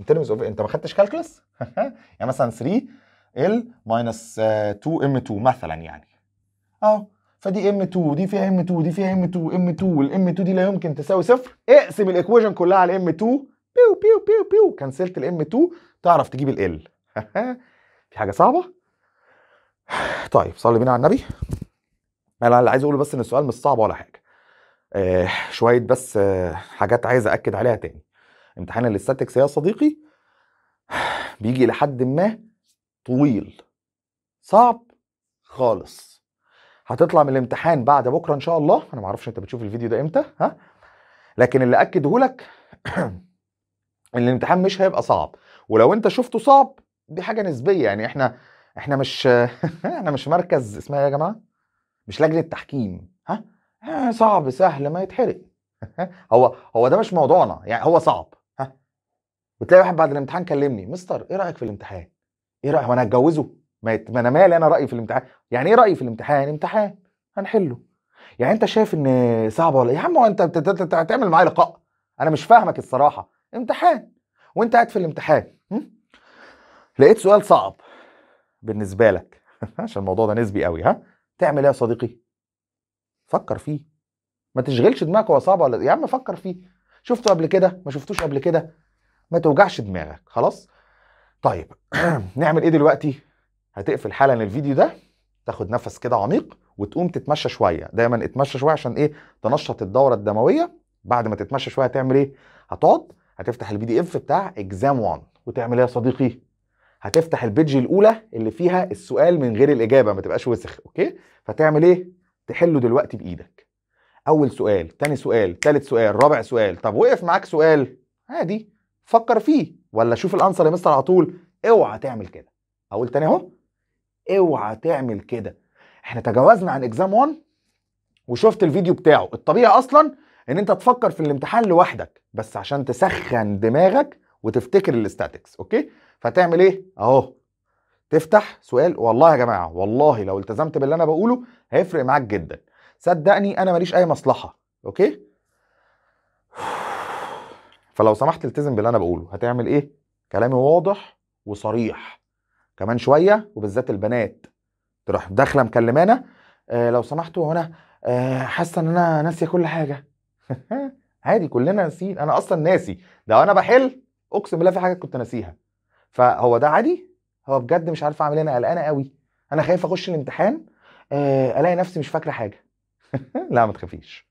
ان ترمز اوف انت ما خدتش كالكلس يعني مثلا 3 ال ماينس 2 ام 2 مثلا يعني اهو فدي ام 2 ودي فيها ام 2 ودي فيها ام 2 ام 2 والام 2 دي لا يمكن تساوي صفر اقسم الايكويشن كلها على ام 2 بيو بيو بيو بيو كنسلت الام 2 تعرف تجيب ال في حاجه صعبه طيب صلي بينا على النبي انا اللي عايز اقوله بس ان السؤال مش صعب ولا حاجه آه شويه بس آه حاجات عايز اكد عليها تاني امتحان الاستاتكس يا صديقي بيجي لحد ما طويل صعب خالص هتطلع من الامتحان بعد بكره ان شاء الله انا ما اعرفش انت بتشوف الفيديو ده امتى ها لكن اللي اكده لك ان الامتحان مش هيبقى صعب ولو انت شفته صعب دي حاجه نسبيه يعني احنا احنا مش احنا مش مركز اسمها يا جماعه مش لجنه تحكيم ها آه، صعب سهل ما يتحرق هو هو ده مش موضوعنا يعني هو صعب ها وتلاقي واحد بعد الامتحان كلمني مستر ايه رايك في الامتحان ايه رايك وانا هتجوزه ما انا مالي انا رايي في الامتحان يعني ايه رايي في الامتحان امتحان هنحله يعني انت شايف ان صعب ولا يا عم هو انت هتعمل معايا لقاء انا مش فاهمك الصراحه امتحان وانت قاعد في الامتحان لقيت سؤال صعب بالنسبه لك عشان الموضوع ده نسبي قوي ها تعمل ايه يا صديقي فكر فيه ما تشغلش دماغك هو صعب ولا يا عم فكر فيه شفته قبل كده ما شفتوش قبل كده ما توجعش دماغك خلاص طيب نعمل ايه دلوقتي هتقفل حالا الفيديو ده تاخد نفس كده عميق وتقوم تتمشى شويه دايما اتمشى شويه عشان ايه تنشط الدوره الدمويه بعد ما تتمشى شويه هتعمل ايه هتقعد هتفتح البي دي اف بتاع اكزام 1 وتعمل ايه يا صديقي هتفتح البيدج الاولى اللي فيها السؤال من غير الاجابه ما تبقاش وسخ اوكي فتعمل ايه تحله دلوقتي بايدك اول سؤال تاني سؤال ثالث سؤال رابع سؤال طب وقف معاك سؤال عادي فكر فيه ولا شوف الانسر يا مستر على طول اوعى تعمل كده اقول تاني اهو اوعى تعمل كده احنا تجاوزنا عن اكزام 1 وشفت الفيديو بتاعه الطبيعي اصلا ان انت تفكر في الامتحان لوحدك بس عشان تسخن دماغك وتفتكر الاستاتكس اوكي فتعمل ايه اهو تفتح سؤال والله يا جماعه والله لو التزمت باللي انا بقوله هيفرق معاك جدا صدقني انا ماليش اي مصلحه اوكي فلو سمحت التزم باللي انا بقوله هتعمل ايه كلامي واضح وصريح كمان شويه وبالذات البنات تروح داخله مكلمانا آه لو سمحتوا هنا آه حاسه ان انا ناسيه كل حاجه عادي كلنا ناسيين انا اصلا ناسي ده انا بحل اقسم بالله في حاجه كنت ناسيها فهو ده عادي هو بجد مش عارف اعمل إيه، انا قلقانه قوي انا خايف اخش الامتحان آه الاقي نفسي مش فاكره حاجه لا ما تخافيش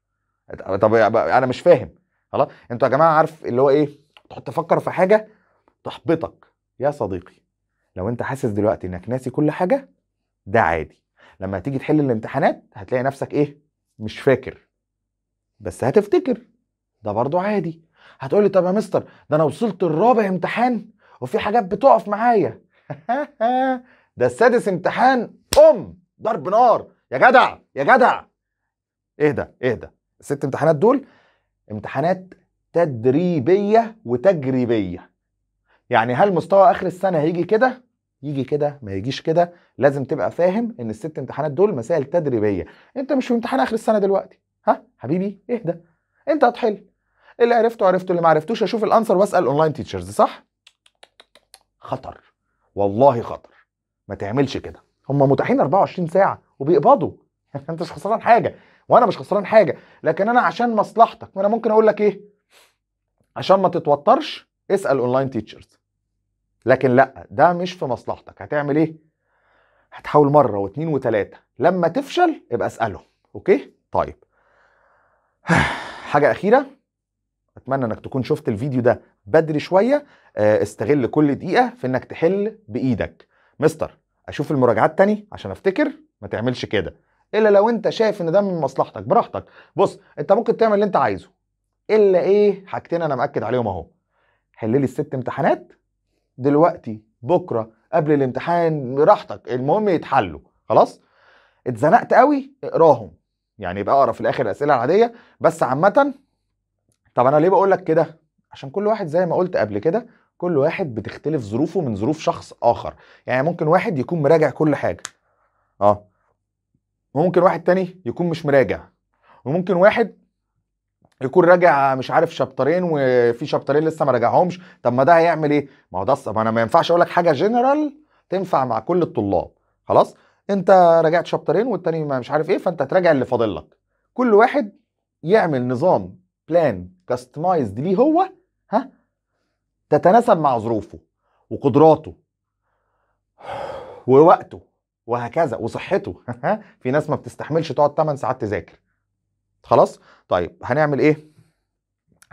طب انا مش فاهم خلاص انتوا يا جماعه عارف اللي هو ايه تحط تفكر في حاجه تحبطك يا صديقي لو انت حاسس دلوقتي انك ناسي كل حاجه ده عادي لما تيجي تحل الامتحانات هتلاقي نفسك ايه مش فاكر بس هتفتكر ده برضو عادي هتقولي طب يا مستر ده انا وصلت الرابع امتحان وفي حاجات بتقف معايا ده السادس امتحان ام ضرب نار يا جدع يا جدع اهدى اهدى الست امتحانات دول امتحانات تدريبيه وتجريبيه يعني هل مستوى اخر السنه هيجي كده يجي كده ما يجيش كده لازم تبقى فاهم ان الست امتحانات دول مسائل تدريبيه انت مش في امتحان اخر السنه دلوقتي ها حبيبي اهدى انت هتحل اللي عرفته عرفته اللي ما عرفتوش اشوف الانسر واسال اونلاين تيتشرز صح خطر والله خطر ما تعملش كده هم متاحين 24 ساعه وبيقبضوا انت مش خسران حاجه وانا مش خسران حاجه لكن انا عشان مصلحتك انا ممكن اقول لك ايه عشان ما تتوترش اسال اونلاين تيتشرز لكن لا ده مش في مصلحتك هتعمل ايه هتحاول مره واتنين وتلاته لما تفشل ابقى اسالهم اوكي طيب حاجه اخيره اتمنى انك تكون شفت الفيديو ده بدري شويه آه، استغل كل دقيقه في انك تحل بايدك مستر اشوف المراجعات تاني عشان افتكر ما تعملش كده الا لو انت شايف ان ده من مصلحتك براحتك بص انت ممكن تعمل اللي انت عايزه الا ايه حاجتين انا مأكد عليهم اهو حل لي الست امتحانات دلوقتي بكره قبل الامتحان براحتك المهم يتحلوا خلاص اتزنقت قوي اقراهم يعني يبقى اقرا في الاخر الاسئله العاديه بس عامه طب انا ليه بقول لك كده عشان كل واحد زي ما قلت قبل كده كل واحد بتختلف ظروفه من ظروف شخص اخر يعني ممكن واحد يكون مراجع كل حاجه اه وممكن واحد تاني يكون مش مراجع وممكن واحد يكون راجع مش عارف شابترين وفي شابترين لسه ما راجعهمش طب ما ده هيعمل ايه ما هو ده ما انا ما ينفعش اقول لك حاجه جنرال تنفع مع كل الطلاب خلاص انت راجعت شابترين والتاني مش عارف ايه فانت تراجع اللي فاضل لك كل واحد يعمل نظام بلان كاستمايزد ليه هو ها تتناسب مع ظروفه وقدراته ووقته وهكذا وصحته في ناس ما بتستحملش تقعد 8 ساعات تذاكر خلاص طيب هنعمل ايه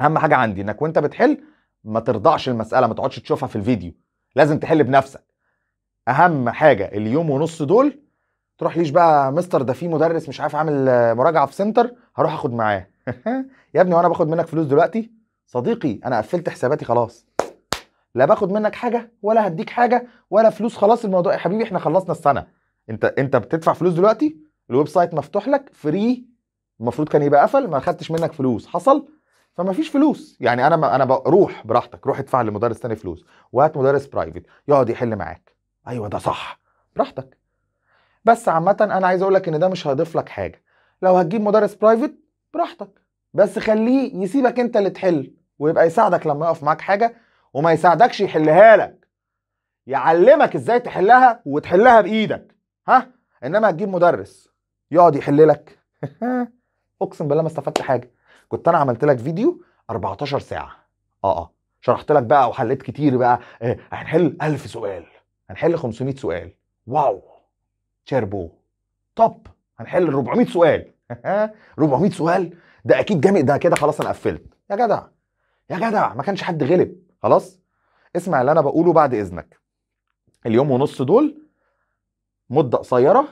اهم حاجه عندي انك وانت بتحل ما ترضعش المساله ما تقعدش تشوفها في الفيديو لازم تحل بنفسك اهم حاجه اليوم ونص دول تروح ليش بقى مستر ده في مدرس مش عارف عامل مراجعه في سنتر هروح اخد معاه يا ابني وانا باخد منك فلوس دلوقتي صديقي انا قفلت حساباتي خلاص لا باخد منك حاجه ولا هديك حاجه ولا فلوس خلاص الموضوع يا حبيبي احنا خلصنا السنه انت انت بتدفع فلوس دلوقتي الويب سايت مفتوح لك فري المفروض كان يبقى قفل ما خدتش منك فلوس حصل فما فيش فلوس يعني انا ما انا بروح براحتك روح ادفع لمدرس تاني فلوس وهات مدرس برايفت يقعد يحل معاك ايوه ده صح براحتك بس عامه انا عايز اقول لك ان ده مش هيضيف لك حاجه لو هتجيب مدرس برايفت براحتك بس خليه يسيبك انت اللي تحل ويبقى يساعدك لما يقف معاك حاجه وما يساعدكش يحلها لك يعلمك ازاي تحلها وتحلها بايدك ها انما هتجيب مدرس يقعد يحل لك اقسم بالله ما استفدت حاجه كنت انا عملت لك فيديو 14 ساعه اه اه شرحت لك بقى وحليت كتير بقى إيه هنحل 1000 سؤال هنحل 500 سؤال واو تشيربو طب هنحل 400 سؤال 400 سؤال ده اكيد جامد ده كده خلاص انا قفلت يا جدع يا جدع ما كانش حد غلب خلاص اسمع اللي انا بقوله بعد اذنك اليوم ونص دول مده قصيره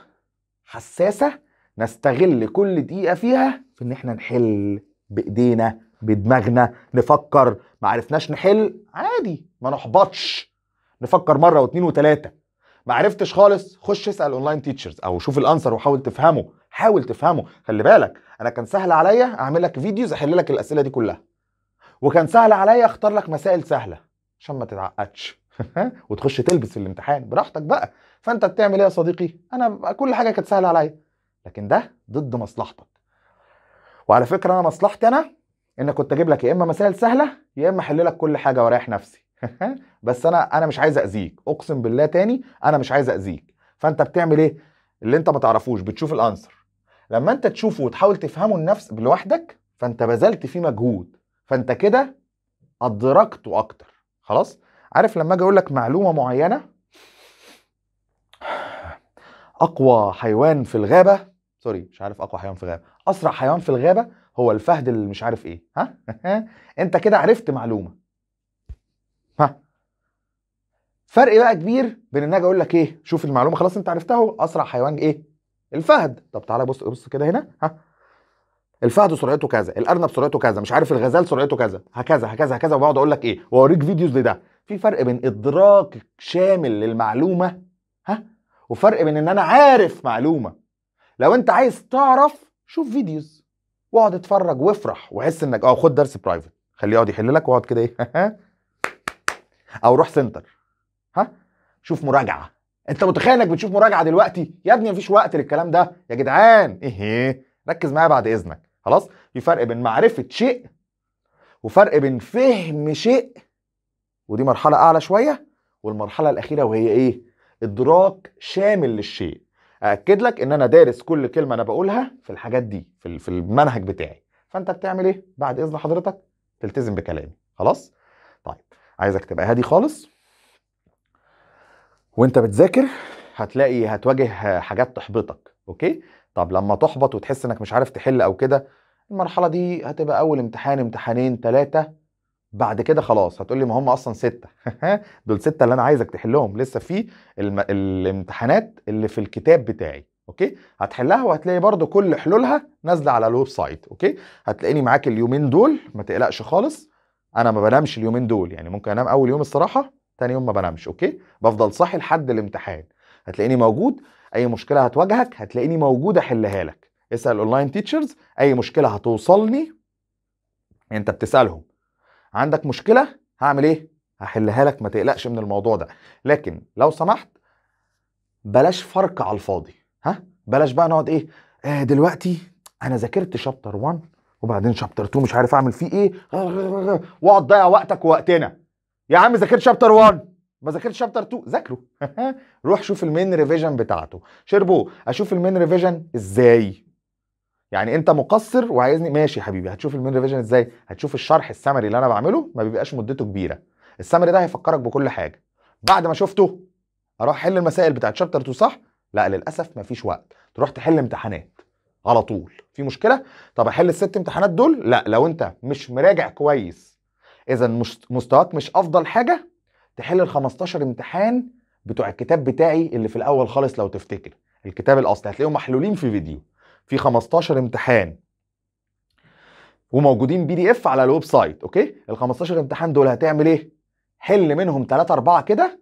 حساسه نستغل كل دقيقه فيها في ان احنا نحل بايدينا بدماغنا نفكر ما عرفناش نحل عادي ما نحبطش نفكر مره واثنين وثلاثه ما عرفتش خالص خش اسال اونلاين تيتشرز او شوف الانسر وحاول تفهمه حاول تفهمه خلي بالك انا كان سهل عليا اعمل لك فيديوز احل لك الاسئله دي كلها وكان سهل عليا اختار لك مسائل سهله عشان ما تتعقدش وتخش تلبس في الامتحان براحتك بقى فانت بتعمل ايه يا صديقي انا كل حاجه كانت سهله عليا لكن ده ضد مصلحتك وعلى فكره انا مصلحتي انا ان كنت اجيب لك يا اما مسائل سهله يا اما احل لك كل حاجه واريح نفسي بس انا انا مش عايز اذيك اقسم بالله تاني انا مش عايز اذيك فانت بتعمل ايه اللي انت ما تعرفوش بتشوف الانسر لما انت تشوفه وتحاول تفهمه لنفس لوحدك فانت بذلت فيه مجهود فانت كده ادركته اكتر خلاص عارف لما اجي اقول لك معلومه معينه اقوى حيوان في الغابه سوري مش عارف اقوى حيوان في الغابه اسرع حيوان في الغابه هو الفهد اللي مش عارف ايه ها انت كده عرفت معلومه ها فرق بقى كبير بين ان اجي اقول لك ايه شوف المعلومه خلاص انت عرفتها اسرع حيوان ايه الفهد طب تعالى بص بص كده هنا ها الفهد سرعته كذا الارنب سرعته كذا مش عارف الغزال سرعته كذا هكذا هكذا هكذا وبقعد اقول لك ايه واوريك فيديوز لده في فرق بين ادراك شامل للمعلومه ها وفرق بين ان انا عارف معلومه لو انت عايز تعرف شوف فيديوز واقعد اتفرج وافرح وحس انك اه خد درس برايفت خليه يقعد يحل لك واقعد كده ايه او روح سنتر ها شوف مراجعه انت متخيل انك بتشوف مراجعه دلوقتي يا ابني مفيش وقت للكلام ده يا جدعان ايه،, ايه ركز معايا بعد اذنك خلاص في فرق بين معرفه شيء وفرق بين فهم شيء ودي مرحله اعلى شويه والمرحله الاخيره وهي ايه ادراك شامل للشيء اكد لك ان انا دارس كل كلمه انا بقولها في الحاجات دي في المنهج بتاعي فانت بتعمل ايه بعد اذن حضرتك تلتزم بكلامي خلاص طيب عايزك تبقى هادي خالص وانت بتذاكر هتلاقي هتواجه حاجات تحبطك اوكي طب لما تحبط وتحس انك مش عارف تحل او كده المرحله دي هتبقى اول امتحان امتحانين ثلاثه بعد كده خلاص هتقولي ما هم اصلا سته دول سته اللي انا عايزك تحلهم لسه في الم... الامتحانات اللي في الكتاب بتاعي اوكي هتحلها وهتلاقي برضو كل حلولها نازله على الويب سايت اوكي هتلاقيني معاك اليومين دول ما تقلقش خالص انا ما بنامش اليومين دول يعني ممكن انام اول يوم الصراحه تاني يوم ما بنامش اوكي بفضل صاحي لحد الامتحان هتلاقيني موجود اي مشكله هتواجهك هتلاقيني موجود احلها لك اسال اونلاين تيتشرز اي مشكله هتوصلني انت بتسالهم عندك مشكله هعمل ايه هحلها لك ما تقلقش من الموضوع ده لكن لو سمحت بلاش فرق على الفاضي ها بلاش بقى نقعد ايه آه دلوقتي انا ذاكرت شابتر 1 وبعدين شابتر 2 مش عارف اعمل فيه ايه واقعد تضيع وقتك ووقتنا يا عم ذاكرت شابتر 1 ما ذاكرتش شابتر 2 ذاكره روح شوف المين ريفيجن بتاعته شربو اشوف المين ريفيجن ازاي يعني انت مقصر وعايزني ماشي يا حبيبي هتشوف المين ريفيجن ازاي هتشوف الشرح السمري اللي انا بعمله ما بيبقاش مدته كبيره السمري ده هيفكرك بكل حاجه بعد ما شفته اروح احل المسائل بتاعت شابتر 2 صح لا للاسف ما فيش وقت تروح تحل امتحانات على طول في مشكله طب احل الست امتحانات دول لا لو انت مش مراجع كويس اذا مستواك مش افضل حاجه تحل ال 15 امتحان بتوع الكتاب بتاعي اللي في الاول خالص لو تفتكر الكتاب الاصلي هتلاقيهم محلولين في فيديو في 15 امتحان وموجودين بي دي اف على الويب سايت اوكي ال 15 امتحان دول هتعمل ايه حل منهم 3 4 كده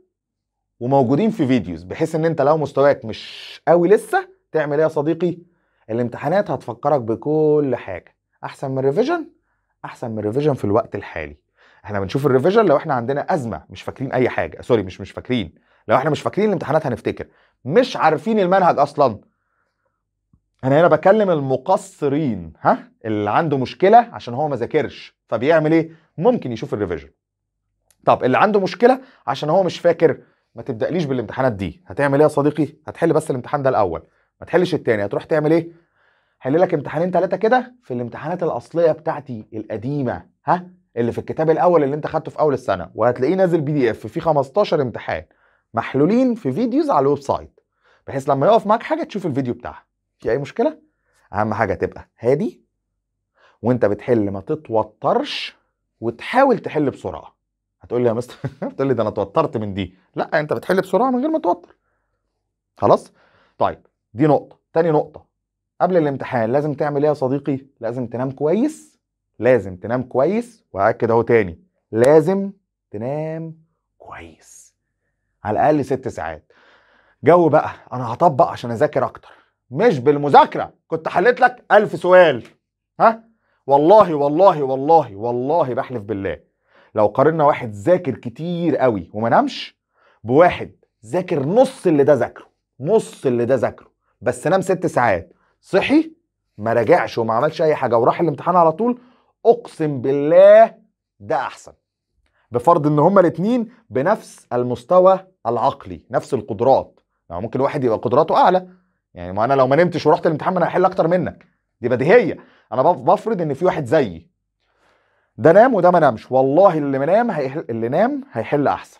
وموجودين في فيديوز بحيث ان انت لو مستواك مش قوي لسه تعمل ايه يا صديقي الامتحانات هتفكرك بكل حاجه احسن من ريفيجن احسن من ريفيجن في الوقت الحالي احنا بنشوف الريفيجن لو احنا عندنا ازمه مش فاكرين اي حاجه سوري مش مش فاكرين لو احنا مش فاكرين الامتحانات هنفتكر مش عارفين المنهج اصلا انا هنا بكلم المقصرين ها اللي عنده مشكله عشان هو ما ذاكرش فبيعمل ايه ممكن يشوف الريفيجن طب اللي عنده مشكله عشان هو مش فاكر ما تبدأليش بالامتحانات دي هتعمل ايه يا صديقي هتحل بس الامتحان ده الاول ما تحلش الثاني هتروح تعمل ايه حل لك امتحانين ثلاثه كده في الامتحانات الاصليه بتاعتي القديمه ها اللي في الكتاب الاول اللي انت خدته في اول السنه وهتلاقيه نازل بي دي اف فيه 15 امتحان محلولين في فيديوز على الويب سايت بحيث لما يقف معاك حاجه تشوف الفيديو بتاعها في اي مشكله اهم حاجه تبقى هادي وانت بتحل ما تتوترش وتحاول تحل بسرعه هتقول لي يا مستر هتقول لي ده انا اتوترت من دي لا انت بتحل بسرعه من غير ما تتوتر خلاص طيب دي نقطه تاني نقطه قبل الامتحان لازم تعمل ايه يا صديقي لازم تنام كويس لازم تنام كويس واكد اهو تاني لازم تنام كويس على الاقل ست ساعات جو بقى انا هطبق عشان اذاكر اكتر مش بالمذاكره كنت حليت لك ألف سؤال ها والله والله والله والله بحلف بالله لو قارنا واحد ذاكر كتير قوي وما نامش بواحد ذاكر نص اللي ده ذاكره نص اللي ده ذاكره بس نام ست ساعات صحي ما راجعش وما عملش اي حاجه وراح الامتحان على طول اقسم بالله ده احسن بفرض ان هما الاتنين بنفس المستوى العقلي نفس القدرات يعني ممكن واحد يبقى قدراته اعلى يعني ما انا لو ما نمتش ورحت الامتحان ما انا هحل اكتر منك دي بديهيه انا بفرض ان في واحد زيي ده نام وده ما نامش والله اللي منام هيحل... اللي نام هيحل احسن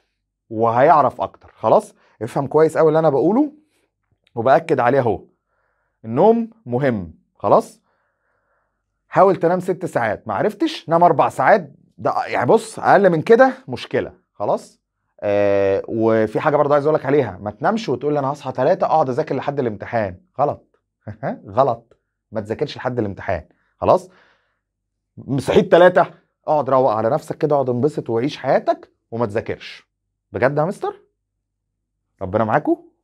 وهيعرف اكتر خلاص افهم كويس قوي اللي انا بقوله وباكد عليه اهو النوم مهم خلاص حاول تنام ست ساعات ما عرفتش نام اربع ساعات ده يعني بص اقل من كده مشكله خلاص آه وفي حاجه برضه عايز اقول لك عليها ما تنامش وتقول لي انا هصحى ثلاثة اقعد اذاكر لحد الامتحان غلط غلط ما تذاكرش لحد الامتحان خلاص صحيت ثلاثة اقعد روق على نفسك كده اقعد انبسط وعيش حياتك وما تذاكرش بجد يا مستر ربنا معاكم